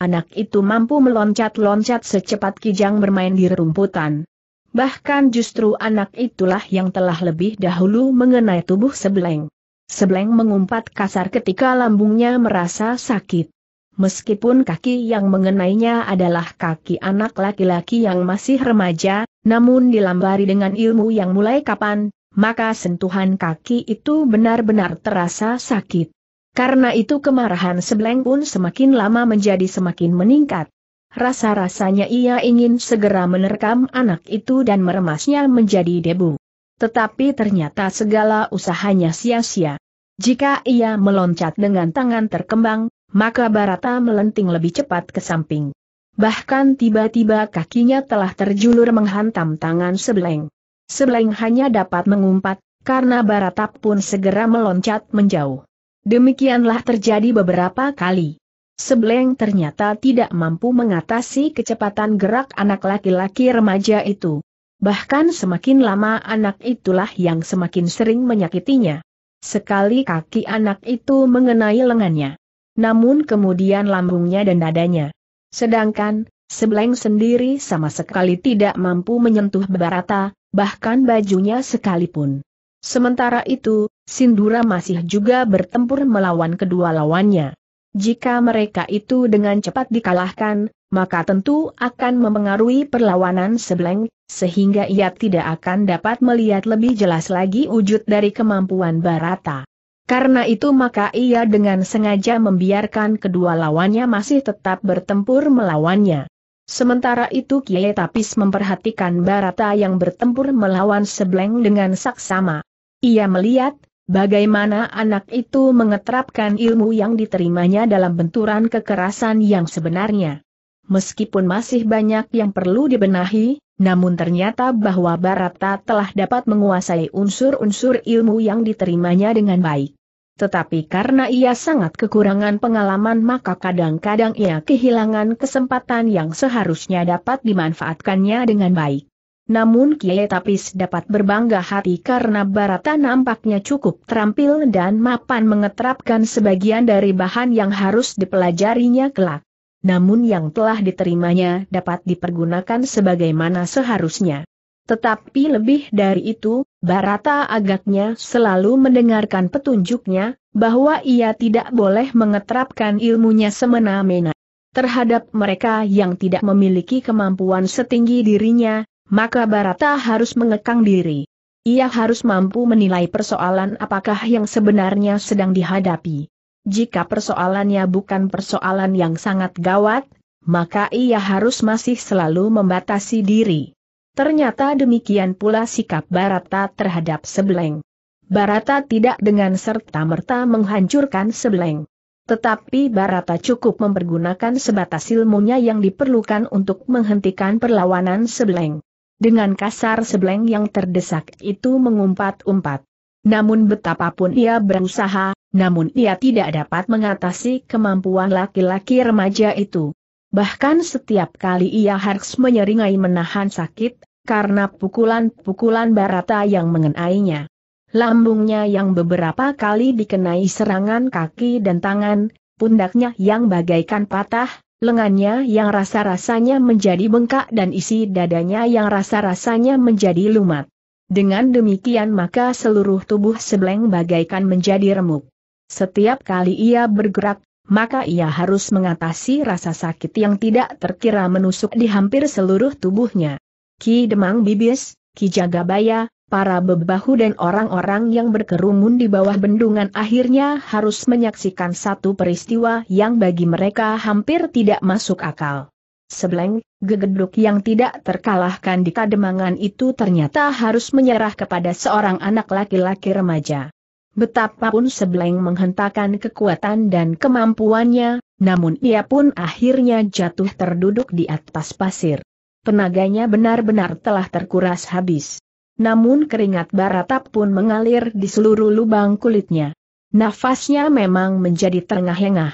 Anak itu mampu meloncat-loncat secepat kijang bermain di rumputan. Bahkan justru anak itulah yang telah lebih dahulu mengenai tubuh Sebleng. Sebleng mengumpat kasar ketika lambungnya merasa sakit. Meskipun kaki yang mengenainya adalah kaki anak laki-laki yang masih remaja, namun dilambari dengan ilmu yang mulai kapan, maka sentuhan kaki itu benar-benar terasa sakit. Karena itu kemarahan Sebleng pun semakin lama menjadi semakin meningkat. Rasa-rasanya ia ingin segera menerkam anak itu dan meremasnya menjadi debu. Tetapi ternyata segala usahanya sia-sia. Jika ia meloncat dengan tangan terkembang, maka Barata melenting lebih cepat ke samping. Bahkan tiba-tiba kakinya telah terjulur menghantam tangan Sebeleng. Sebeleng hanya dapat mengumpat, karena Barata pun segera meloncat menjauh. Demikianlah terjadi beberapa kali. Sebeleng ternyata tidak mampu mengatasi kecepatan gerak anak laki-laki remaja itu. Bahkan semakin lama anak itulah yang semakin sering menyakitinya. Sekali kaki anak itu mengenai lengannya. Namun kemudian lambungnya dan dadanya. Sedangkan, Sebleng sendiri sama sekali tidak mampu menyentuh Barata, bahkan bajunya sekalipun. Sementara itu, Sindura masih juga bertempur melawan kedua lawannya. Jika mereka itu dengan cepat dikalahkan, maka tentu akan mempengaruhi perlawanan Sebleng, sehingga ia tidak akan dapat melihat lebih jelas lagi wujud dari kemampuan Barata. Karena itu maka ia dengan sengaja membiarkan kedua lawannya masih tetap bertempur melawannya. Sementara itu Kiai Tapis memperhatikan Barata yang bertempur melawan Sebleng dengan saksama. Ia melihat, Bagaimana anak itu mengeterapkan ilmu yang diterimanya dalam benturan kekerasan yang sebenarnya? Meskipun masih banyak yang perlu dibenahi, namun ternyata bahwa Barata telah dapat menguasai unsur-unsur ilmu yang diterimanya dengan baik. Tetapi karena ia sangat kekurangan pengalaman maka kadang-kadang ia kehilangan kesempatan yang seharusnya dapat dimanfaatkannya dengan baik. Namun Kiai Tapis dapat berbangga hati karena Barata nampaknya cukup terampil dan mapan mengetrapkan sebagian dari bahan yang harus dipelajarinya kelak. Namun yang telah diterimanya dapat dipergunakan sebagaimana seharusnya. Tetapi lebih dari itu, Barata agaknya selalu mendengarkan petunjuknya, bahwa ia tidak boleh mengeterapkan ilmunya semena-mena. Terhadap mereka yang tidak memiliki kemampuan setinggi dirinya, maka Barata harus mengekang diri. Ia harus mampu menilai persoalan apakah yang sebenarnya sedang dihadapi. Jika persoalannya bukan persoalan yang sangat gawat, maka ia harus masih selalu membatasi diri. Ternyata demikian pula sikap Barata terhadap Sebeleng. Barata tidak dengan serta-merta menghancurkan Sebeleng. Tetapi Barata cukup mempergunakan sebatas ilmunya yang diperlukan untuk menghentikan perlawanan Sebeleng dengan kasar sebleng yang terdesak itu mengumpat-umpat. Namun betapapun ia berusaha, namun ia tidak dapat mengatasi kemampuan laki-laki remaja itu. Bahkan setiap kali ia harus menyeringai menahan sakit, karena pukulan-pukulan barata yang mengenainya. Lambungnya yang beberapa kali dikenai serangan kaki dan tangan, pundaknya yang bagaikan patah, Lengannya yang rasa-rasanya menjadi bengkak dan isi dadanya yang rasa-rasanya menjadi lumat. Dengan demikian maka seluruh tubuh Sebleng bagaikan menjadi remuk. Setiap kali ia bergerak, maka ia harus mengatasi rasa sakit yang tidak terkira menusuk di hampir seluruh tubuhnya. Ki Demang Bibis, Ki Jagabaya, para bebahu dan orang-orang yang berkerumun di bawah bendungan akhirnya harus menyaksikan satu peristiwa yang bagi mereka hampir tidak masuk akal. Sebeleng, gegeduk yang tidak terkalahkan di kademangan itu ternyata harus menyerah kepada seorang anak laki-laki remaja. Betapapun Sebeleng menghentakkan kekuatan dan kemampuannya, namun ia pun akhirnya jatuh terduduk di atas pasir. Tenaganya benar-benar telah terkuras habis namun keringat baratap pun mengalir di seluruh lubang kulitnya. Nafasnya memang menjadi terengah-engah.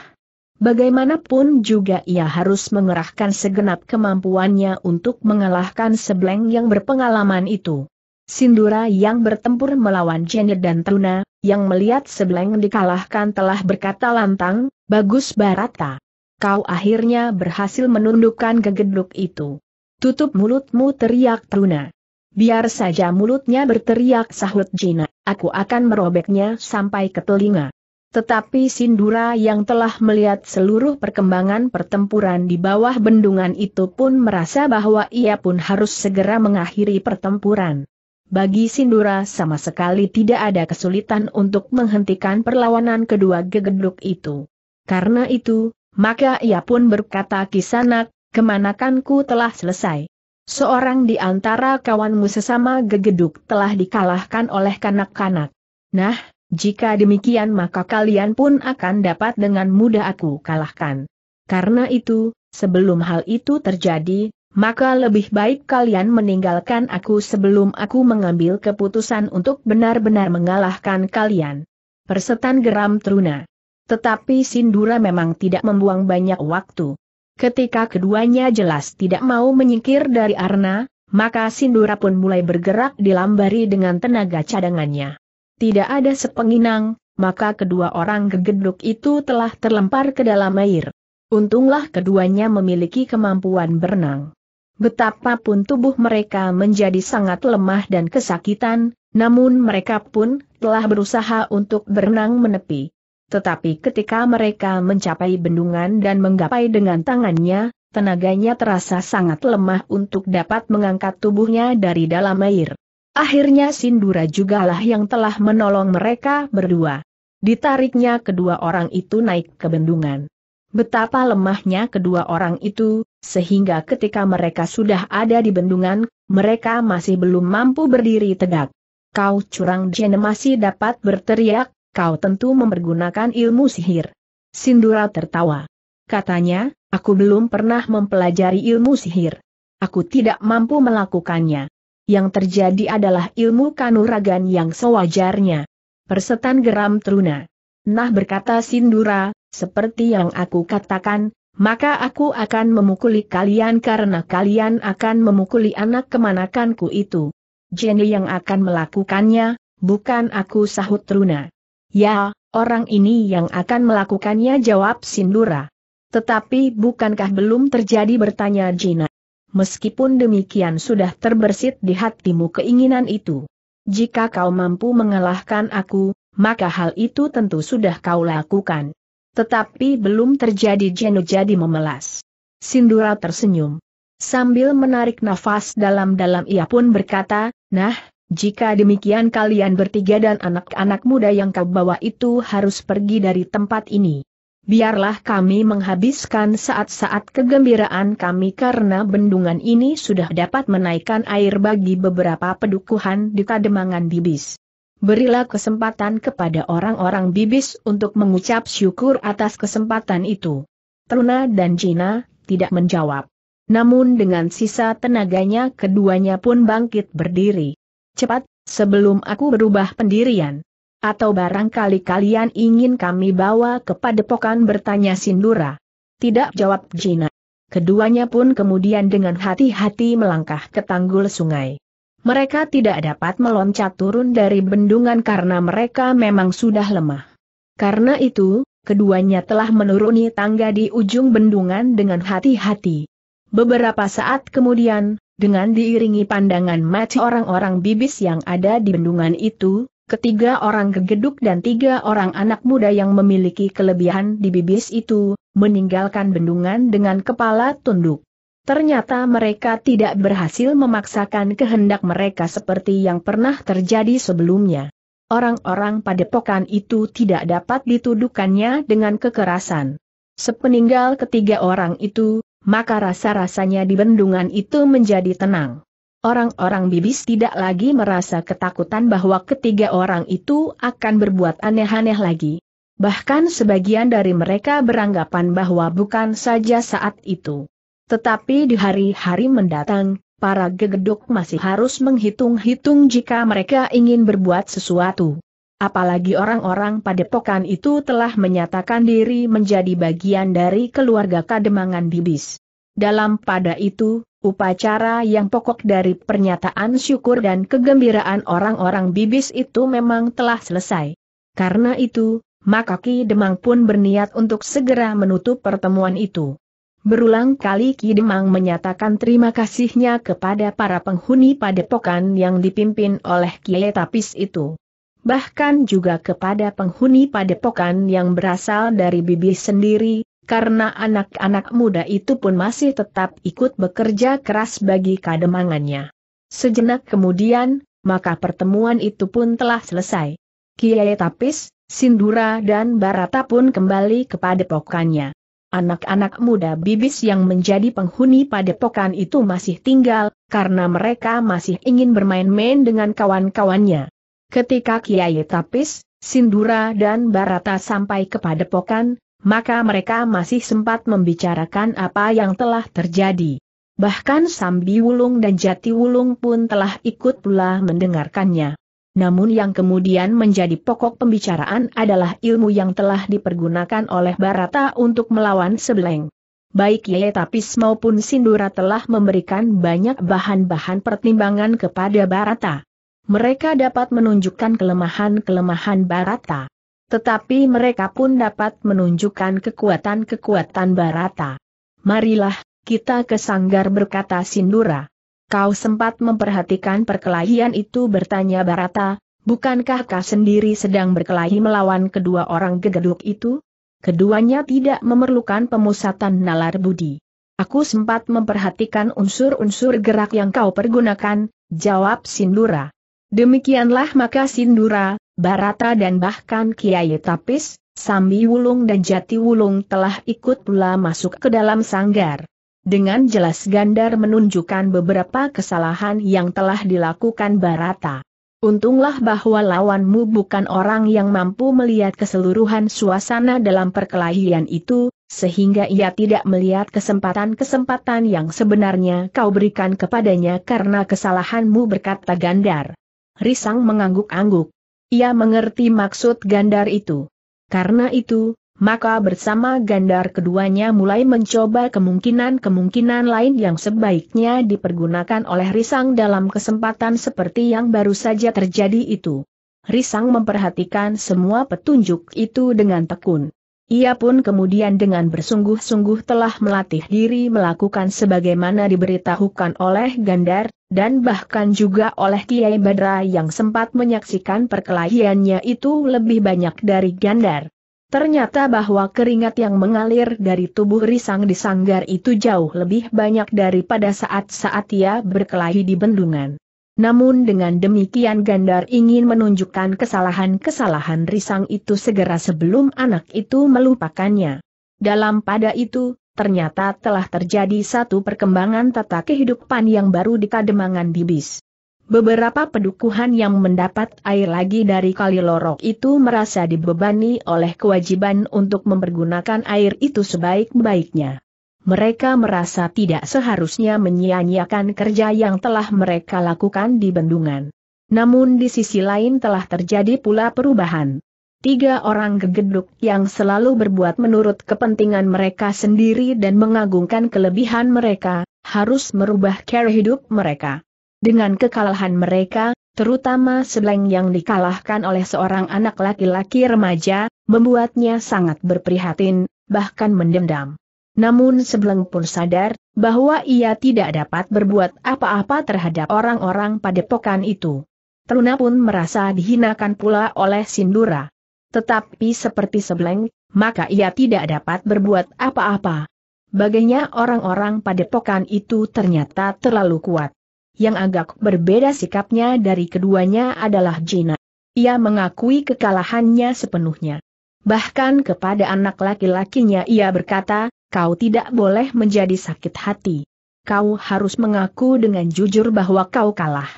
Bagaimanapun juga ia harus mengerahkan segenap kemampuannya untuk mengalahkan sebleng yang berpengalaman itu. Sindura yang bertempur melawan Jenner dan Truna, yang melihat sebleng dikalahkan telah berkata lantang, Bagus Barata. Kau akhirnya berhasil menundukkan gegeduk itu. Tutup mulutmu teriak Truna. Biar saja mulutnya berteriak sahut Jina, aku akan merobeknya sampai ke telinga. Tetapi Sindura yang telah melihat seluruh perkembangan pertempuran di bawah bendungan itu pun merasa bahwa ia pun harus segera mengakhiri pertempuran. Bagi Sindura sama sekali tidak ada kesulitan untuk menghentikan perlawanan kedua gegeduk itu. Karena itu, maka ia pun berkata kisanak, kemanakanku telah selesai. Seorang di antara kawanmu sesama gegeduk telah dikalahkan oleh kanak-kanak. Nah, jika demikian maka kalian pun akan dapat dengan mudah aku kalahkan. Karena itu, sebelum hal itu terjadi, maka lebih baik kalian meninggalkan aku sebelum aku mengambil keputusan untuk benar-benar mengalahkan kalian. Persetan geram Truna. Tetapi Sindura memang tidak membuang banyak waktu. Ketika keduanya jelas tidak mau menyingkir dari Arna, maka Sindura pun mulai bergerak dilambari dengan tenaga cadangannya. Tidak ada sepenginang, maka kedua orang gegeduk itu telah terlempar ke dalam air. Untunglah keduanya memiliki kemampuan berenang. Betapapun tubuh mereka menjadi sangat lemah dan kesakitan, namun mereka pun telah berusaha untuk berenang menepi. Tetapi ketika mereka mencapai bendungan dan menggapai dengan tangannya, tenaganya terasa sangat lemah untuk dapat mengangkat tubuhnya dari dalam air. Akhirnya Sindura jugalah yang telah menolong mereka berdua. Ditariknya kedua orang itu naik ke bendungan. Betapa lemahnya kedua orang itu, sehingga ketika mereka sudah ada di bendungan, mereka masih belum mampu berdiri tegak. Kau curang Jen masih dapat berteriak, kau tentu mempergunakan ilmu sihir. Sindura tertawa. Katanya, aku belum pernah mempelajari ilmu sihir. Aku tidak mampu melakukannya. Yang terjadi adalah ilmu kanuragan yang sewajarnya. Persetan geram teruna. Nah berkata Sindura, seperti yang aku katakan, maka aku akan memukuli kalian karena kalian akan memukuli anak kemanakanku itu. Jenny yang akan melakukannya, bukan aku sahut Truna. Ya, orang ini yang akan melakukannya jawab Sindura. Tetapi bukankah belum terjadi bertanya Jina? Meskipun demikian sudah terbersit di hatimu keinginan itu. Jika kau mampu mengalahkan aku, maka hal itu tentu sudah kau lakukan. Tetapi belum terjadi Jeno jadi memelas. Sindura tersenyum. Sambil menarik nafas dalam-dalam ia pun berkata, Nah, jika demikian kalian bertiga dan anak-anak muda yang kau bawa itu harus pergi dari tempat ini. Biarlah kami menghabiskan saat-saat kegembiraan kami karena bendungan ini sudah dapat menaikkan air bagi beberapa pedukuhan di Kademangan Bibis. Berilah kesempatan kepada orang-orang Bibis untuk mengucap syukur atas kesempatan itu. Truna dan Cina tidak menjawab. Namun dengan sisa tenaganya keduanya pun bangkit berdiri. Cepat, sebelum aku berubah pendirian. Atau barangkali kalian ingin kami bawa kepada padepokan bertanya Sindura. Tidak jawab Jina. Keduanya pun kemudian dengan hati-hati melangkah ke tanggul sungai. Mereka tidak dapat meloncat turun dari bendungan karena mereka memang sudah lemah. Karena itu, keduanya telah menuruni tangga di ujung bendungan dengan hati-hati. Beberapa saat kemudian, dengan diiringi pandangan mati orang-orang bibis yang ada di bendungan itu, ketiga orang gegeduk dan tiga orang anak muda yang memiliki kelebihan di bibis itu, meninggalkan bendungan dengan kepala tunduk. Ternyata mereka tidak berhasil memaksakan kehendak mereka seperti yang pernah terjadi sebelumnya. Orang-orang padepokan itu tidak dapat dituduhkannya dengan kekerasan. Sepeninggal ketiga orang itu, maka rasa-rasanya di bendungan itu menjadi tenang. Orang-orang bibis tidak lagi merasa ketakutan bahwa ketiga orang itu akan berbuat aneh-aneh lagi. Bahkan sebagian dari mereka beranggapan bahwa bukan saja saat itu. Tetapi di hari-hari mendatang, para gegeduk masih harus menghitung-hitung jika mereka ingin berbuat sesuatu. Apalagi orang-orang padepokan itu telah menyatakan diri menjadi bagian dari keluarga Kademangan Bibis. Dalam pada itu, upacara yang pokok dari pernyataan syukur dan kegembiraan orang-orang Bibis itu memang telah selesai. Karena itu, maka Ki Demang pun berniat untuk segera menutup pertemuan itu. Berulang kali Ki Demang menyatakan terima kasihnya kepada para penghuni padepokan yang dipimpin oleh Kiai Tapis itu bahkan juga kepada penghuni padepokan yang berasal dari bibi sendiri, karena anak-anak muda itu pun masih tetap ikut bekerja keras bagi kademangannya. Sejenak kemudian, maka pertemuan itu pun telah selesai. Kiai Tapis, Sindura dan Barata pun kembali ke padepokannya. Anak-anak muda bibis yang menjadi penghuni padepokan itu masih tinggal, karena mereka masih ingin bermain-main dengan kawan-kawannya. Ketika Kiai Tapis, Sindura dan Barata sampai kepada padepokan, maka mereka masih sempat membicarakan apa yang telah terjadi. Bahkan Sambi Wulung dan Jati Wulung pun telah ikut pula mendengarkannya. Namun yang kemudian menjadi pokok pembicaraan adalah ilmu yang telah dipergunakan oleh Barata untuk melawan Sebleng. Baik Yaya Tapis maupun Sindura telah memberikan banyak bahan-bahan pertimbangan kepada Barata mereka dapat menunjukkan kelemahan-kelemahan Barata. Tetapi mereka pun dapat menunjukkan kekuatan-kekuatan Barata. Marilah, kita ke sanggar berkata Sindura. Kau sempat memperhatikan perkelahian itu bertanya Barata, bukankah kau sendiri sedang berkelahi melawan kedua orang gegeduk itu? Keduanya tidak memerlukan pemusatan nalar budi. Aku sempat memperhatikan unsur-unsur gerak yang kau pergunakan, jawab Sindura. Demikianlah maka Sindura, Barata dan bahkan Kiai Tapis, Sambi Wulung dan Jati Wulung telah ikut pula masuk ke dalam sanggar. Dengan jelas Gandar menunjukkan beberapa kesalahan yang telah dilakukan Barata. Untunglah bahwa lawanmu bukan orang yang mampu melihat keseluruhan suasana dalam perkelahian itu, sehingga ia tidak melihat kesempatan-kesempatan yang sebenarnya kau berikan kepadanya karena kesalahanmu berkata Gandar. Risang mengangguk-angguk. Ia mengerti maksud Gandar itu. Karena itu, maka bersama Gandar keduanya mulai mencoba kemungkinan-kemungkinan lain yang sebaiknya dipergunakan oleh Risang dalam kesempatan seperti yang baru saja terjadi itu. Risang memperhatikan semua petunjuk itu dengan tekun. Ia pun kemudian dengan bersungguh-sungguh telah melatih diri melakukan sebagaimana diberitahukan oleh Gandar, dan bahkan juga oleh Kiai Badra yang sempat menyaksikan perkelahiannya itu lebih banyak dari Gandar. Ternyata bahwa keringat yang mengalir dari tubuh Risang di sanggar itu jauh lebih banyak daripada saat-saat ia berkelahi di bendungan. Namun dengan demikian Gandar ingin menunjukkan kesalahan-kesalahan Risang itu segera sebelum anak itu melupakannya. Dalam pada itu, ternyata telah terjadi satu perkembangan tata kehidupan yang baru di Kademangan Bibis. Beberapa pedukuhan yang mendapat air lagi dari kali lorok itu merasa dibebani oleh kewajiban untuk mempergunakan air itu sebaik-baiknya. Mereka merasa tidak seharusnya menyia-nyiakan kerja yang telah mereka lakukan di bendungan. Namun di sisi lain telah terjadi pula perubahan tiga orang gegeduk yang selalu berbuat menurut kepentingan mereka sendiri dan mengagungkan kelebihan mereka, harus merubah cara hidup mereka. Dengan kekalahan mereka, terutama Seleng yang dikalahkan oleh seorang anak laki-laki remaja, membuatnya sangat berprihatin, bahkan mendendam. Namun Sebeleng pun sadar, bahwa ia tidak dapat berbuat apa-apa terhadap orang-orang pada pokan itu. Teruna pun merasa dihinakan pula oleh Sindura. Tetapi seperti sebleng, maka ia tidak dapat berbuat apa-apa. Baginya orang-orang padepokan itu ternyata terlalu kuat. Yang agak berbeda sikapnya dari keduanya adalah Jina. Ia mengakui kekalahannya sepenuhnya. Bahkan kepada anak laki-lakinya ia berkata, kau tidak boleh menjadi sakit hati. Kau harus mengaku dengan jujur bahwa kau kalah.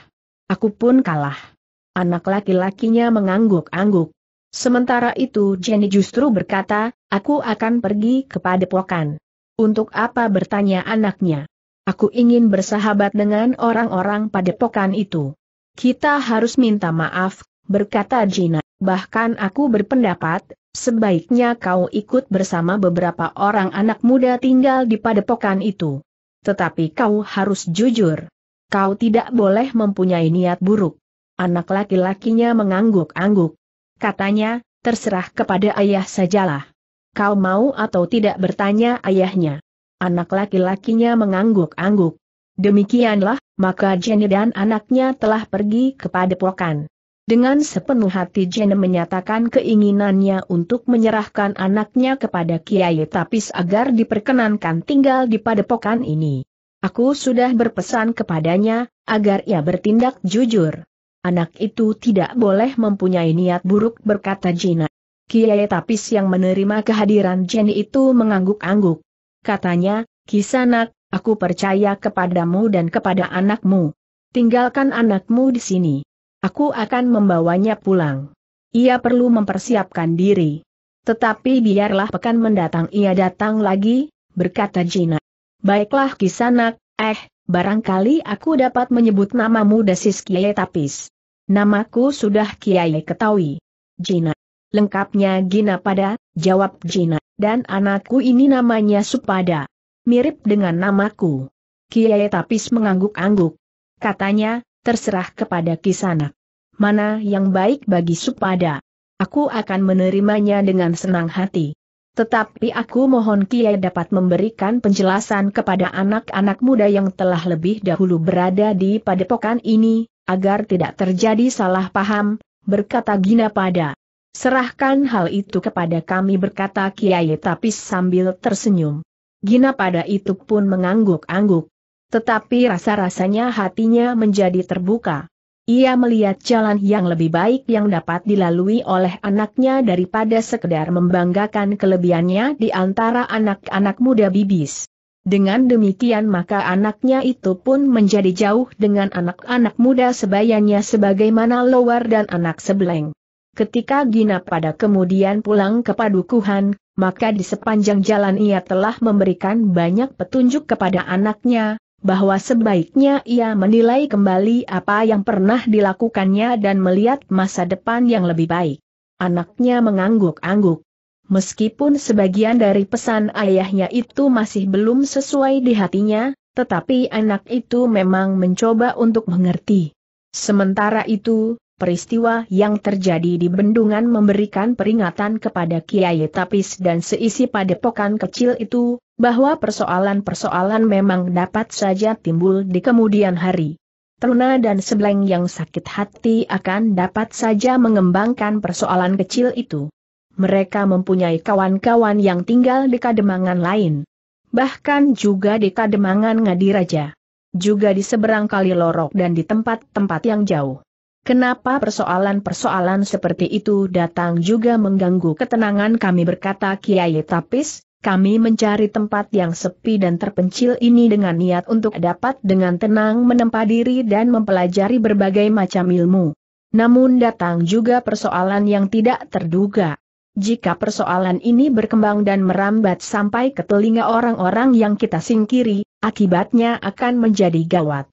Aku pun kalah. Anak laki-lakinya mengangguk-angguk. Sementara itu Jenny justru berkata, aku akan pergi kepada Pokan. Untuk apa bertanya anaknya? Aku ingin bersahabat dengan orang-orang padepokan itu. Kita harus minta maaf, berkata Gina. Bahkan aku berpendapat, sebaiknya kau ikut bersama beberapa orang anak muda tinggal di padepokan itu. Tetapi kau harus jujur. Kau tidak boleh mempunyai niat buruk. Anak laki-lakinya mengangguk-angguk katanya, terserah kepada ayah sajalah. Kau mau atau tidak bertanya ayahnya. Anak laki-lakinya mengangguk-angguk. Demikianlah, maka Jenny dan anaknya telah pergi kepada pokan. Dengan sepenuh hati Jenny menyatakan keinginannya untuk menyerahkan anaknya kepada Kiai Tapis agar diperkenankan tinggal di padepokan ini. Aku sudah berpesan kepadanya, agar ia bertindak jujur. Anak itu tidak boleh mempunyai niat buruk berkata Jina. Kiai Tapis yang menerima kehadiran Jenny itu mengangguk-angguk. Katanya, Kisanak, aku percaya kepadamu dan kepada anakmu. Tinggalkan anakmu di sini. Aku akan membawanya pulang. Ia perlu mempersiapkan diri. Tetapi biarlah pekan mendatang ia datang lagi, berkata Jina. Baiklah Kisanak, eh, barangkali aku dapat menyebut namamu Desis Kiai Tapis. Namaku sudah Kiai ketahui. Jina. Lengkapnya Gina pada, jawab Jina, dan anakku ini namanya Supada. Mirip dengan namaku. Kiai Tapis mengangguk-angguk. Katanya, terserah kepada Kisana. Mana yang baik bagi Supada? Aku akan menerimanya dengan senang hati. Tetapi aku mohon Kiai dapat memberikan penjelasan kepada anak-anak muda yang telah lebih dahulu berada di padepokan ini, agar tidak terjadi salah paham, berkata Gina pada. Serahkan hal itu kepada kami berkata Kiai tapi sambil tersenyum. Gina pada itu pun mengangguk-angguk. Tetapi rasa-rasanya hatinya menjadi terbuka. Ia melihat jalan yang lebih baik yang dapat dilalui oleh anaknya daripada sekedar membanggakan kelebihannya di antara anak-anak muda bibis. Dengan demikian maka anaknya itu pun menjadi jauh dengan anak-anak muda sebayanya sebagaimana lower dan anak Sebeleng. Ketika Gina pada kemudian pulang ke padukuhan, maka di sepanjang jalan ia telah memberikan banyak petunjuk kepada anaknya, bahwa sebaiknya ia menilai kembali apa yang pernah dilakukannya dan melihat masa depan yang lebih baik. Anaknya mengangguk-angguk. Meskipun sebagian dari pesan ayahnya itu masih belum sesuai di hatinya, tetapi anak itu memang mencoba untuk mengerti. Sementara itu, peristiwa yang terjadi di bendungan memberikan peringatan kepada Kiai Tapis dan seisi padepokan kecil itu, bahwa persoalan-persoalan memang dapat saja timbul di kemudian hari. Teruna dan sebleng yang sakit hati akan dapat saja mengembangkan persoalan kecil itu. Mereka mempunyai kawan-kawan yang tinggal di kademangan lain. Bahkan juga di kademangan Ngadiraja juga di seberang kali lorok dan di tempat-tempat yang jauh. Kenapa persoalan-persoalan seperti itu datang juga mengganggu ketenangan kami berkata Kiai Tapis, kami mencari tempat yang sepi dan terpencil ini dengan niat untuk dapat dengan tenang menempa diri dan mempelajari berbagai macam ilmu. Namun datang juga persoalan yang tidak terduga. Jika persoalan ini berkembang dan merambat sampai ke telinga orang-orang yang kita singkiri, akibatnya akan menjadi gawat.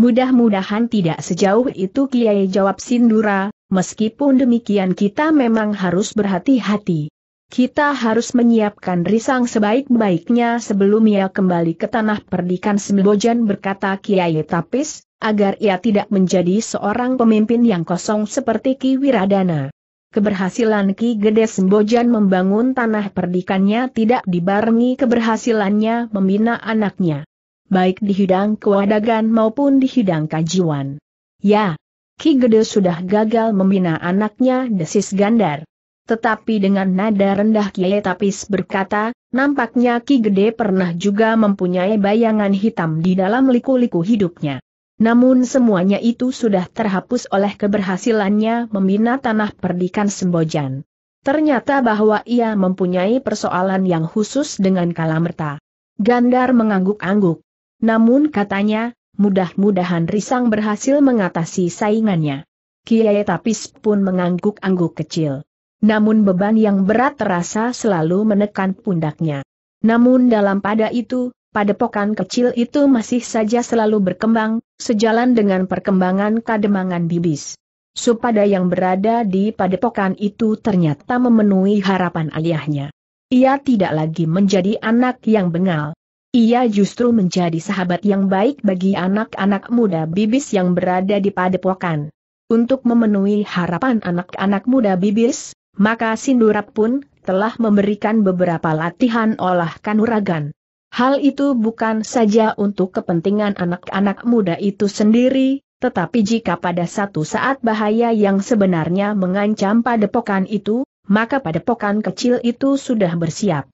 Mudah-mudahan tidak sejauh itu Kiai jawab Sindura, meskipun demikian kita memang harus berhati-hati. Kita harus menyiapkan risang sebaik-baiknya sebelum ia kembali ke tanah perdikan Sembojan berkata Kiai Tapis, agar ia tidak menjadi seorang pemimpin yang kosong seperti Ki Wiradana. Keberhasilan Ki Gede Sembojan membangun tanah perdikannya tidak dibarengi keberhasilannya membina anaknya baik di hidang kewadagan maupun di hidang kajiwan. Ya, Ki Gede sudah gagal membina anaknya Desis Gandar. Tetapi dengan nada rendah Kiai Tapis berkata, nampaknya Ki Gede pernah juga mempunyai bayangan hitam di dalam liku-liku hidupnya. Namun semuanya itu sudah terhapus oleh keberhasilannya membina tanah perdikan Sembojan. Ternyata bahwa ia mempunyai persoalan yang khusus dengan Kalamerta. Gandar mengangguk-angguk. Namun katanya, mudah-mudahan Risang berhasil mengatasi saingannya. Kiai Tapis pun mengangguk-angguk kecil. Namun beban yang berat terasa selalu menekan pundaknya. Namun dalam pada itu, padepokan kecil itu masih saja selalu berkembang, sejalan dengan perkembangan kademangan bibis. Supada yang berada di padepokan itu ternyata memenuhi harapan ayahnya. Ia tidak lagi menjadi anak yang bengal. Ia justru menjadi sahabat yang baik bagi anak-anak muda bibis yang berada di padepokan. Untuk memenuhi harapan anak-anak muda bibis, maka Sindurap pun telah memberikan beberapa latihan olah kanuragan. Hal itu bukan saja untuk kepentingan anak-anak muda itu sendiri, tetapi jika pada satu saat bahaya yang sebenarnya mengancam padepokan itu, maka padepokan kecil itu sudah bersiap.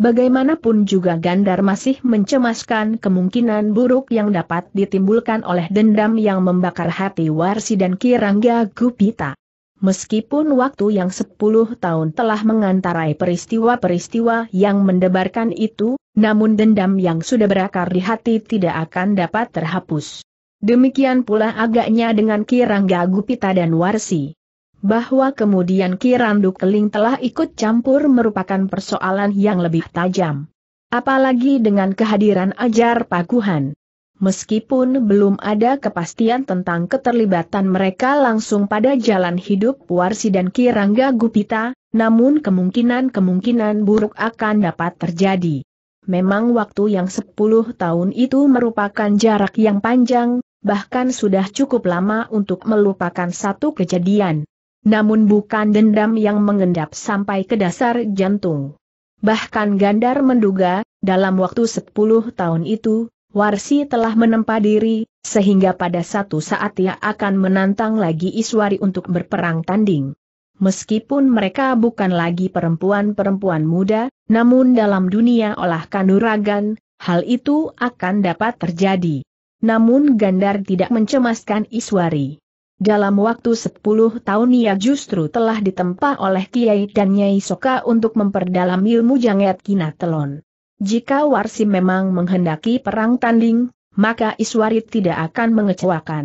Bagaimanapun juga Gandar masih mencemaskan kemungkinan buruk yang dapat ditimbulkan oleh dendam yang membakar hati Warsi dan Kirangga Gupita. Meskipun waktu yang sepuluh tahun telah mengantarai peristiwa-peristiwa yang mendebarkan itu, namun dendam yang sudah berakar di hati tidak akan dapat terhapus. Demikian pula agaknya dengan Kirangga Gupita dan Warsi bahwa kemudian Kirandu Keling telah ikut campur merupakan persoalan yang lebih tajam. Apalagi dengan kehadiran ajar pakuhan. Meskipun belum ada kepastian tentang keterlibatan mereka langsung pada jalan hidup Warsi dan Kirangga Gupita, namun kemungkinan-kemungkinan buruk akan dapat terjadi. Memang waktu yang 10 tahun itu merupakan jarak yang panjang, bahkan sudah cukup lama untuk melupakan satu kejadian. Namun bukan dendam yang mengendap sampai ke dasar jantung. Bahkan Gandar menduga, dalam waktu 10 tahun itu, Warsi telah menempa diri, sehingga pada satu saat ia akan menantang lagi Iswari untuk berperang tanding. Meskipun mereka bukan lagi perempuan-perempuan muda, namun dalam dunia olah kanuragan, hal itu akan dapat terjadi. Namun Gandar tidak mencemaskan Iswari. Dalam waktu 10 tahun ia justru telah ditempa oleh Kiai dan Nyai Soka untuk memperdalam ilmu janget Kinatelon. Jika Warsi memang menghendaki perang tanding, maka Iswari tidak akan mengecewakan.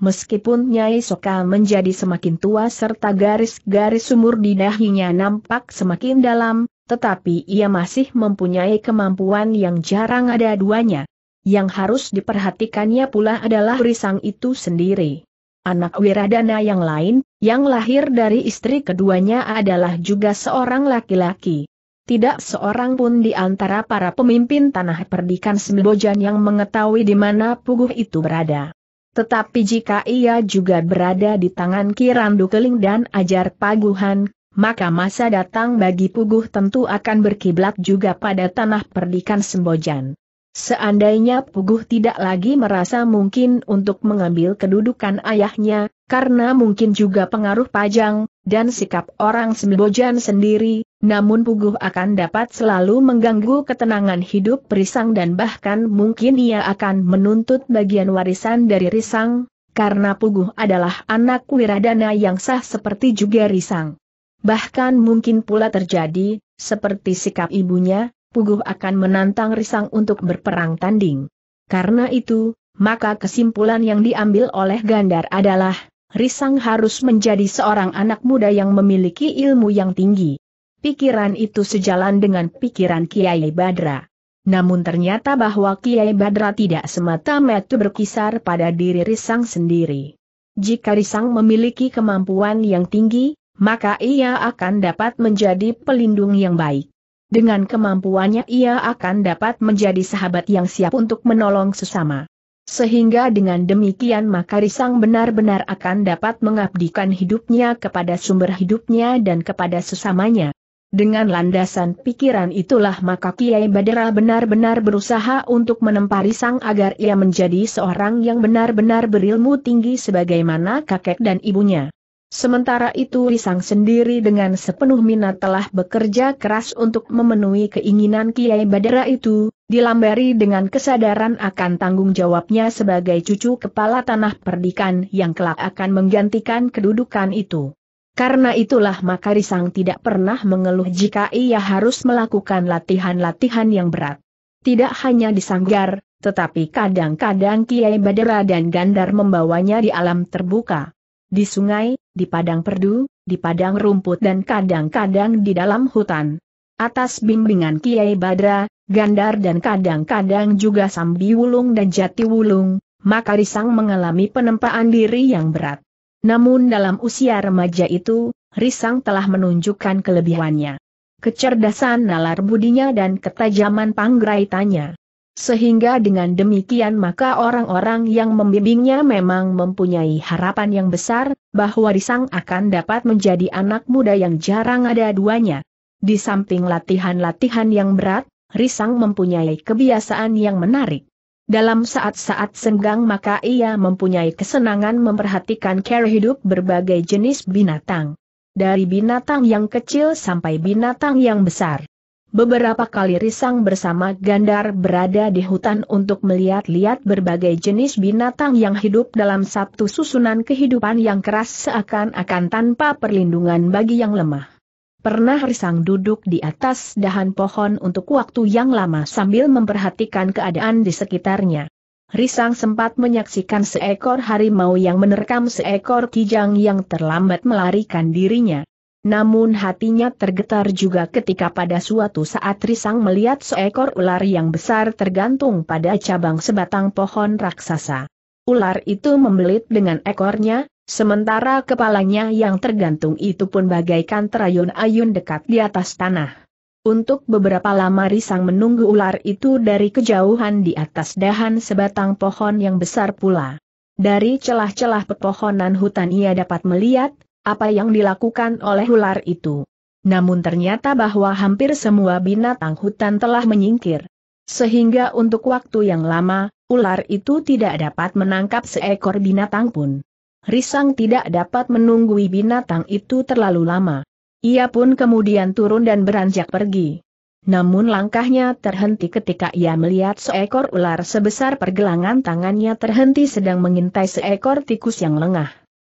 Meskipun Nyai Soka menjadi semakin tua serta garis-garis sumur di dahinya nampak semakin dalam, tetapi ia masih mempunyai kemampuan yang jarang ada duanya. Yang harus diperhatikannya pula adalah risang itu sendiri. Anak Wiradana yang lain, yang lahir dari istri keduanya adalah juga seorang laki-laki. Tidak seorang pun di antara para pemimpin tanah perdikan Sembojan yang mengetahui di mana puguh itu berada. Tetapi jika ia juga berada di tangan Kirandu Keling dan Ajar Paguhan, maka masa datang bagi puguh tentu akan berkiblat juga pada tanah perdikan Sembojan. Seandainya Puguh tidak lagi merasa mungkin untuk mengambil kedudukan ayahnya, karena mungkin juga pengaruh pajang, dan sikap orang Sembojan sendiri, namun Puguh akan dapat selalu mengganggu ketenangan hidup Risang dan bahkan mungkin ia akan menuntut bagian warisan dari Risang, karena Puguh adalah anak wiradana yang sah seperti juga Risang. Bahkan mungkin pula terjadi, seperti sikap ibunya, Puguh akan menantang Risang untuk berperang tanding. Karena itu, maka kesimpulan yang diambil oleh Gandar adalah, Risang harus menjadi seorang anak muda yang memiliki ilmu yang tinggi. Pikiran itu sejalan dengan pikiran Kiai Badra. Namun ternyata bahwa Kiai Badra tidak semata-mata berkisar pada diri Risang sendiri. Jika Risang memiliki kemampuan yang tinggi, maka ia akan dapat menjadi pelindung yang baik. Dengan kemampuannya ia akan dapat menjadi sahabat yang siap untuk menolong sesama. Sehingga dengan demikian maka Risang benar-benar akan dapat mengabdikan hidupnya kepada sumber hidupnya dan kepada sesamanya. Dengan landasan pikiran itulah maka Kiai Badera benar-benar berusaha untuk menempa Risang agar ia menjadi seorang yang benar-benar berilmu tinggi sebagaimana kakek dan ibunya. Sementara itu Risang sendiri dengan sepenuh minat telah bekerja keras untuk memenuhi keinginan Kiai Badara itu, dilambari dengan kesadaran akan tanggung jawabnya sebagai cucu kepala tanah perdikan yang kelak akan menggantikan kedudukan itu. Karena itulah maka Risang tidak pernah mengeluh jika ia harus melakukan latihan-latihan yang berat. Tidak hanya di sanggar, tetapi kadang-kadang Kiai Badara dan Gandar membawanya di alam terbuka di sungai, di padang perdu, di padang rumput dan kadang-kadang di dalam hutan. Atas bimbingan Kiai Badra, Gandar dan kadang-kadang juga Sambi Wulung dan Jati Wulung, maka Risang mengalami penempaan diri yang berat. Namun dalam usia remaja itu, Risang telah menunjukkan kelebihannya. Kecerdasan nalar budinya dan ketajaman panggraitannya. Sehingga dengan demikian maka orang-orang yang membimbingnya memang mempunyai harapan yang besar, bahwa Risang akan dapat menjadi anak muda yang jarang ada duanya. Di samping latihan-latihan yang berat, Risang mempunyai kebiasaan yang menarik. Dalam saat-saat senggang maka ia mempunyai kesenangan memperhatikan care hidup berbagai jenis binatang. Dari binatang yang kecil sampai binatang yang besar. Beberapa kali Risang bersama Gandar berada di hutan untuk melihat-lihat berbagai jenis binatang yang hidup dalam satu susunan kehidupan yang keras seakan-akan tanpa perlindungan bagi yang lemah. Pernah Risang duduk di atas dahan pohon untuk waktu yang lama sambil memperhatikan keadaan di sekitarnya. Risang sempat menyaksikan seekor harimau yang menerkam seekor kijang yang terlambat melarikan dirinya. Namun hatinya tergetar juga ketika pada suatu saat Risang melihat seekor ular yang besar tergantung pada cabang sebatang pohon raksasa. Ular itu membelit dengan ekornya, sementara kepalanya yang tergantung itu pun bagaikan terayun-ayun dekat di atas tanah. Untuk beberapa lama Risang menunggu ular itu dari kejauhan di atas dahan sebatang pohon yang besar pula. Dari celah-celah pepohonan hutan ia dapat melihat, apa yang dilakukan oleh ular itu. Namun ternyata bahwa hampir semua binatang hutan telah menyingkir. Sehingga untuk waktu yang lama, ular itu tidak dapat menangkap seekor binatang pun. Risang tidak dapat menunggui binatang itu terlalu lama. Ia pun kemudian turun dan beranjak pergi. Namun langkahnya terhenti ketika ia melihat seekor ular sebesar pergelangan tangannya terhenti sedang mengintai seekor tikus yang lengah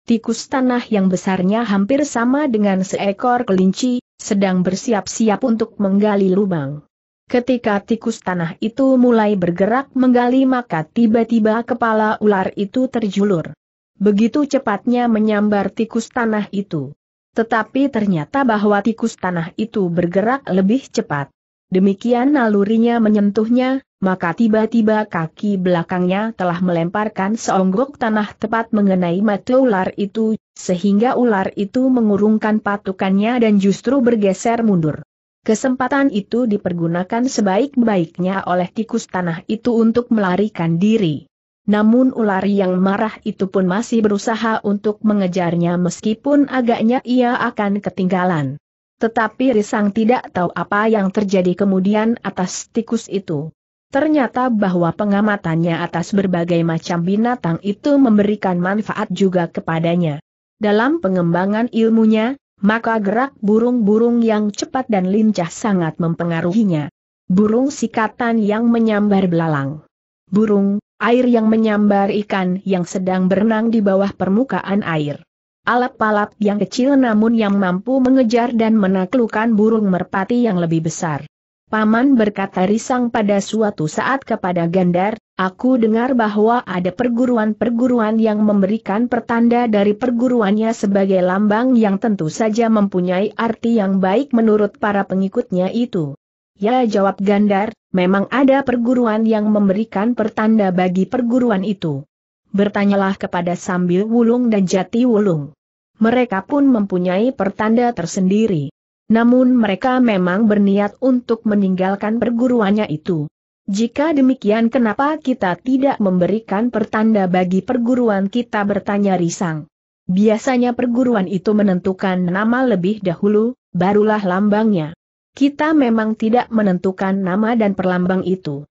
tikus tanah yang besarnya hampir sama dengan seekor kelinci, sedang bersiap-siap untuk menggali lubang. Ketika tikus tanah itu mulai bergerak menggali maka tiba-tiba kepala ular itu terjulur. Begitu cepatnya menyambar tikus tanah itu. Tetapi ternyata bahwa tikus tanah itu bergerak lebih cepat. Demikian nalurinya menyentuhnya, maka tiba-tiba kaki belakangnya telah melemparkan seonggok tanah tepat mengenai mata ular itu, sehingga ular itu mengurungkan patukannya dan justru bergeser mundur. Kesempatan itu dipergunakan sebaik-baiknya oleh tikus tanah itu untuk melarikan diri. Namun ular yang marah itu pun masih berusaha untuk mengejarnya meskipun agaknya ia akan ketinggalan. Tetapi Risang tidak tahu apa yang terjadi kemudian atas tikus itu. Ternyata bahwa pengamatannya atas berbagai macam binatang itu memberikan manfaat juga kepadanya. Dalam pengembangan ilmunya, maka gerak burung-burung yang cepat dan lincah sangat mempengaruhinya. Burung sikatan yang menyambar belalang. Burung, air yang menyambar ikan yang sedang berenang di bawah permukaan air. Alap-alap yang kecil namun yang mampu mengejar dan menaklukkan burung merpati yang lebih besar. Paman berkata risang pada suatu saat kepada Gandar, aku dengar bahwa ada perguruan-perguruan yang memberikan pertanda dari perguruannya sebagai lambang yang tentu saja mempunyai arti yang baik menurut para pengikutnya itu. Ya jawab Gandar, memang ada perguruan yang memberikan pertanda bagi perguruan itu. Bertanyalah kepada Sambil Wulung dan Jati Wulung. Mereka pun mempunyai pertanda tersendiri. Namun mereka memang berniat untuk meninggalkan perguruannya itu. Jika demikian kenapa kita tidak memberikan pertanda bagi perguruan kita bertanya risang. Biasanya perguruan itu menentukan nama lebih dahulu, barulah lambangnya. Kita memang tidak menentukan nama dan perlambang itu.